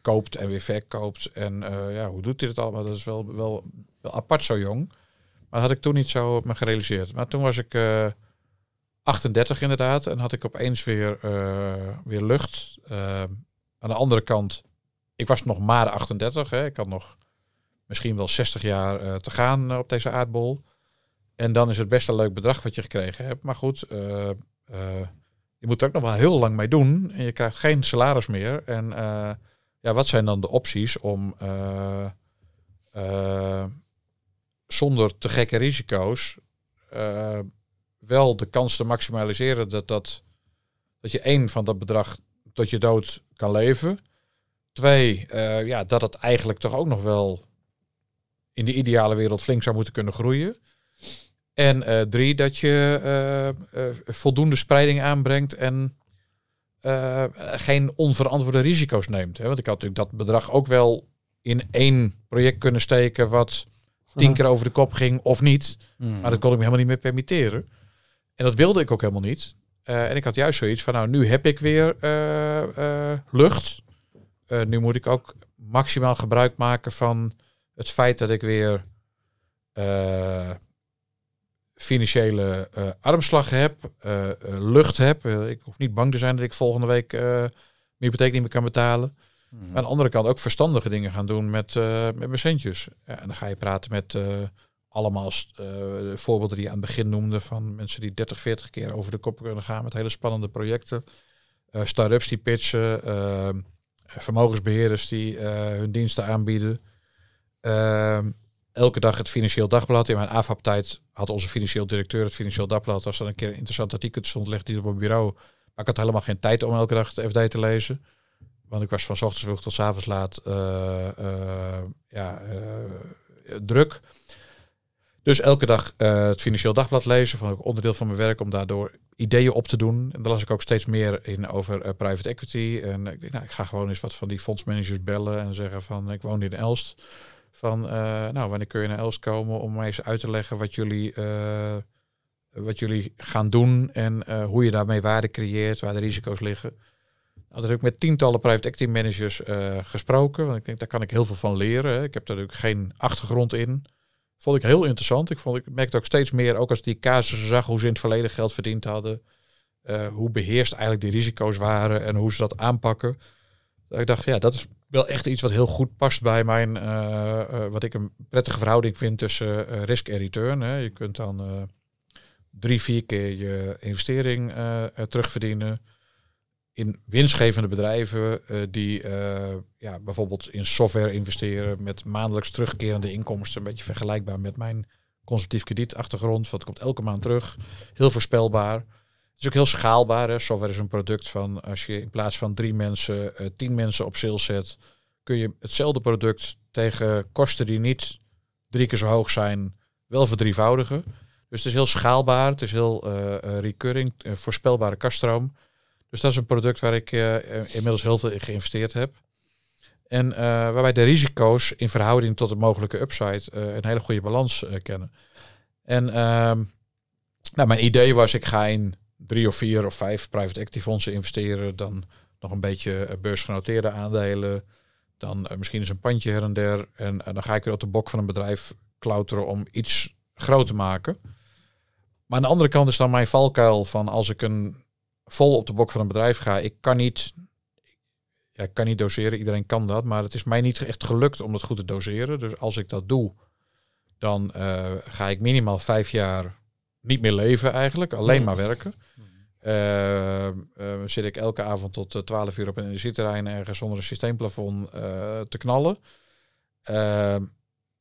koopt en weer verkoopt. En ja, hoe doet hij dat allemaal? Dat is wel, wel, apart zo jong. Maar dat had ik toen niet zo op me gerealiseerd. Maar toen was ik 38 inderdaad en had ik opeens weer, weer lucht. Aan de andere kant, ik was nog maar 38. Hè. Ik had nog misschien wel 60 jaar eh, te gaan eh, op deze aardbol. En dan is het best een leuk bedrag wat je gekregen hebt. Maar goed, eh, je moet er ook nog wel heel lang mee doen. En je krijgt geen salaris meer. En ja, wat zijn dan de opties om zonder te gekke risico's wel de kans te maximaliseren dat, dat, dat je één van dat bedrag dat je dood kan leven. Twee, eh, ja, dat het eigenlijk toch ook nog wel in de ideale wereld flink zou moeten kunnen groeien. En uh, drie, dat je eh, voldoende spreiding aanbrengt en geen onverantwoorde risico's neemt. Hè? Want ik had natuurlijk dat bedrag ook wel in één project kunnen steken wat tien keer over de kop ging of niet. Hmm. Maar dat kon ik me helemaal niet meer permitteren. En dat wilde ik ook helemaal niet. Eh, en ik had juist zoiets van, nou, nu heb ik weer eh, eh, lucht. nu moet ik ook maximaal gebruik maken van het feit dat ik weer financiële armslag heb, lucht heb. ik hoef niet bang te zijn dat ik volgende week mijn hypotheek niet meer kan betalen. Hmm. Aan de andere kant ook verstandige dingen gaan doen met, met mijn centjes. Ja, en dan ga je praten met allemaal eh, voorbeelden die je aan het begin noemde van mensen die 30, 40 keer over de kop kunnen gaan met hele spannende projecten. Uh, Start-ups die pitchen, eh, vermogensbeheerders die hun diensten aanbieden. Ehm, elke dag het Financieel Dagblad. In mijn AFAP-tijd had onze financieel directeur het Financieel Dagblad. Als er dan een keer een interessant artikel stond, legde hij op mijn bureau. Maar ik had helemaal geen tijd om elke dag het FD te lezen. Want ik was van ochtends vroeg tot avonds laat ja, druk. Dus elke dag eh, het Financieel Dagblad lezen, van ook onderdeel van mijn werk om daardoor ideeën op te doen. En daar las ik ook steeds meer in over eh, private equity. En ik nou, ik ga gewoon eens wat van die fondsmanagers bellen en zeggen van, ik woon in Elst. Van, eh, nou, wanneer kun je naar Elst komen om mij eens uit te leggen wat jullie, wat jullie gaan doen en hoe je daarmee waarde creëert, waar de risico's liggen. dat heb ik met tientallen private equity managers gesproken, want ik denk, daar kan ik heel veel van leren. Ik heb daar natuurlijk geen achtergrond in. Vond ik heel interessant. Ik, vond, ik merkte ook steeds meer, ook als die casussen zag hoe ze in het verleden geld verdiend hadden. Eh, hoe beheerst eigenlijk die risico's waren en hoe ze dat aanpakken. ik dacht, ja, dat is wel echt iets wat heel goed past bij mijn, eh, eh, wat ik een prettige verhouding vind tussen risk en return. Hè. Je kunt dan drie, vier keer je investering terugverdienen in winstgevende bedrijven eh, die eh, ja, bijvoorbeeld in software investeren met maandelijks terugkerende inkomsten. Een beetje vergelijkbaar met mijn consultief kredietachtergrond. Want het komt elke maand terug. Heel voorspelbaar. Het is ook heel schaalbaar. Hè. Software is een product van als je in plaats van drie mensen eh, tien mensen op sale zet, kun je hetzelfde product tegen kosten die niet drie keer zo hoog zijn, wel verdrievoudigen. Dus het is heel schaalbaar, het is heel recurring, voorspelbare kaststroom. Dus dat is een product waar ik eh, eh, inmiddels heel veel in geïnvesteerd heb. En eh, waarbij de risico's in verhouding tot de mogelijke upside een hele goede balans kennen. En ehm, nou, mijn idee was, ik ga in drie of vier of vijf private equity fondsen investeren. Dan nog een beetje beursgenoteerde aandelen. Dan misschien eens een pandje her en der. En, dan ga ik weer op de bok van een bedrijf klauteren om iets groot te maken. Maar aan de andere kant is dan mijn valkuil van als ik een vol op de bok van een bedrijf ga. Ik kan niet, ja, ik kan niet doseren, iedereen kan dat, maar het is mij niet echt gelukt om dat goed te doseren. Dus als ik dat doe, dan eh, ga ik minimaal vijf jaar niet meer leven eigenlijk, alleen maar werken. Eh, eh, zit ik elke avond tot 12 uur op een energieterrein ergens zonder een systeemplafond te knallen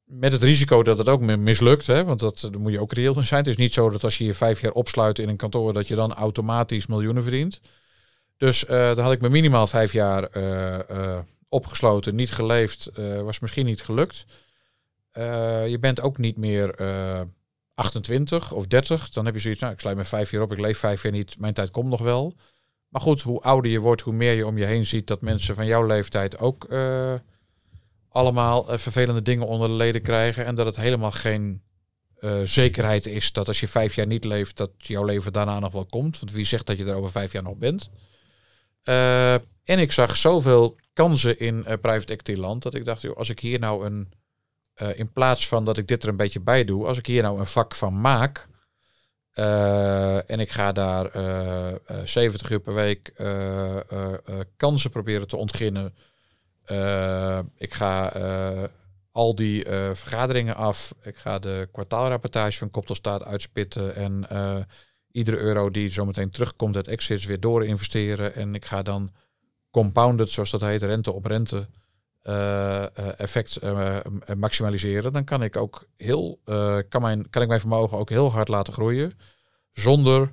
met het risico dat het ook mislukt, hè, want eh, dat, moet je ook reëel zijn. Het is niet zo dat als je je vijf jaar opsluit in een kantoor, dat je dan automatisch miljoenen verdient. Dus uh, daar had ik me minimaal vijf jaar eh, opgesloten, niet geleefd, was misschien niet gelukt. je bent ook niet meer 28 of 30. Dan heb je zoiets, nou ik sluit me vijf jaar op, ik leef vijf jaar niet, mijn tijd komt nog wel. Maar goed, hoe ouder je wordt, hoe meer je om je heen ziet dat mensen van jouw leeftijd ook allemaal eh, vervelende dingen onder de leden krijgen. En dat het helemaal geen eh, zekerheid is dat als je vijf jaar niet leeft, dat jouw leven daarna nog wel komt. Want wie zegt dat je er over vijf jaar nog bent? Eh, en ik zag zoveel kansen in private equity land dat ik dacht, joh, als ik hier nou een, in plaats van dat ik dit er een beetje bij doe, als ik hier nou een vak van maak. en ik ga daar 70 uur per week kansen proberen te ontginnen eh, ik ga eh, al die eh, vergaderingen af. Ik ga de kwartaalrapportage van Koptelstaat uitspitten. En iedere euro die zometeen terugkomt uit exits weer door investeren. En ik ga dan compounded, zoals dat heet, rente op rente effect maximaliseren. Dan kan ik ook heel kan, mijn, kan ik mijn vermogen ook heel hard laten groeien. Zonder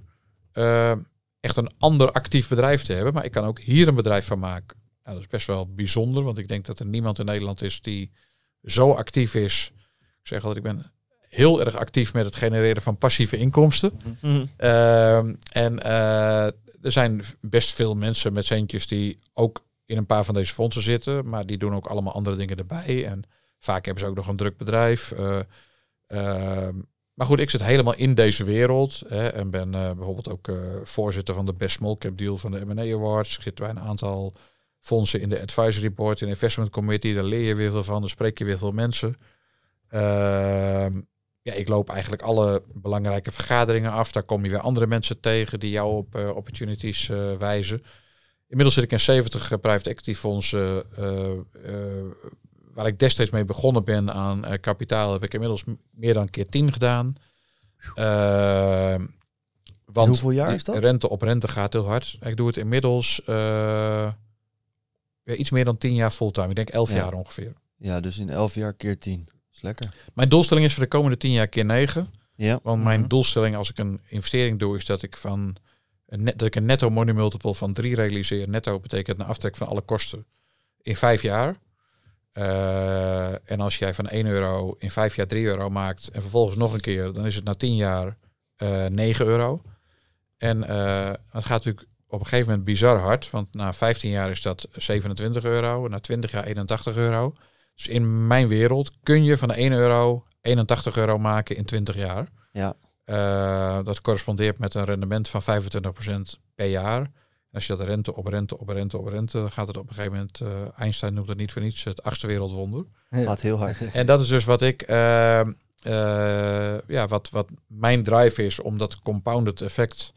echt een ander actief bedrijf te hebben. Maar ik kan ook hier een bedrijf van maken ja dat is best wel bijzonder, want ik denk dat er niemand in Nederland is die zo actief is. Ik zeg altijd, ik ben heel erg actief met het genereren van passieve inkomsten. Mhm. Ehm, en eh, er zijn best veel mensen met centjes die ook in een paar van deze fondsen zitten, maar die doen ook allemaal andere dingen erbij. En vaak hebben ze ook nog een druk bedrijf. Eh, ehm, maar goed, ik zit helemaal in deze wereld hè, en ben eh, bijvoorbeeld ook voorzitter van de Best Small Cap Deal van de M&A Awards. Ik zit bij een aantal fondsen in de advisory board, in de investment committee. Daar leer je weer veel van, daar spreek je weer veel mensen. Ehm, ja, ik loop eigenlijk alle belangrijke vergaderingen af. Daar kom je weer andere mensen tegen die jou op eh, opportunities eh, wijzen. Inmiddels zit ik in 70 eh, private equity fondsen. waar ik destijds mee begonnen ben aan kapitaal, heb ik inmiddels meer dan een keer 10 gedaan. Ehm, want hoeveel jaar is dat? Rente op rente gaat heel hard. Ik doe het inmiddels ja, iets meer dan tien jaar fulltime. Ik denk elf jaar ongeveer. Ja, dus in elf jaar keer tien. is lekker. Mijn doelstelling is voor de komende tien jaar keer negen. Ja. Want mijn mhm. doelstelling als ik een investering doe, is dat ik van een net, dat ik een netto money multiple van drie realiseer. Netto betekent een aftrek van alle kosten in vijf jaar. Eh, en als jij van 1 euro in vijf jaar 3 euro maakt en vervolgens nog een keer, dan is het na 10 jaar uh, eh, 9 euro. En eh, het gaat natuurlijk op een gegeven moment bizar hard. Want na 15 jaar is dat 27 euro. Na 20 jaar 81 euro. Dus in mijn wereld kun je van 1 euro 81 euro maken in 20 jaar. Ja. Eh, dat correspondeert met een rendement van 25% per jaar. als je dat rente op rente op rente op rente, dan gaat het op een gegeven moment, uh, Einstein noemt het niet voor niets, het achtste wereldwonder. Gaat heel hard. En dat is dus wat ik, uh, ja, wat, wat mijn drive is om dat compounded effect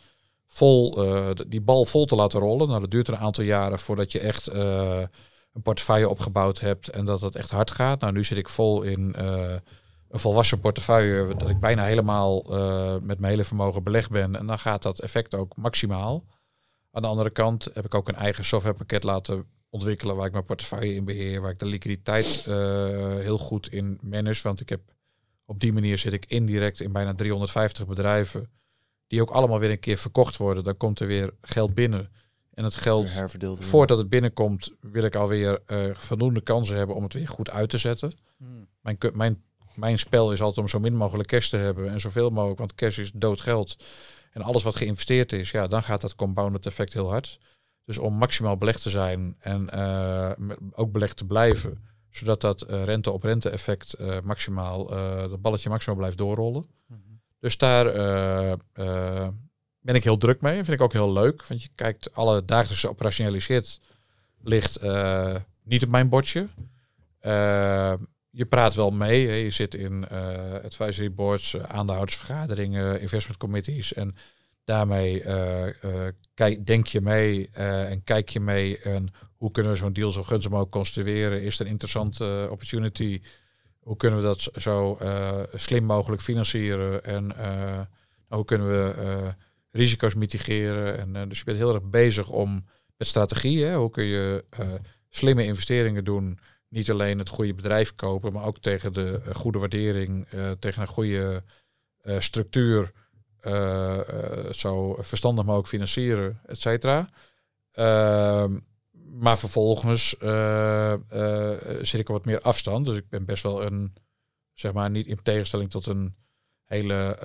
vol, eh, die bal vol te laten rollen. Nou, dat duurt een aantal jaren voordat je echt eh, een portefeuille opgebouwd hebt en dat het echt hard gaat. Nou, nu zit ik vol in eh, een volwassen portefeuille, dat ik bijna helemaal met mijn hele vermogen belegd ben. En dan gaat dat effect ook maximaal. Aan de andere kant heb ik ook een eigen softwarepakket laten ontwikkelen waar ik mijn portefeuille in beheer, waar ik de liquiditeit heel goed in manage. Want ik heb op die manier zit ik indirect in bijna 350 bedrijven die ook allemaal weer een keer verkocht worden. Dan komt er weer geld binnen. En het geld, voordat het binnenkomt, wil ik alweer uh, voldoende kansen hebben om het weer goed uit te zetten. Hmm. Mijn, mijn, mijn spel is altijd om zo min mogelijk cash te hebben en zoveel mogelijk, want cash is dood geld. En alles wat geïnvesteerd is, ja, dan gaat dat compounded effect heel hard. Dus om maximaal belegd te zijn en eh, ook belegd te blijven, zodat dat rente op rente effect eh, maximaal, dat balletje maximaal blijft doorrollen. Mhm. Dus daar eh, eh, ben ik heel druk mee. Vind ik ook heel leuk. Want je kijkt, alle dagelijkse operationele ligt eh, niet op mijn bordje. je praat wel mee. Hè. Je zit in advisory boards, aandeelhoudersvergaderingen, investment committees. En daarmee kijk, denk je mee en kijk je mee. En hoe kunnen we zo'n deal zo gunstig mogelijk construeren? Is er een interessante opportunity? Hoe kunnen we dat zo eh, slim mogelijk financieren? En eh, hoe kunnen we eh, risico's mitigeren? En, dus je bent heel erg bezig om met strategie. Hè? Hoe kun je slimme investeringen doen? Niet alleen het goede bedrijf kopen, maar ook tegen de goede waardering, tegen een goede structuur. zo verstandig mogelijk financieren, et cetera. Ehm, maar vervolgens uh, zit ik op wat meer afstand. Dus ik ben best wel een, zeg maar, niet in tegenstelling tot een hele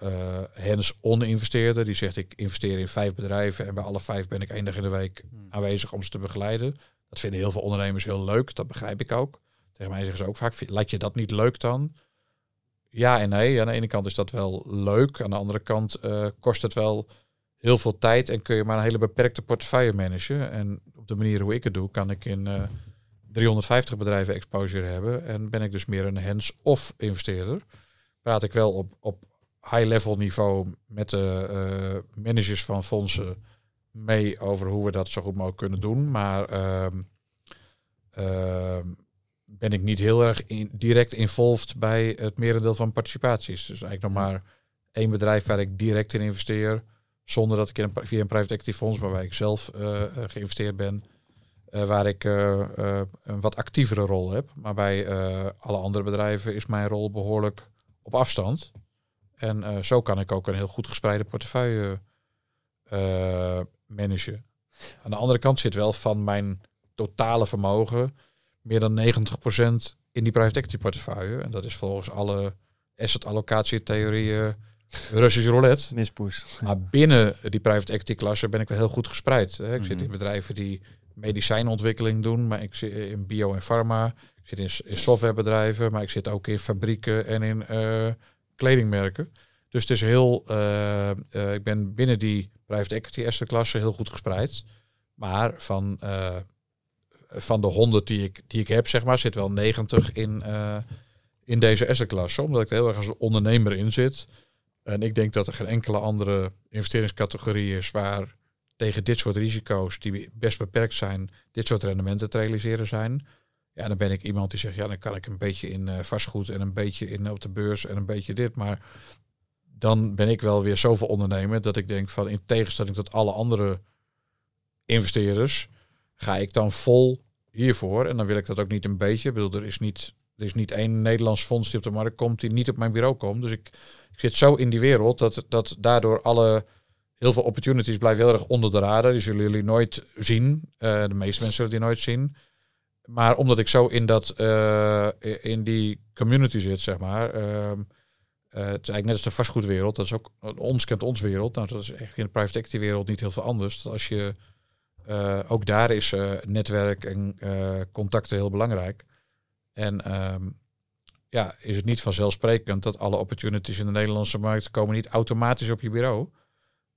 uh, hands-on investeerder. Die zegt ik investeer in vijf bedrijven en bij alle vijf ben ik één dag in de week hmm. aanwezig om ze te begeleiden. Dat vinden heel veel ondernemers heel leuk, dat begrijp ik ook. Tegen mij zeggen ze ook vaak, laat je dat niet leuk dan? Ja en nee. Aan de ene kant is dat wel leuk. Aan de andere kant kost het wel heel veel tijd en kun je maar een hele beperkte portefeuille managen. En op de manier hoe ik het doe, kan ik in 350 eh, bedrijven exposure hebben. En ben ik dus meer een hands-off investeerder. Praat ik wel op, op high-level niveau met de eh, managers van fondsen mee over hoe we dat zo goed mogelijk kunnen doen. Maar ehm, ehm, ben ik niet heel erg direct involved bij het merendeel van participaties. Dus eigenlijk nog maar één bedrijf waar ik direct in investeer. Zonder dat ik in een, via een private equity fonds, waarbij ik zelf eh, eh, geïnvesteerd ben, eh, waar ik een wat actievere rol heb. Maar bij alle andere bedrijven is mijn rol behoorlijk op afstand. En zo kan ik ook een heel goed gespreide portefeuille managen. Aan de andere kant zit wel van mijn totale vermogen meer dan 90% in die private equity portefeuille. En dat is volgens alle asset allocatietheorieën. theorieën Russisch roulette. Mispoes. Maar binnen die private equity klasse ben ik wel heel goed gespreid. Hè. Ik zit in mhm. bedrijven die medicijnontwikkeling doen, maar ik zit in bio en pharma. Ik zit in, softwarebedrijven, maar ik zit ook in fabrieken en in eh, kledingmerken. Dus het is heel, eh, eh, ik ben binnen die private equity eerste klasse heel goed gespreid. Maar van, van de 100 die ik, die ik heb, zeg maar, zit wel 90 in, in deze asset klasse. Omdat ik er heel erg als ondernemer in zit. En ik denk dat er geen enkele andere investeringscategorie is waar tegen dit soort risico's, die best beperkt zijn, dit soort rendementen te realiseren zijn. Ja, dan ben ik iemand die zegt, ja, dan kan ik een beetje in eh, vastgoed en een beetje in, op de beurs en een beetje dit. Maar dan ben ik wel weer zoveel ondernemer dat ik denk van in tegenstelling tot alle andere investeerders, ga ik dan vol hiervoor. En dan wil ik dat ook niet een beetje. Ik bedoel, er is niet er is niet één Nederlands fonds die op de markt komt die niet op mijn bureau komt. Dus ik, ik zit zo in die wereld dat, dat daardoor alle heel veel opportunities blijven heel erg onder de radar. Die zullen jullie nooit zien. Eh, de meeste mensen zullen die nooit zien. Maar omdat ik zo in, dat, eh, in die community zit, zeg maar. Ehm, eh, het is eigenlijk net als de vastgoedwereld. Dat is ook ons kent ons wereld. Nou, dat is echt in de private equity wereld niet heel veel anders. Dat als je, ook daar is netwerk en contacten heel belangrijk. En ehm, ja, is het niet vanzelfsprekend dat alle opportunities in de Nederlandse markt komen niet automatisch op je bureau.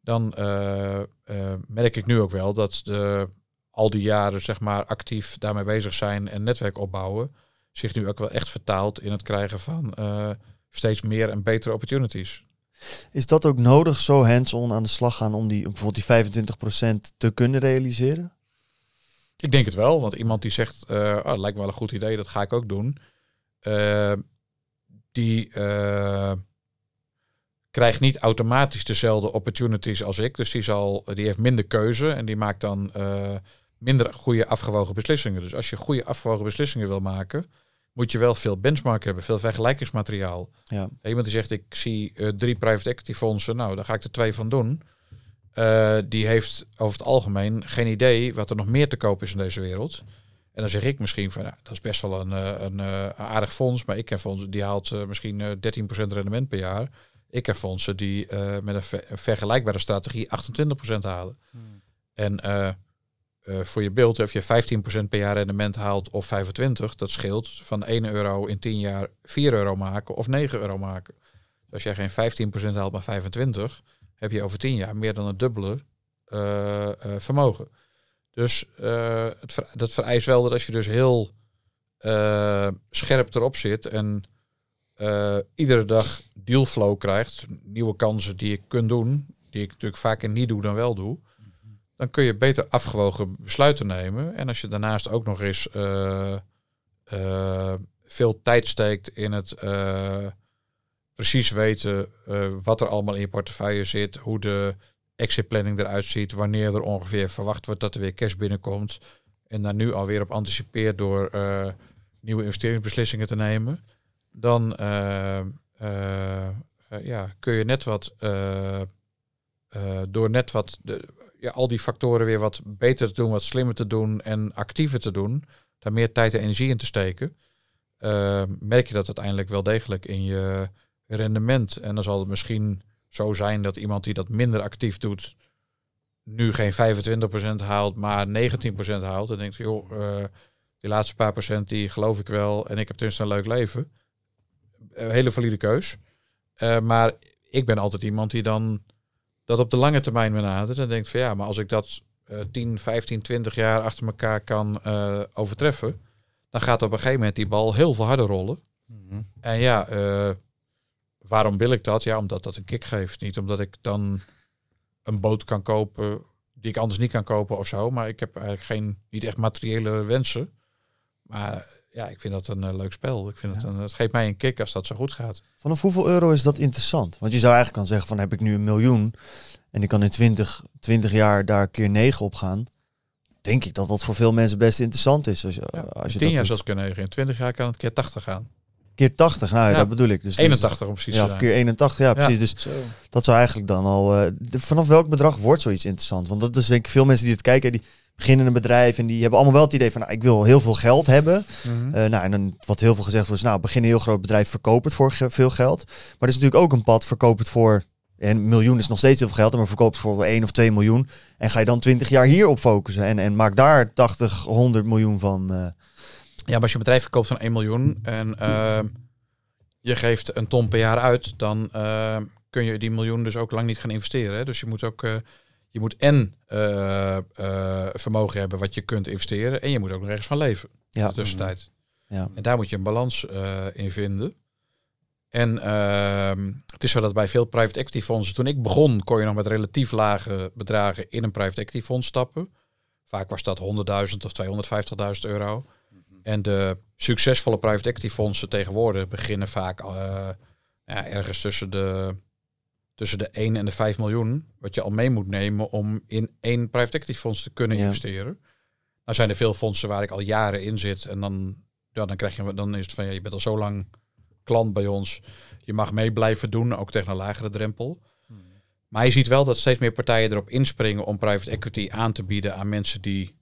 Dan eh, eh, merk ik nu ook wel dat de, al die jaren zeg maar, actief daarmee bezig zijn en netwerk opbouwen, zich nu ook wel echt vertaalt in het krijgen van eh, steeds meer en betere opportunities. Is dat ook nodig, zo hands-on aan de slag gaan om die, bijvoorbeeld die 25% te kunnen realiseren? Ik denk het wel, want iemand die zegt, uh, oh, lijkt me wel een goed idee, dat ga ik ook doen. Eh, die eh, krijgt niet automatisch dezelfde opportunities als ik. Dus die, zal, die heeft minder keuze en die maakt dan minder goede afgewogen beslissingen. Dus als je goede afgewogen beslissingen wil maken, moet je wel veel benchmark hebben, veel vergelijkingsmateriaal. Ja. Iemand die zegt, ik zie drie private equity fondsen, nou, dan ga ik er twee van doen. Eh, die heeft over het algemeen geen idee wat er nog meer te koop is in deze wereld. En dan zeg ik misschien van, nou, dat is best wel een, eh, eh, een, aardig fonds, maar ik heb fondsen die haalt misschien 13% rendement per jaar. Ik heb fondsen die met een, vergelijkbare strategie 28% halen. Hmm. En voor je beeld, of je 15% per jaar rendement haalt of 25, dat scheelt van 1 euro in 10 jaar 4 euro maken of 9 euro maken. Dus als jij geen 15% haalt, maar 25, heb je over tien jaar meer dan een dubbele eh, eh, vermogen. Dus eh, het dat vereist wel dat als je dus heel scherp erop zit en iedere dag dealflow krijgt, nieuwe kansen die je kunt doen, die ik natuurlijk vaker niet doe dan wel doe, dan kun je beter afgewogen besluiten nemen. En als je daarnaast ook nog eens veel tijd steekt in het precies weten eh, wat er allemaal in je portefeuille zit, hoe de exitplanning eruit ziet, wanneer er ongeveer verwacht wordt dat er weer cash binnenkomt. En daar nu alweer op anticipeert door eh, nieuwe investeringsbeslissingen te nemen. Dan eh, ja, kun je net wat door net wat de, ja, al die factoren weer wat beter te doen, wat slimmer te doen en actiever te doen, daar meer tijd en energie in te steken, merk je dat uiteindelijk wel degelijk in je rendement. En dan zal het misschien zo zijn dat iemand die dat minder actief doet, nu geen 25% haalt, maar 19% haalt. En denkt, joh, eh, die laatste paar procent, die geloof ik wel. En ik heb tenminste een leuk leven. Een eh, hele valide keus. Eh, maar ik ben altijd iemand die dan dat op de lange termijn benadert. En denkt van ja, maar als ik dat uh, 10, 15, 20 jaar achter elkaar kan overtreffen, dan gaat op een gegeven moment die bal heel veel harder rollen. Mhm. En ja, waarom wil ik dat? Ja, omdat dat een kick geeft. Niet omdat ik dan een boot kan kopen die ik anders niet kan kopen of zo. Maar ik heb eigenlijk geen, niet echt materiële wensen. Maar ja, ik vind dat een eh, leuk spel. Ik vind het, een, het geeft mij een kick als dat zo goed gaat. Vanaf hoeveel euro is dat interessant? Want je zou eigenlijk kan zeggen van heb ik nu een miljoen en ik kan in 20, 20 jaar daar keer 9 op gaan. Denk ik dat dat voor veel mensen best interessant is. Als je, als je 10 jaar zelfs kunnen 9, in 20 jaar kan het keer 80 gaan keer 80, nou ja, dat bedoel ik. Dus 81 dus- precies Ja, of keer 81, ja, precies. Dus dat zou eigenlijk dan al... Eh, de, vanaf welk bedrag wordt zoiets interessant? Want dat is denk ik veel mensen die het kijken, die beginnen een bedrijf en die hebben allemaal wel het idee van nou, ik wil heel veel geld hebben. Mhm. Eh, nou, en dan, wat heel veel gezegd wordt, nou, begin een heel groot bedrijf, verkoop het voor veel geld. Maar er is natuurlijk ook een pad, verkoop het voor en miljoen is nog steeds heel veel geld, maar verkoop voor 1 of 2 miljoen. En ga je dan 20 jaar hierop focussen en, en maak daar 80, 100 miljoen van. Eh, ja, maar als je een bedrijf verkoopt van 1 miljoen en ehm, je geeft een ton per jaar uit, dan ehm, kun je die miljoen dus ook lang niet gaan investeren. Hè? Dus je moet ook, eh, je moet en eh, eh, vermogen hebben wat je kunt investeren en je moet ook nog ergens van leven ja. in de tussentijd. Ja. En daar moet je een balans in vinden. En ehm, het is zo dat bij veel private equity fondsen, toen ik begon, kon je nog met relatief lage bedragen in een private equity fonds stappen. Vaak was dat 100.000 of 250.000 euro. En de succesvolle private equity fondsen tegenwoordig beginnen vaak eh, ja, ergens tussen de, tussen de 1 en de 5 miljoen. Wat je al mee moet nemen om in één private equity fonds te kunnen investeren. Nou zijn er veel fondsen waar ik al jaren in zit. En dan, ja, dan, krijg je, dan is het van ja, je bent al zo lang klant bij ons. Je mag mee blijven doen, ook tegen een lagere drempel. Hmm. Maar je ziet wel dat steeds meer partijen erop inspringen om private equity aan te bieden aan mensen die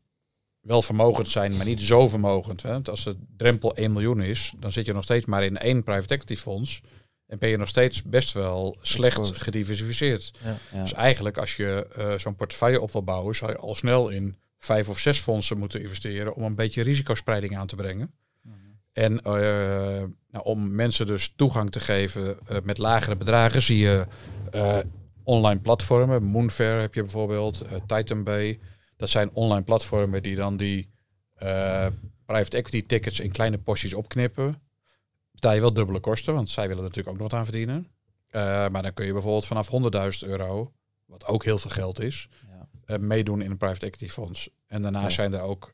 wel vermogend zijn, maar niet zo vermogend. Hè? Want als de drempel 1 miljoen is, dan zit je nog steeds maar in één private equity fonds. En ben je nog steeds best wel slecht gediversifieerd. Ja, Dus eigenlijk als je eh, zo'n portefeuille op wil bouwen, zou je al snel in vijf of zes fondsen moeten investeren om een beetje risicospreiding aan te brengen. Mhm. En eh, nou, om mensen dus toegang te geven eh, met lagere bedragen, zie je online platformen. Moonfair heb je bijvoorbeeld, Titan Bay. Dat zijn online platformen die dan die eh, private equity tickets in kleine porties opknippen. Betaal je wel dubbele kosten, want zij willen natuurlijk ook nog wat aan verdienen. Eh, maar dan kun je bijvoorbeeld vanaf 100.000 euro, wat ook heel veel geld is, ja. Eh, meedoen in een private equity fonds. En daarnaast zijn er ook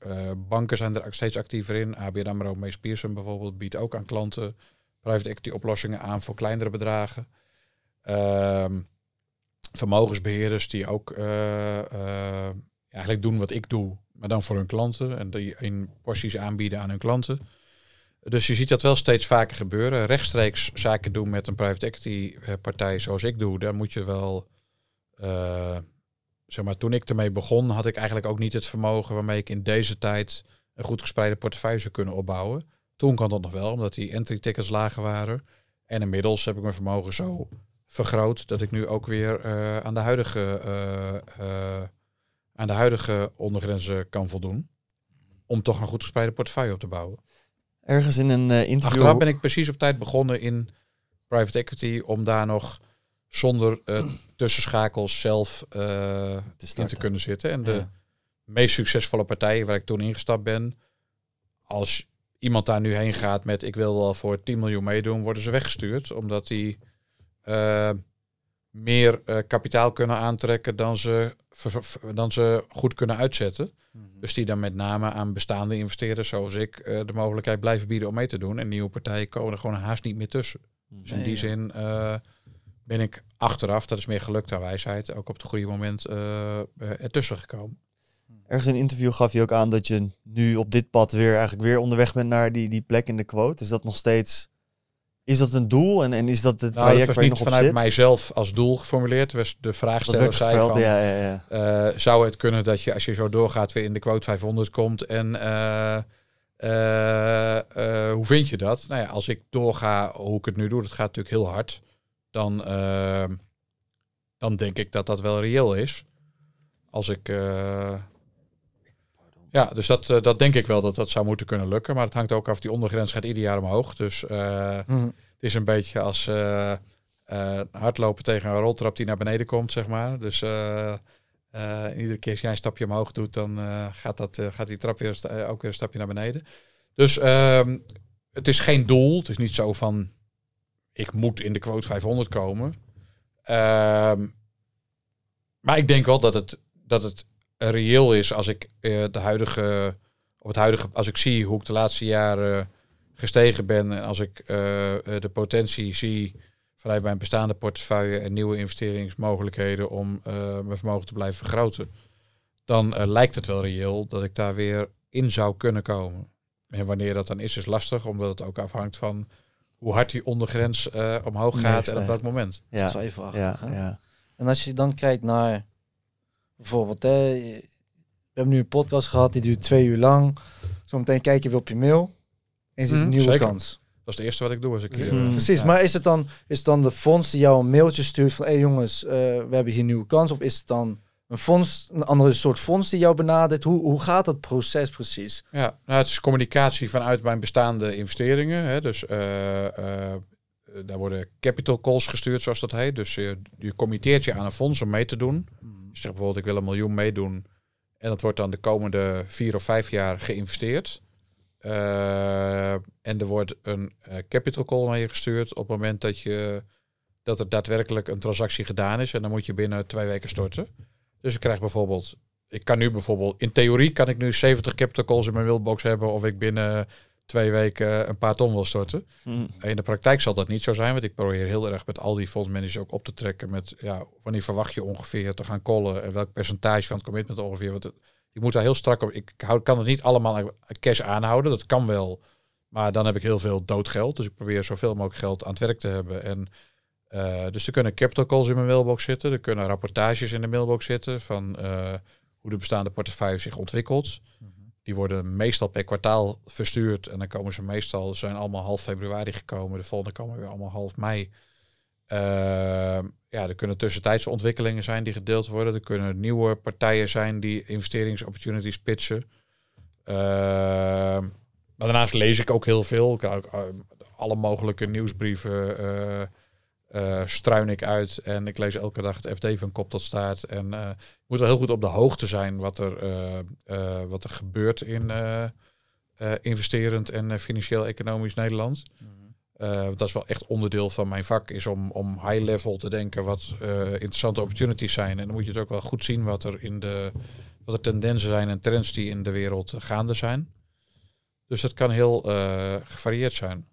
banken zijn er steeds actiever in. ABN AMRO, Mees Pearson bijvoorbeeld, biedt ook aan klanten private equity oplossingen aan voor kleinere bedragen. Ehm, vermogensbeheerders die ook eigenlijk doen wat ik doe, maar dan voor hun klanten en die in porties aanbieden aan hun klanten. Dus je ziet dat wel steeds vaker gebeuren. Rechtstreeks zaken doen met een private equity eh, partij zoals ik doe, daar moet je wel. Eh, zeg maar, toen ik ermee begon, had ik eigenlijk ook niet het vermogen waarmee ik in deze tijd een goed gespreide portefeuille zou kunnen opbouwen. Toen kan dat nog wel, omdat die entry tickets lager waren. En inmiddels heb ik mijn vermogen zo vergroot dat ik nu ook weer eh, aan de huidige aan de huidige ondergrenzen kan voldoen. Om toch een goed gespreide portefeuille op te bouwen. Ergens in een uh, interview. ben ik precies op tijd begonnen in private equity. Om daar nog zonder uh, tussenschakels zelf eh, te in te kunnen zitten. En de meest succesvolle partijen waar ik toen ingestapt ben. Als iemand daar nu heen gaat met ik wil wel voor 10 miljoen meedoen, worden ze weggestuurd. Omdat die meer kapitaal kunnen aantrekken dan ze dan ze goed kunnen uitzetten. Mhm. Dus die dan met name aan bestaande investeerders zoals ik eh, de mogelijkheid blijven bieden om mee te doen. En nieuwe partijen komen er gewoon haast niet meer tussen. Mhm. dus in die zin eh, ben ik achteraf, dat is meer geluk dan wijsheid, ook op het goede moment eh, ertussen gekomen. Mhm. Ergens in een interview gaf je ook aan dat je nu op dit pad weer eigenlijk weer onderweg bent naar die, die plek in de quote. Is dat nog steeds is dat een doel en, en is dat het nou, traject dat was niet vanuit mijzelf als doel geformuleerd. Was de vraagsteller zei van... Eh, zou het kunnen dat je als je zo doorgaat weer in de quote 500 komt en... Eh, eh, hoe vind je dat? Nou ja, als ik doorga hoe ik het nu doe, dat gaat natuurlijk heel hard. Dan, dan denk ik dat dat wel reëel is. Als ik ja, dus dat, eh, dat denk ik wel dat dat zou moeten kunnen lukken. Maar het hangt ook af, die ondergrens gaat ieder jaar omhoog. Dus eh, mhm. het is een beetje als eh, hardlopen tegen een roltrap die naar beneden komt, zeg maar. Dus iedere keer als jij een stapje omhoog doet, dan gaat, dat, gaat die trap weer, ook weer een stapje naar beneden. Dus ehm, het is geen doel. Het is niet zo van, ik moet in de quote 500 komen. Ehm, maar ik denk wel dat het, dat het reëel is als ik eh, de huidige, op het huidige, als ik zie hoe ik de laatste jaren gestegen ben en als ik eh, eh, de potentie zie vanuit mijn bestaande portefeuille en nieuwe investeringsmogelijkheden om mijn vermogen te blijven vergroten, dan lijkt het wel reëel dat ik daar weer in zou kunnen komen. En wanneer dat dan is, is lastig, omdat het ook afhangt van hoe hard die ondergrens omhoog gaat en op dat moment. Ja, ja. En als je dan kijkt naar Bijvoorbeeld, hè, we hebben nu een podcast gehad, die duurt twee uur lang. Zometeen kijk je weer op je mail en zit mhm. een nieuwe kans. Dat is het eerste wat ik doe. Als ik, uh, Precies, maar is het, dan, is dan de fonds die jou een mailtje stuurt van... hé hey jongens, eh, we hebben hier een nieuwe kans? Of is het dan een fonds, een andere soort fonds die jou benadert? Hoe, hoe gaat dat proces precies? Ja, nou, het is communicatie vanuit mijn bestaande investeringen. Hè, dus... Eh, daar worden capital calls gestuurd, zoals dat heet. Dus je, je committeert je aan een fonds om mee te doen. Hmm. Je zeg bijvoorbeeld, ik wil een miljoen meedoen. En dat wordt dan de komende vier of vijf jaar geïnvesteerd. Eh, en er wordt een eh, capital call naar je gestuurd op het moment dat, je, dat er daadwerkelijk een transactie gedaan is. En dan moet je binnen twee weken storten. Dus ik krijg bijvoorbeeld, ik kan nu bijvoorbeeld, in theorie kan ik nu 70 capital calls in mijn mailbox hebben. Of ik binnen twee weken eh, een paar ton wil storten. Mm. In de praktijk zal dat niet zo zijn, want ik probeer heel erg met al die fondsmanagers ook op te trekken met ja, wanneer verwacht je ongeveer te gaan callen en welk percentage van het commitment ongeveer. Want het, ik moet daar heel strak op. Ik hou, kan het niet allemaal cash aanhouden, dat kan wel. Maar dan heb ik heel veel doodgeld. Dus ik probeer zoveel mogelijk geld aan het werk te hebben. En, eh, dus er kunnen capital calls in mijn mailbox zitten. Er kunnen rapportages in de mailbox zitten van eh, hoe de bestaande portefeuille zich ontwikkelt. Mhm. Die worden meestal per kwartaal verstuurd. En dan komen ze meestal, zijn allemaal half februari gekomen. De volgende komen weer allemaal half mei. Ehm, ja, er kunnen tussentijdse ontwikkelingen zijn die gedeeld worden. Er kunnen nieuwe partijen zijn die investeringsopportunities pitchen. Ehm, maar daarnaast lees ik ook heel veel. Ik ook eh, alle mogelijke nieuwsbrieven. Eh, eh, struin ik uit en ik lees elke dag het FD van kop tot staat En uh, ik moet wel heel goed op de hoogte zijn wat er, eh, wat er gebeurt in investerend en financieel-economisch Nederland. Mhm. dat is wel echt onderdeel van mijn vak, is om, om high level te denken wat interessante opportunities zijn. En dan moet je het ook wel goed zien wat er in de wat er tendensen zijn en trends die in de wereld gaande zijn. Dus dat kan heel gevarieerd zijn.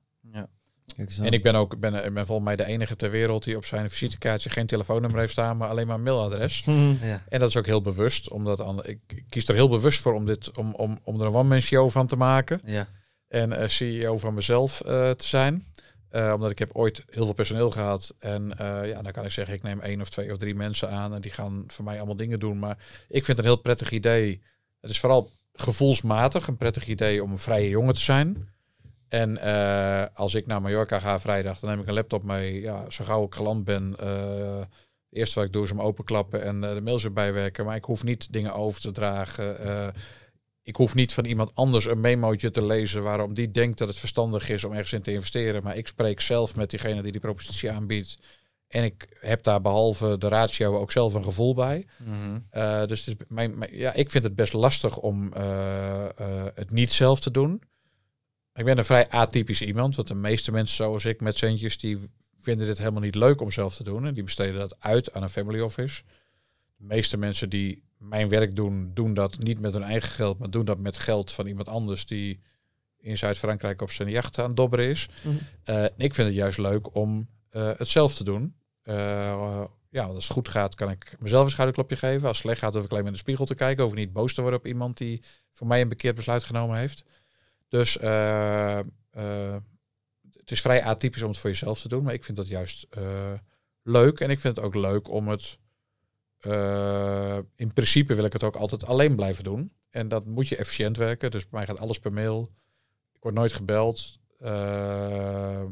En ik ben ook ben, ben volgens mij de enige ter wereld die op zijn visitekaartje geen telefoonnummer heeft staan, maar alleen maar een mailadres. Ja. En dat is ook heel bewust, omdat ik, kies er heel bewust voor om, dit, om, om, om er een one-man show van te maken. Ja. En eh, CEO van mezelf eh, te zijn. Eh, omdat ik heb ooit heel veel personeel gehad. En ja, dan kan ik zeggen, ik neem één of twee of drie mensen aan en die gaan voor mij allemaal dingen doen. Maar ik vind het een heel prettig idee. Het is vooral gevoelsmatig een prettig idee om een vrije jongen te zijn. En eh, als ik naar Mallorca ga vrijdag, dan neem ik een laptop mee. Ja, zo gauw ik geland ben, uh, eh, eerst wat ik doe is hem openklappen en eh, de mails erbij werken. Maar ik hoef niet dingen over te dragen. ik hoef niet van iemand anders een memootje te lezen waarom die denkt dat het verstandig is om ergens in te investeren. Maar ik spreek zelf met diegene die die propositie aanbiedt. En ik heb daar behalve de ratio ook zelf een gevoel bij. Mhm. dus mijn, ja, ik vind het best lastig om het niet zelf te doen. Ik ben een vrij atypisch iemand, want de meeste mensen zoals ik met centjes, die vinden dit helemaal niet leuk om zelf te doen. En die besteden dat uit aan een family office. De meeste mensen die mijn werk doen, doen dat niet met hun eigen geld, maar doen dat met geld van iemand anders die in Zuid-Frankrijk op zijn jacht aan het dobberen is. Mm ik vind het juist leuk om uh, het zelf te doen. Uh, ja, als het goed gaat, kan ik mezelf een schouderklopje geven. Als het slecht gaat, hoef ik alleen maar in de spiegel te kijken. of ik niet boos te worden op iemand die voor mij een bekeerd besluit genomen heeft. Dus eh, eh, het is vrij atypisch om het voor jezelf te doen, maar ik vind dat juist eh, leuk. En ik vind het ook leuk om het. in principe wil ik het ook altijd alleen blijven doen. En dat moet je efficiënt werken. Dus bij mij gaat alles per mail. Ik word nooit gebeld. dat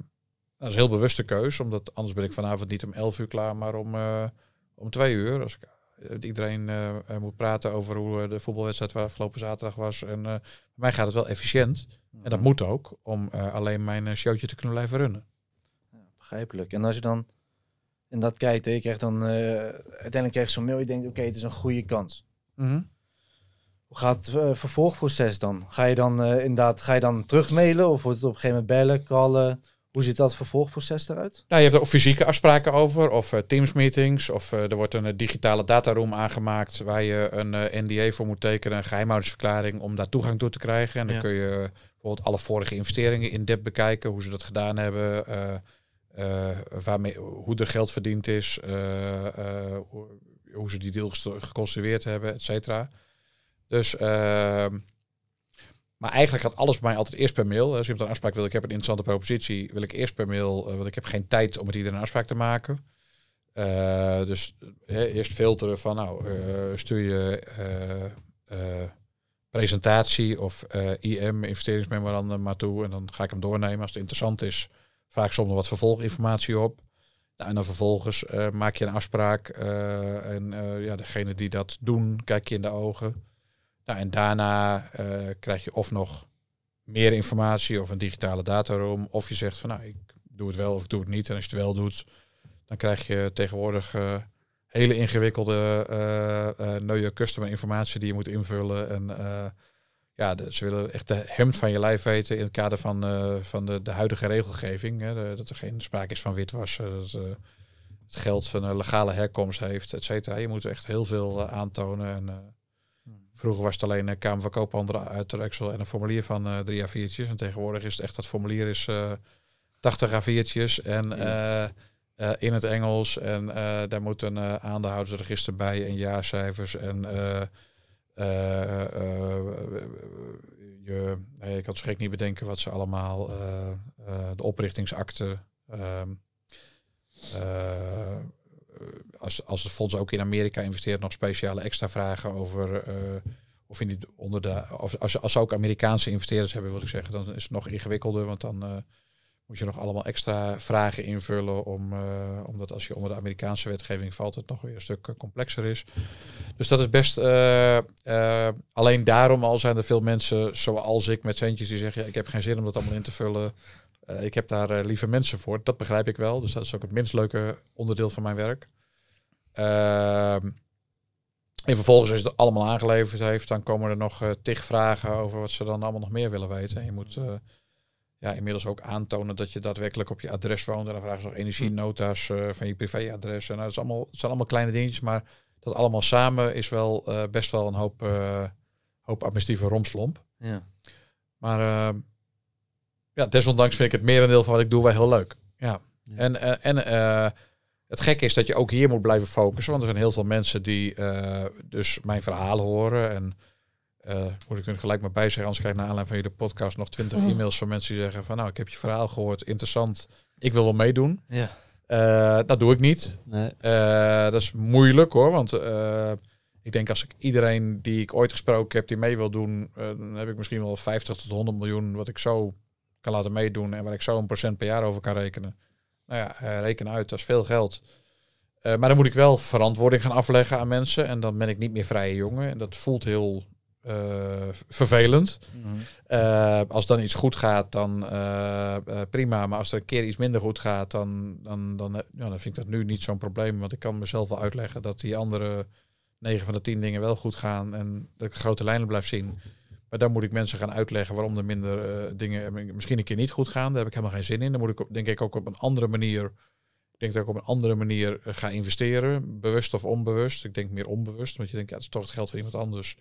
is een heel bewuste keuze, omdat anders ben ik vanavond niet om 11 uur klaar, maar om, uh, om 2 uur. Als ik iedereen eh, eh, moet praten over hoe eh, de voetbalwedstrijd van afgelopen zaterdag was. En bij mij gaat het wel efficiënt. En dat mhm. moet ook, om alleen mijn showtje te kunnen blijven runnen. Ja, begrijpelijk. En als je dan in dat kijkt, ik krijgt dan uiteindelijk krijg je zo'n mail. Je denkt, oké, het is een goede kans. Mhm. Hoe gaat het vervolgproces dan? Ga je dan inderdaad, ga je dan terugmailen of wordt het op een gegeven moment bellen, callen? Hoe ziet dat vervolgproces eruit? Nou, je hebt er fysieke afspraken over, of eh, Teams-meetings, of eh, er wordt een eh, digitale dataroom aangemaakt waar je een NDA voor moet tekenen, een geheimhoudingsverklaring om daar toegang toe te krijgen. En dan kun je bijvoorbeeld alle vorige investeringen in depth bekijken, hoe ze dat gedaan hebben, waarmee, hoe er geld verdiend is, hoe ze die deal geconstrueerd hebben, etc. cetera. Dus ehm, maar eigenlijk gaat alles bij mij altijd eerst per mail. Als je een afspraak wil, ik heb een interessante propositie, wil ik eerst per mail, eh, want ik heb geen tijd om met iedereen een afspraak te maken. Eh, dus eerst filteren van, nou, eh, stuur je presentatie of IM, investeringsmemorandum, maar toe. En dan ga ik hem doornemen. Als het interessant is, vraag ik soms nog wat vervolginformatie op. Nou, en dan vervolgens maak je een afspraak. en ja, degene die dat doen, kijk je in de ogen. Nou, en daarna eh, krijg je of nog meer informatie of een digitale dataroom. Of je zegt van nou, ik doe het wel of ik doe het niet. En als je het wel doet, dan krijg je tegenwoordig eh, hele ingewikkelde uh, uh, customer informatie die je moet invullen. En ja, ze willen echt de hemd van je lijf weten in het kader van, van de, de huidige regelgeving. Hè, dat er geen sprake is van witwassen. Dat, het geld van een legale herkomst heeft, et cetera. Je moet echt heel veel aantonen. En, Vroeger was het alleen een eh, Kamer van Koophandel eh, uit en een formulier van eh, drie A4'tjes. En tegenwoordig is het echt dat formulier is uh, 80 A4'tjes en in het Engels. En daar moet een aandeelhoudersregister bij en jaarcijfers en je, ik had schrik niet bedenken wat ze allemaal, de oprichtingsakte, ehm, eh, als, als het fonds ook in Amerika investeert, nog speciale extra vragen over. Eh, of in die, onder de, of als, als ze ook Amerikaanse investeerders hebben, wil ik zeggen, dan is het nog ingewikkelder. Want dan eh, moet je nog allemaal extra vragen invullen. Om, omdat als je onder de Amerikaanse wetgeving valt, het nog weer een stuk complexer is. Dus dat is best. alleen daarom al zijn er veel mensen zoals ik met centjes die zeggen: ik heb geen zin om dat allemaal in te vullen. Eh, ik heb daar eh, lieve mensen voor, dat begrijp ik wel. Dus dat is ook het minst leuke onderdeel van mijn werk. Ehm, en vervolgens, als het allemaal aangeleverd heeft, dan komen er nog eh, tig vragen over wat ze dan allemaal nog meer willen weten. En je moet ja, inmiddels ook aantonen dat je daadwerkelijk op je adres woont. En dan vragen ze nog energienota's van je privéadres. En nou, dat is allemaal, het zijn allemaal kleine dingetjes, maar dat allemaal samen is wel best wel een hoop, uh, hoop administratieve romslomp. Ja. Maar ehm, ja, desondanks vind ik het merendeel van wat ik doe wel heel leuk. Ja. En, eh, en eh, het gekke is dat je ook hier moet blijven focussen. Want er zijn heel veel mensen die eh, dus mijn verhaal horen. En moet ik er gelijk maar bij zeggen, als ik naar aanleiding van jullie podcast nog twintig oh. e-mails van mensen die zeggen van nou, ik heb je verhaal gehoord, interessant, ik wil wel meedoen. Ja. dat doe ik niet. Nee. dat is moeilijk hoor, want ik denk als ik iedereen die ik ooit gesproken heb die mee wil doen, dan heb ik misschien wel 50 tot 100 miljoen wat ik zo kan laten meedoen en waar ik zo een procent per jaar over kan rekenen. Nou ja, eh, reken uit, dat is veel geld. Eh, maar dan moet ik wel verantwoording gaan afleggen aan mensen. En dan ben ik niet meer vrije jongen. En dat voelt heel eh, vervelend. Mhm. als dan iets goed gaat, dan prima. Maar als er een keer iets minder goed gaat, dan, dan, dan, ja, dan vind ik dat nu niet zo'n probleem. Want ik kan mezelf wel uitleggen dat die andere negen van de tien dingen wel goed gaan. En de grote lijnen blijf zien daar moet ik mensen gaan uitleggen waarom er minder eh, dingen eh, misschien een keer niet goed gaan. Daar heb ik helemaal geen zin in. Dan moet ik denk ik ook op een andere manier. Ik denk dat ik op een andere manier eh, ga investeren. Bewust of onbewust. Ik denk meer onbewust. Want je denkt, ja, het is toch het geld van iemand anders.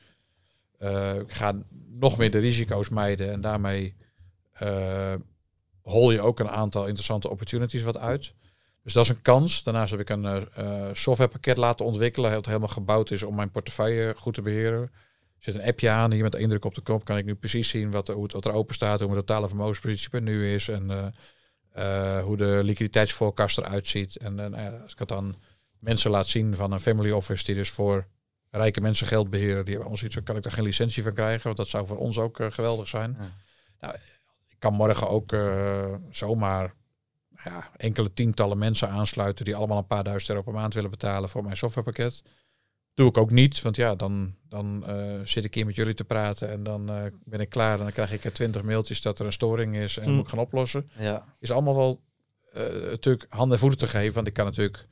Uh, ik ga nog meer de risico's mijden. En daarmee hol je ook een aantal interessante opportunities wat uit. Dus dat is een kans. Daarnaast heb ik een softwarepakket laten ontwikkelen. Dat helemaal gebouwd is om mijn portefeuille goed te beheren zit een appje aan. Hier met de indruk op de knop kan ik nu precies zien wat, wat er open staat, hoe mijn totale vermogenspositie per nu is en eh, eh, hoe de liquiditeitsvoorkast eruit ziet. En, eh, als ik het dan mensen laat zien van een family office die dus voor rijke mensen geld beheren, die hebben ons iets, kan ik daar geen licentie van krijgen, want dat zou voor ons ook geweldig zijn. Nou, ik kan morgen ook zomaar ja, enkele tientallen mensen aansluiten die allemaal een paar duizend euro per maand willen betalen voor mijn softwarepakket doe ik ook niet, want ja, dan, dan eh, zit ik hier met jullie te praten en dan eh, ben ik klaar en dan krijg ik er twintig mailtjes dat er een storing is en hm. moet ik gaan oplossen. Ja. Is allemaal wel uh, natuurlijk handen en voeten te geven, want ik kan natuurlijk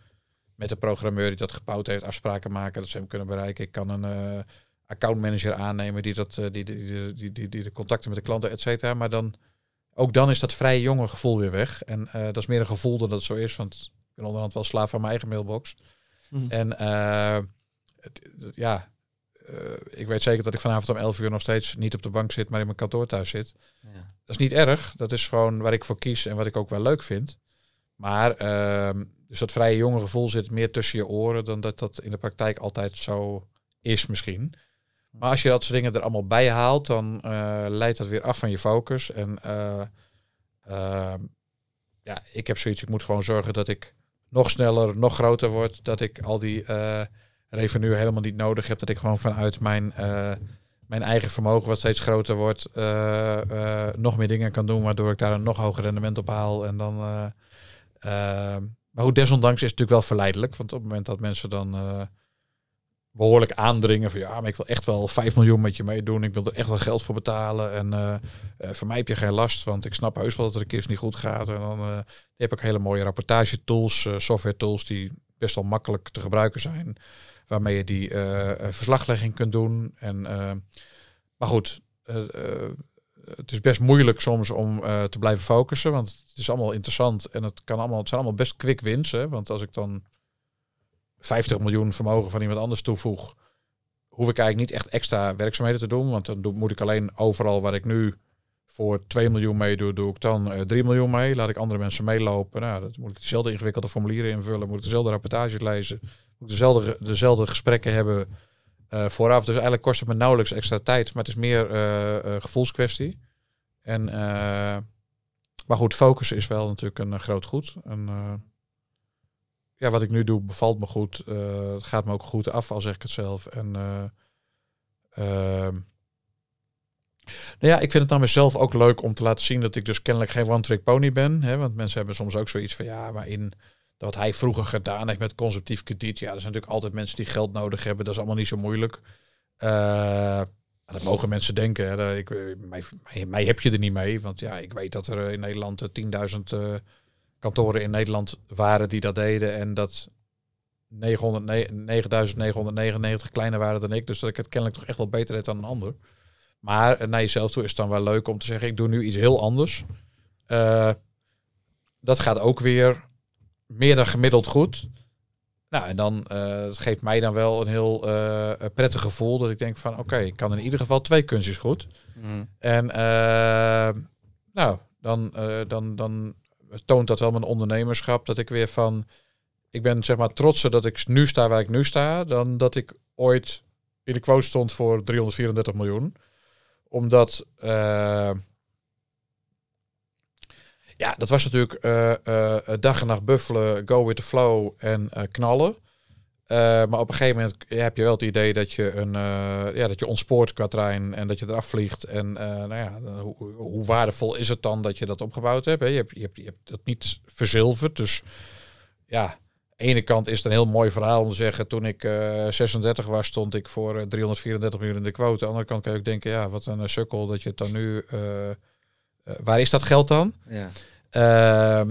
met de programmeur die dat gebouwd heeft afspraken maken dat ze hem kunnen bereiken. Ik kan een accountmanager aannemen die, dat, die, die, die, die, de contacten met de klanten, et cetera. Maar dan, ook dan is dat vrij jonge gevoel weer weg. En dat is meer een gevoel dan dat het zo is, want ik ben onderhand wel slaaf van mijn eigen mailbox. Hm. En En ja, eh, ik weet zeker dat ik vanavond om 11 uur nog steeds niet op de bank zit, maar in mijn kantoor thuis zit. Ja. Dat is niet erg. Dat is gewoon waar ik voor kies en wat ik ook wel leuk vind. Maar ehm, dus dat vrije jonge gevoel zit meer tussen je oren dan dat dat in de praktijk altijd zo is misschien. Maar als je dat soort dingen er allemaal bij haalt, dan eh, leidt dat weer af van je focus. En eh, ehm, ja, ik heb zoiets, ik moet gewoon zorgen dat ik nog sneller, nog groter word. Dat ik al die Even nu helemaal niet nodig heb. Dat ik gewoon vanuit mijn, eh, mijn eigen vermogen, wat steeds groter wordt, eh, eh, nog meer dingen kan doen. Waardoor ik daar een nog hoger rendement op haal. En dan. maar hoe desondanks is het natuurlijk wel verleidelijk. Want op het moment dat mensen dan behoorlijk aandringen van ja, maar ik wil echt wel 5 miljoen met je meedoen. Ik wil er echt wel geld voor betalen. En uh, voor mij heb je geen last, want ik snap heus wel dat er een keer niet goed gaat. En dan heb ik hele mooie rapportage tools, software tools die best wel makkelijk te gebruiken zijn waarmee je die eh, eh, verslaglegging kunt doen. En, eh, maar goed, het is best moeilijk soms om te blijven focussen. Want het is allemaal interessant. En het, kan allemaal, het zijn allemaal best quick wins. Hè? Want als ik dan 50 miljoen vermogen van iemand anders toevoeg, hoef ik eigenlijk niet echt extra werkzaamheden te doen. Want dan moet ik alleen overal waar ik nu voor 2 miljoen mee doe, doe ik dan 3 miljoen mee. Laat ik andere mensen meelopen. Nou, dan moet ik dezelfde ingewikkelde formulieren invullen. Moet ik dezelfde rapportages lezen dezelfde, dezelfde gesprekken hebben eh, vooraf. Dus eigenlijk kost het me nauwelijks extra tijd. Maar het is meer uh, gevoelskwestie. En, maar goed, focus is wel natuurlijk een groot goed. En, ja, wat ik nu doe bevalt me goed. het gaat me ook goed af, al zeg ik het zelf. En ehm, nou ja, ik vind het aan mezelf ook leuk om te laten zien dat ik dus kennelijk geen one-trick pony ben. Hè? Want mensen hebben soms ook zoiets van ja, maar in wat hij vroeger gedaan heeft met conceptief krediet. Ja, er zijn natuurlijk altijd mensen die geld nodig hebben. Dat is allemaal niet zo moeilijk. Uh, dat mogen mensen denken. Hè. Ik, eh, mij, mij, heb je er niet mee. Want ja, ik weet dat er in Nederland 10.000 uh, eh, kantoren in Nederland waren die dat deden. En dat 9.999 kleiner waren dan ik. Dus dat ik het kennelijk toch echt wel beter deed dan een ander. Maar naar jezelf toe is het dan wel leuk om te zeggen... ik doe nu iets heel anders. dat gaat ook weer meer dan gemiddeld goed. Nou, en dan eh, geeft mij dan wel een heel eh, prettig gevoel dat ik denk van oké, ik kan in ieder geval twee kunstjes goed. Mhm. En eh, nou, dan, dan, dan toont dat wel mijn ondernemerschap dat ik weer van, ik ben zeg maar trotser dat ik nu sta waar ik nu sta, dan dat ik ooit in de quote stond voor 334 miljoen. Omdat ja, dat was natuurlijk eh, eh, dag en nacht buffelen, go with the flow en eh, knallen. maar op een gegeven moment heb je wel het idee dat je, een, ja, dat je ontspoort qua trein en dat je eraf vliegt. En nou ja, hoe, hoe, waardevol is het dan dat je dat opgebouwd hebt? Hè? Je, hebt je, hebt, dat niet verzilverd. Dus ja, ene kant is het een heel mooi verhaal om te zeggen, toen ik 36 was, stond ik voor 334 miljoen in de quote. Aan de andere kant kan je ook denken, ja, wat een sukkel dat je het dan nu... waar is dat geld dan? Ja. Ehm,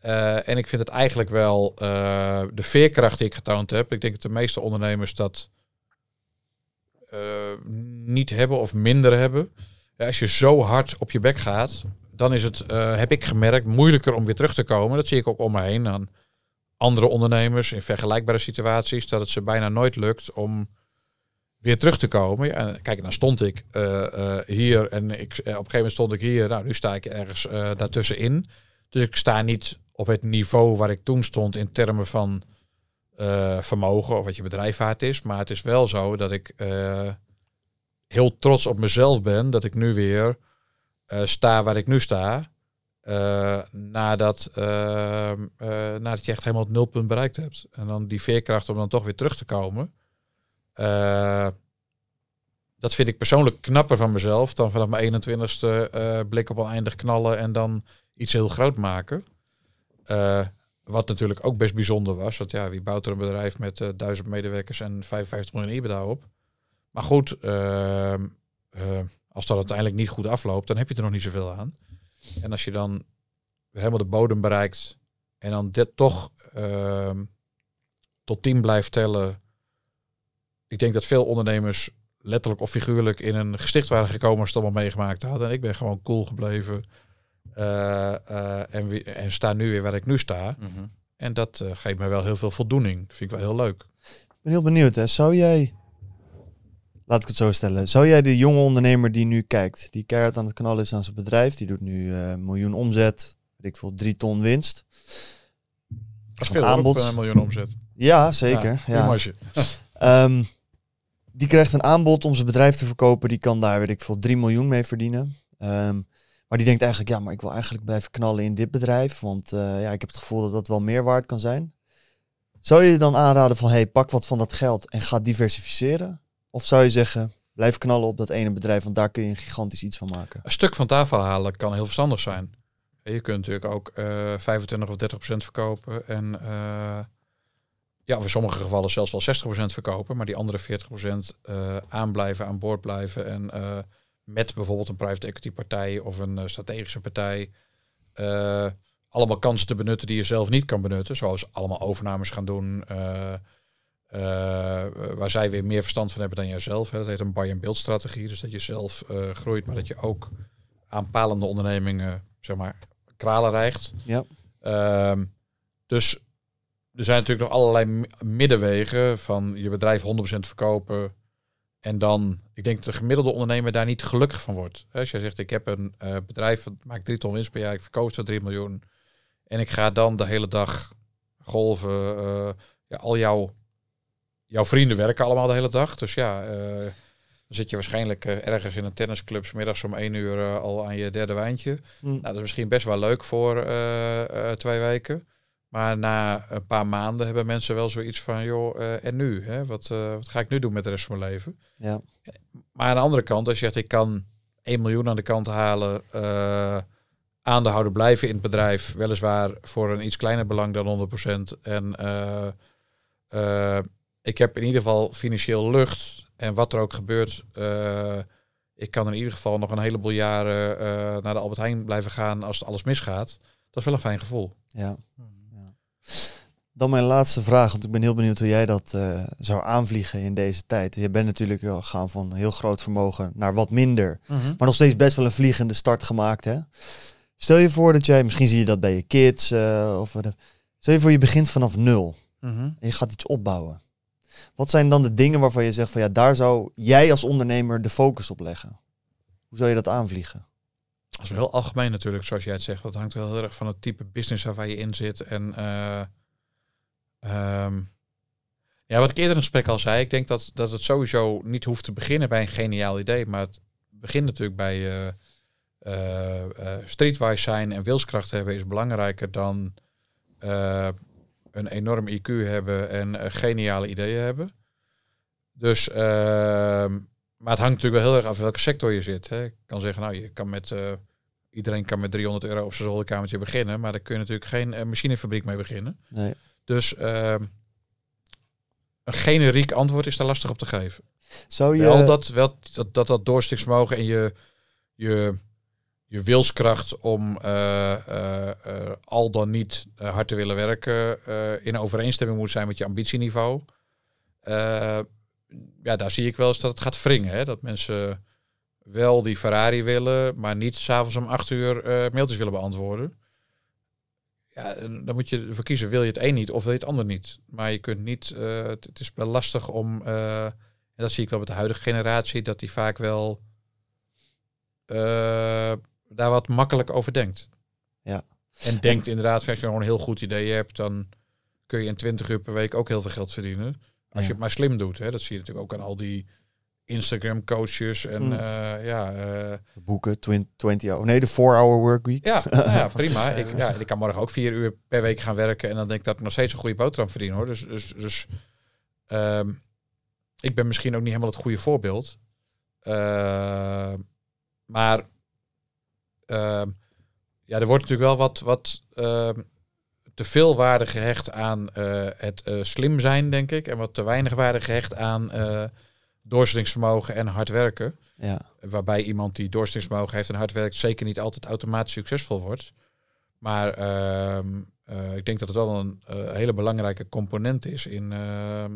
eh, en ik vind het eigenlijk wel eh, de veerkracht die ik getoond heb. Ik denk dat de meeste ondernemers dat eh, niet hebben of minder hebben. Ja, als je zo hard op je bek gaat, dan is het, heb ik gemerkt, moeilijker om weer terug te komen. Dat zie ik ook om me heen aan andere ondernemers in vergelijkbare situaties. Dat het ze bijna nooit lukt om weer terug te komen. Ja, kijk, dan stond ik eh, eh, hier en ik, eh, op een gegeven moment stond ik hier. Nou, nu sta ik ergens daartussenin. Dus ik sta niet op het niveau waar ik toen stond in termen van vermogen of wat je bedrijfvaart is. Maar het is wel zo dat ik heel trots op mezelf ben dat ik nu weer sta waar ik nu sta. nadat, ehm, nadat je echt helemaal het nulpunt bereikt hebt. En dan die veerkracht om dan toch weer terug te komen eh, dat vind ik persoonlijk knapper van mezelf dan vanaf mijn 21ste eh, blik op eindig knallen en dan iets heel groot maken. Eh, wat natuurlijk ook best bijzonder was. dat ja, wie bouwt er een bedrijf met 1000 medewerkers en 55 miljoen EBITDA op? Maar goed, ehm, als dat uiteindelijk niet goed afloopt, dan heb je er nog niet zoveel aan. En als je dan helemaal de bodem bereikt en dan dit toch ehm, tot 10 blijft tellen ik denk dat veel ondernemers letterlijk of figuurlijk in een gesticht waren gekomen als het allemaal meegemaakt hadden. En ik ben gewoon cool gebleven. Eh, eh, en, en, sta nu weer waar ik nu sta. Mhm. En dat eh, geeft mij wel heel veel voldoening. vind ik wel heel leuk. Ik ben heel benieuwd. Hè. Zou jij, laat ik het zo stellen, zou jij de jonge ondernemer die nu kijkt, die keihard aan het kanaal is aan zijn bedrijf, die doet nu een miljoen omzet, weet ik veel, drie ton winst. Dat veel aanbod. een miljoen omzet. Ja, zeker. Ja, ja. Um, die krijgt een aanbod om zijn bedrijf te verkopen. Die kan daar, weet ik veel, 3 miljoen mee verdienen. Ehm, maar die denkt eigenlijk, ja, maar ik wil eigenlijk blijven knallen in dit bedrijf. Want eh, ja, ik heb het gevoel dat dat wel meer waard kan zijn. Zou je dan aanraden van, hey, pak wat van dat geld en ga diversificeren? Of zou je zeggen, blijf knallen op dat ene bedrijf, want daar kun je een gigantisch iets van maken? Een stuk van tafel halen kan heel verstandig zijn. Je kunt natuurlijk ook uh, eh, 25 of 30 procent verkopen en... Eh, ja, voor in sommige gevallen zelfs wel 60% verkopen, maar die andere 40% uh, eh, aanblijven, aan boord blijven. En eh, met bijvoorbeeld een private equity partij of een eh, strategische partij. allemaal kansen te benutten die je zelf niet kan benutten. Zoals allemaal overnames gaan doen. waar zij weer meer verstand van hebben dan jijzelf. Hè. Dat heet een buy-and-build strategie. Dus dat je zelf groeit, maar dat je ook aanpalende ondernemingen, zeg maar, kralen rijgt. Ja. Ehm, dus er zijn natuurlijk nog allerlei middenwegen van je bedrijf 100% verkopen. En dan, ik denk dat de gemiddelde ondernemer daar niet gelukkig van wordt. Als jij zegt, ik heb een eh, bedrijf dat maakt 3 ton winst per jaar, ik verkoop ze 3 miljoen. En ik ga dan de hele dag golven. Eh, ja, al jouw, jouw vrienden werken allemaal de hele dag. Dus ja, eh, dan zit je waarschijnlijk ergens in een tennisclub, s middags om 1 uur al aan je derde wijntje. Hm. Nou, dat is misschien best wel leuk voor twee weken. Maar na een paar maanden hebben mensen wel zoiets van, joh, eh, en nu? Hè? Wat, eh, wat, ga ik nu doen met de rest van mijn leven? Ja. Maar aan de andere kant, als je zegt, ik kan 1 miljoen aan de kant halen, uh, aandeelhouder blijven in het bedrijf, weliswaar voor een iets kleiner belang dan 100%. En ik heb in ieder geval financieel lucht. En wat er ook gebeurt, ik kan in ieder geval nog een heleboel jaren naar de Albert Heijn blijven gaan als alles misgaat. Dat is wel een fijn gevoel. Ja. Hmm. Dan mijn laatste vraag, want ik ben heel benieuwd hoe jij dat eh, zou aanvliegen in deze tijd. Je bent natuurlijk wel gaan van heel groot vermogen naar wat minder, mhm. maar nog steeds best wel een vliegende start gemaakt. Hè? Stel je voor dat jij, misschien zie je dat bij je kids, eh, of stel je voor je begint vanaf nul mhm. en je gaat iets opbouwen. Wat zijn dan de dingen waarvan je zegt van ja, daar zou jij als ondernemer de focus op leggen? Hoe zou je dat aanvliegen? Dat is heel algemeen natuurlijk, zoals jij het zegt. Dat hangt heel erg van het type business waar je in zit. En eh, ehm, ja, wat ik eerder in gesprek al zei, ik denk dat, dat het sowieso niet hoeft te beginnen bij een geniaal idee. Maar het begint natuurlijk bij eh, eh, streetwise zijn en wilskracht hebben is belangrijker dan een enorm IQ hebben en geniale ideeën hebben. Dus ehm, maar het hangt natuurlijk wel heel erg af welke sector je zit. Hè. Ik kan zeggen, nou, je kan met, eh, iedereen kan met 300 euro op zijn zolderkamertje beginnen, maar daar kun je natuurlijk geen eh, machinefabriek mee beginnen. Nee. Dus ehm, een generiek antwoord is daar lastig op te geven. Zou je... Wel dat wel, dat, dat, dat mogen en je, je, je wilskracht om eh, al dan niet hard te willen werken in overeenstemming moet zijn met je ambitieniveau ja, daar zie ik wel eens dat het gaat wringen. Hè? Dat mensen wel die Ferrari willen, maar niet s'avonds om acht uur eh, mailtjes willen beantwoorden. Ja, dan moet je verkiezen, wil je het een niet of wil je het ander niet. Maar je kunt niet, eh, het, is wel lastig om, eh, en dat zie ik wel met de huidige generatie, dat die vaak wel daar wat makkelijk over denkt. Ja. En denkt inderdaad, als je gewoon een heel goed idee hebt, dan kun je in twintig uur per week ook heel veel geld verdienen. Als je het maar slim doet. Hè? Dat zie je natuurlijk ook aan al die Instagram coaches en mm. Eh, ja. Uh, Boeken, 20 hour. Nee, de 4-hour workweek. Ja, ja prima. Ik, ja, ik kan morgen ook vier uur per week gaan werken. En dan denk ik dat ik nog steeds een goede boterham verdien hoor. Dus, dus, dus ehm, ik ben misschien ook niet helemaal het goede voorbeeld. Ehm, maar ehm, ja, er wordt natuurlijk wel wat, wat te veel waarde gehecht aan eh, het eh, slim zijn, denk ik. En wat te weinig waarde gehecht aan uh, doorzettingsvermogen en hard werken. Ja. Waarbij iemand die doorzettingsvermogen heeft en hard werkt zeker niet altijd automatisch succesvol wordt. Maar ehm, ik denk dat het wel een hele belangrijke component is in ehm,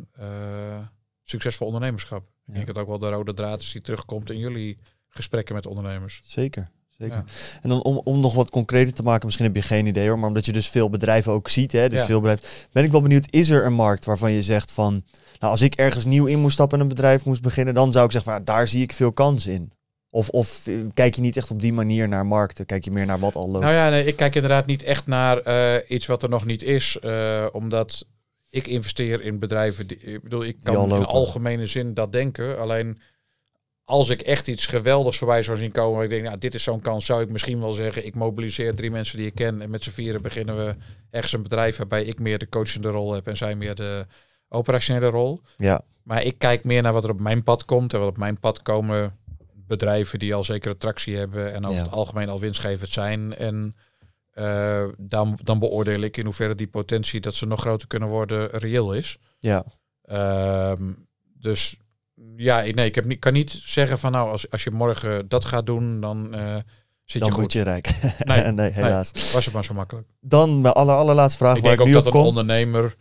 succesvol ondernemerschap. Ik denk dat ook wel de rode draad is die terugkomt in jullie gesprekken met ondernemers. Zeker. Zeker. En dan om, om nog wat concreter te maken, misschien heb je geen idee hoor, maar omdat je dus veel bedrijven ook ziet, hè, dus veel bedrijven, ben ik wel benieuwd, is er een markt waarvan je zegt van, nou als ik ergens nieuw in moest stappen en een bedrijf moest beginnen, dan zou ik zeggen van, daar zie ik veel kans in. Of, of eh, kijk je niet echt op die manier naar markten? Kijk je meer naar wat al loopt? Nou ja, nee, ik kijk inderdaad niet echt naar eh, iets wat er nog niet is. Eh, omdat ik investeer in bedrijven die. Ik bedoel, ik kan in algemene zin dat denken. Alleen als ik echt iets geweldigs voorbij zou zien komen, ik denk, nou, dit is zo'n kans, zou ik misschien wel zeggen, ik mobiliseer drie mensen die ik ken en met z'n vieren beginnen we ergens een bedrijf waarbij ik meer de coachende rol heb en zij meer de operationele rol. Ja. Maar ik kijk meer naar wat er op mijn pad komt en wat op mijn pad komen bedrijven die al zekere tractie hebben en over het algemeen al winstgevend zijn. En eh, dan, dan beoordeel ik in hoeverre die potentie dat ze nog groter kunnen worden reëel is. Ja. Ehm, dus ja, ik, nee, ik heb niet, kan niet zeggen van nou, als, als je morgen dat gaat doen, dan eh, zit dan je goed. je rijk. Nee, nee helaas. was het maar zo makkelijk. Dan mijn aller, allerlaatste vraag. Ik waar denk ik nu ook dat een ondernemer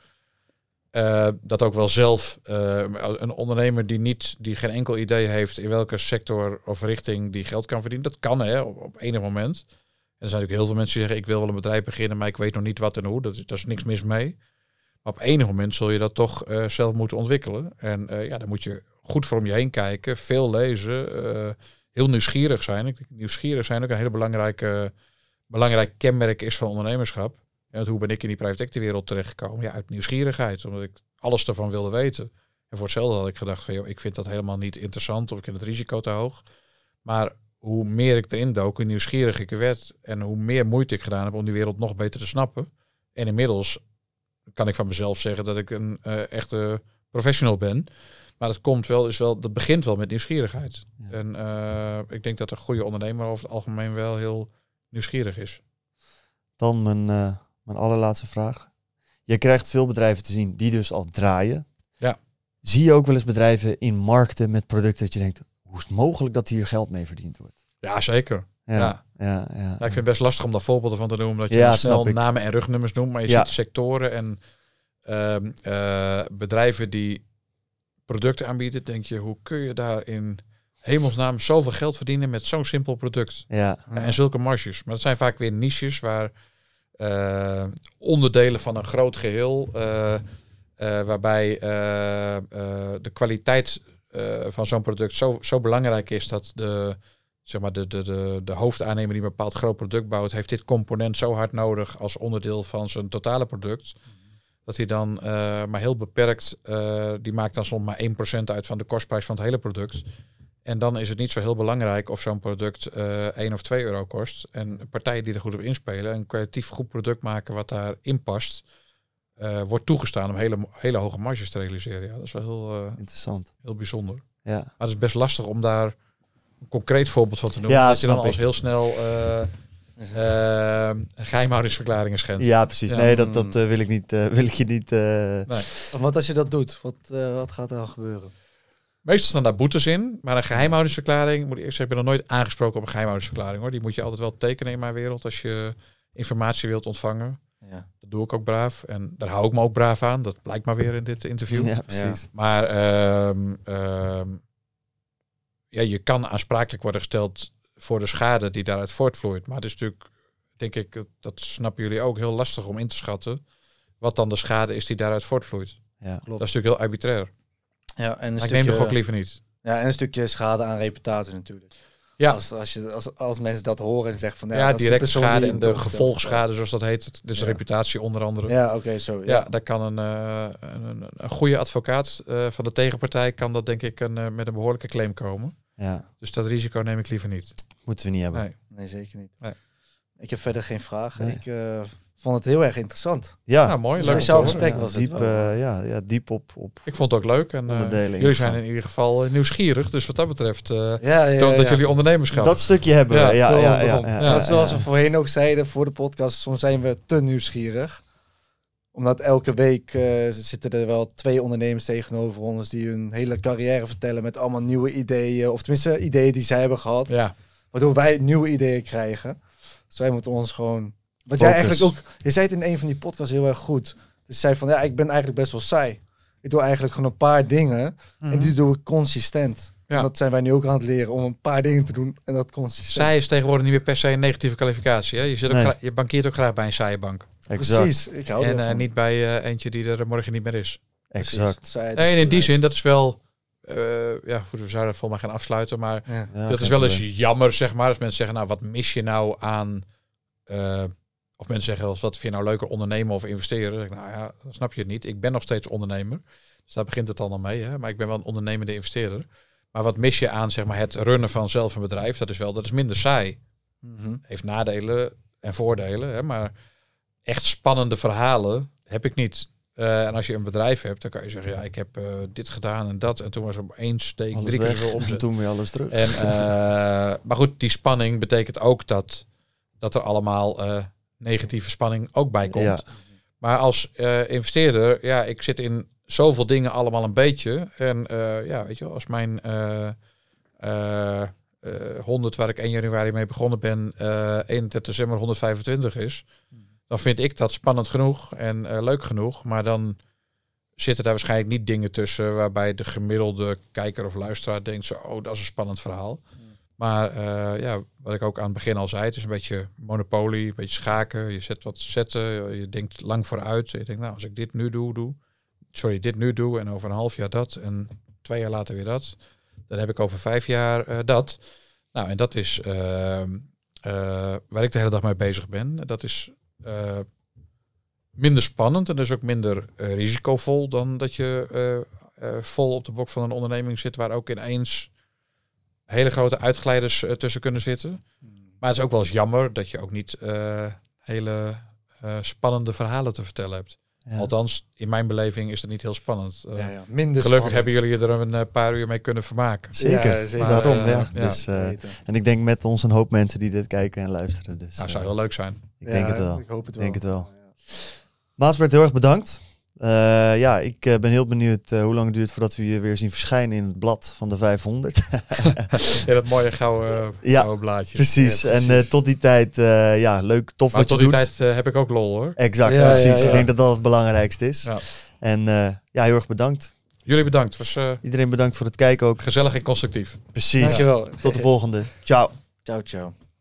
eh, dat ook wel zelf, eh, een ondernemer die, niet, die geen enkel idee heeft in welke sector of richting die geld kan verdienen, dat kan hè, op, enig moment. En er zijn natuurlijk heel veel mensen die zeggen, ik wil wel een bedrijf beginnen, maar ik weet nog niet wat en hoe. Dat, daar is niks mis mee. Maar op enig moment zul je dat toch zelf moeten ontwikkelen. En ja, dan moet je goed voor om je heen kijken, veel lezen, eh, heel nieuwsgierig zijn. Nieuwsgierig zijn ook een hele belangrijke, belangrijk kenmerk is van ondernemerschap. En hoe ben ik in die private equity wereld terechtgekomen? Ja, uit nieuwsgierigheid, omdat ik alles ervan wilde weten. En voor hetzelfde had ik gedacht van, joh, ik vind dat helemaal niet interessant of ik vind het risico te hoog. Maar hoe meer ik erin dook, hoe nieuwsgieriger ik werd en hoe meer moeite ik gedaan heb om die wereld nog beter te snappen. En inmiddels kan ik van mezelf zeggen dat ik een eh, echte professional ben. Maar dat komt wel, is wel, dat begint wel met nieuwsgierigheid. En eh, ik denk dat een goede ondernemer over het algemeen wel heel nieuwsgierig is. Dan mijn, eh, mijn allerlaatste vraag. Je krijgt veel bedrijven te zien die dus al draaien. Ja. Zie je ook wel eens bedrijven in markten met producten dat je denkt, hoe is het mogelijk dat hier geld mee verdiend wordt? Ja, zeker. Ja, ja. ja, ik vind het best lastig om daar voorbeelden van te noemen, omdat je snel namen en rugnummers noemt, maar je ziet sectoren en ehm, eh, bedrijven die producten aanbieden, denk je, hoe kun je daar in hemelsnaam zoveel geld verdienen met zo'n simpel product? Ja. En zulke marges. Maar dat zijn vaak weer niches waar eh, onderdelen van een groot geheel, eh, eh, waarbij de kwaliteit van zo'n product zo, zo belangrijk is dat de, zeg maar de, de, de, de hoofdaannemer die een bepaald groot product bouwt, heeft dit component zo hard nodig als onderdeel van zijn totale product dat hij dan eh, maar heel beperkt, eh, die maakt dan soms maar 1% uit van de kostprijs van het hele product. En dan is het niet zo heel belangrijk of zo'n product uh, eh, 1 of 2 euro kost. En partijen die er goed op inspelen, een kwalitatief goed product maken wat daarin past, wordt toegestaan om hele, hele hoge marges te realiseren. Ja, dat is wel heel, Interessant. heel bijzonder. Ja. Maar het is best lastig om daar een concreet voorbeeld van te noemen. Ja, dat je dan als heel snel eh, geheimhoudingsverklaringen schendt. Ja, precies. Nee, dat, dat eh, wil ik niet. Eh, wil ik je niet. Nee. als je dat doet, wat, wat gaat er dan gebeuren? Meestal staan daar boetes in, maar een geheimhoudingsverklaring, moet ik eerst zeggen, ik ben nog nooit aangesproken op een geheimhoudingsverklaring hoor. Die moet je altijd wel tekenen in mijn wereld als je informatie wilt ontvangen. Ja. Dat doe ik ook braaf en daar hou ik me ook braaf aan. Dat blijkt maar weer in dit interview. Ja, precies. Maar ehm, ehm, ja, je kan aansprakelijk worden gesteld voor de schade die daaruit voortvloeit. Maar het is natuurlijk, denk ik, dat snappen jullie ook, heel lastig om in te schatten wat dan de schade is die daaruit voortvloeit. Ja, klopt. Dat is natuurlijk heel arbitrair. Ja, en een stukje, ik neem toch ook liever niet. Ja, en een stukje schade aan reputatie natuurlijk. Ja. Als, als, je, als, als mensen dat horen en zeggen van... Ja, ja directe schade en de gevolgschade, zoals dat heet. Dus reputatie onder andere. Ja, oké, zo. Ja. daar kan eh, een, een, een, goede advocaat eh, van de tegenpartij... kan dat denk ik een, eh, met een behoorlijke claim komen. Ja. Dus dat risico neem ik liever niet. Moeten we niet hebben. Nee, zeker niet. Ik heb verder geen vragen. Ik eh, vond het heel erg interessant. Ja, nou, mooi. Leuk Speciaal gesprek was diep, het eh, ja, ja, diep op, op... Ik vond het ook leuk. En eh, jullie zijn in ieder geval nieuwsgierig. Dus wat dat betreft dat jullie ondernemerschap... Dat stukje hebben ja, ja, ja, zoals we voorheen ook zeiden voor de podcast. Soms zijn we te nieuwsgierig omdat elke week eh, zitten er wel twee ondernemers tegenover ons die hun hele carrière vertellen met allemaal nieuwe ideeën. Of tenminste ideeën die zij hebben gehad. Ja. Waardoor wij nieuwe ideeën krijgen. Dus wij moeten ons gewoon. Wat jij eigenlijk ook. Je zei het in een van die podcasts heel erg goed. Dus zei van ja, ik ben eigenlijk best wel saai. Ik doe eigenlijk gewoon een paar dingen. En mhm. die doe ik consistent. Ja. En dat zijn wij nu ook aan het leren om een paar dingen te doen en dat consistent. Zij is tegenwoordig niet meer per se een negatieve kwalificatie. Hè? Je, zit ook je bankeert ook graag bij een saaie bank. Exact. Precies, ik En eh, niet bij eh, eentje die er morgen niet meer is. Exact. Nee, en in die zin, dat is wel... Uh, ja, we zouden volgens mij gaan afsluiten, maar dat is wel eens jammer, zeg maar. Als mensen zeggen, nou, wat mis je nou aan... of mensen zeggen, wat vind je nou leuker, ondernemen of investeren? Ik, nou ja, dan snap je het niet. Ik ben nog steeds ondernemer. Dus daar begint het dan al mee, hè? Maar ik ben wel een ondernemende investeerder. Maar wat mis je aan, zeg maar, het runnen van zelf een bedrijf? Dat is wel, dat is minder saai. Mhm. Heeft nadelen en voordelen, hè? Maar echt spannende verhalen heb ik niet. Eh, en als je een bedrijf hebt, dan kan je zeggen, ja, ik heb eh, dit gedaan en dat. En toen was er opeens steek drie keer omzet. En toen weer alles terug. En, eh, maar goed, die spanning betekent ook dat, dat er allemaal negatieve spanning ook bij komt. Maar als investeerder, ja, ik zit in zoveel dingen allemaal een beetje. En ja, weet je wel, als mijn... 100 waar ik 1 januari mee begonnen ben, 31 december 125 is. Hm dan vind ik dat spannend genoeg en eh, leuk genoeg. Maar dan zitten daar waarschijnlijk niet dingen tussen waarbij de gemiddelde kijker of luisteraar denkt: zo, oh, dat is een spannend verhaal. Mm. Maar eh, ja, wat ik ook aan het begin al zei, het is een beetje monopolie, een beetje schaken. Je zet wat zetten, je denkt lang vooruit. Je denkt, nou, als ik dit nu doe, doe. Sorry, dit nu doe en over een half jaar dat en twee jaar later weer dat. Dan heb ik over vijf jaar eh, dat. Nou, en dat is ehm, waar ik de hele dag mee bezig ben. Dat is eh, minder spannend en dus ook minder eh, risicovol dan dat je eh, vol op de bok van een onderneming zit waar ook ineens hele grote uitglijders tussen kunnen zitten. Hmm. Maar het is ook wel eens jammer dat je ook niet hele spannende verhalen te vertellen hebt. Althans, in mijn beleving is dat niet heel spannend. Eh, ja, gelukkig hebben jullie er een eh, paar uur mee kunnen vermaken. Zeker, daarom. dus, eh, en ik denk met ons een hoop mensen die dit kijken en luisteren. Dus, nou, zou heel leuk zijn. Ik denk het wel. Ik hoop het wel. Denk het wel. Maasbert, heel erg bedankt. Eh, ja, ik eh, ben heel benieuwd eh, hoe lang het duurt voordat we je weer zien verschijnen in het blad van de 500. ja, dat mooie gouden, ja, blaadje. Precies. En tot die tijd, ja, leuk, tof wat je doet. tot die tijd heb ik ook lol hoor. Exact, precies. Ik denk dat dat het belangrijkste is. En ja, heel erg bedankt. Jullie bedankt. Was, Iedereen bedankt voor het kijken ook. Gezellig en constructief. Precies. Dankjewel. Tot de volgende. Ciao. Ciao, ciao.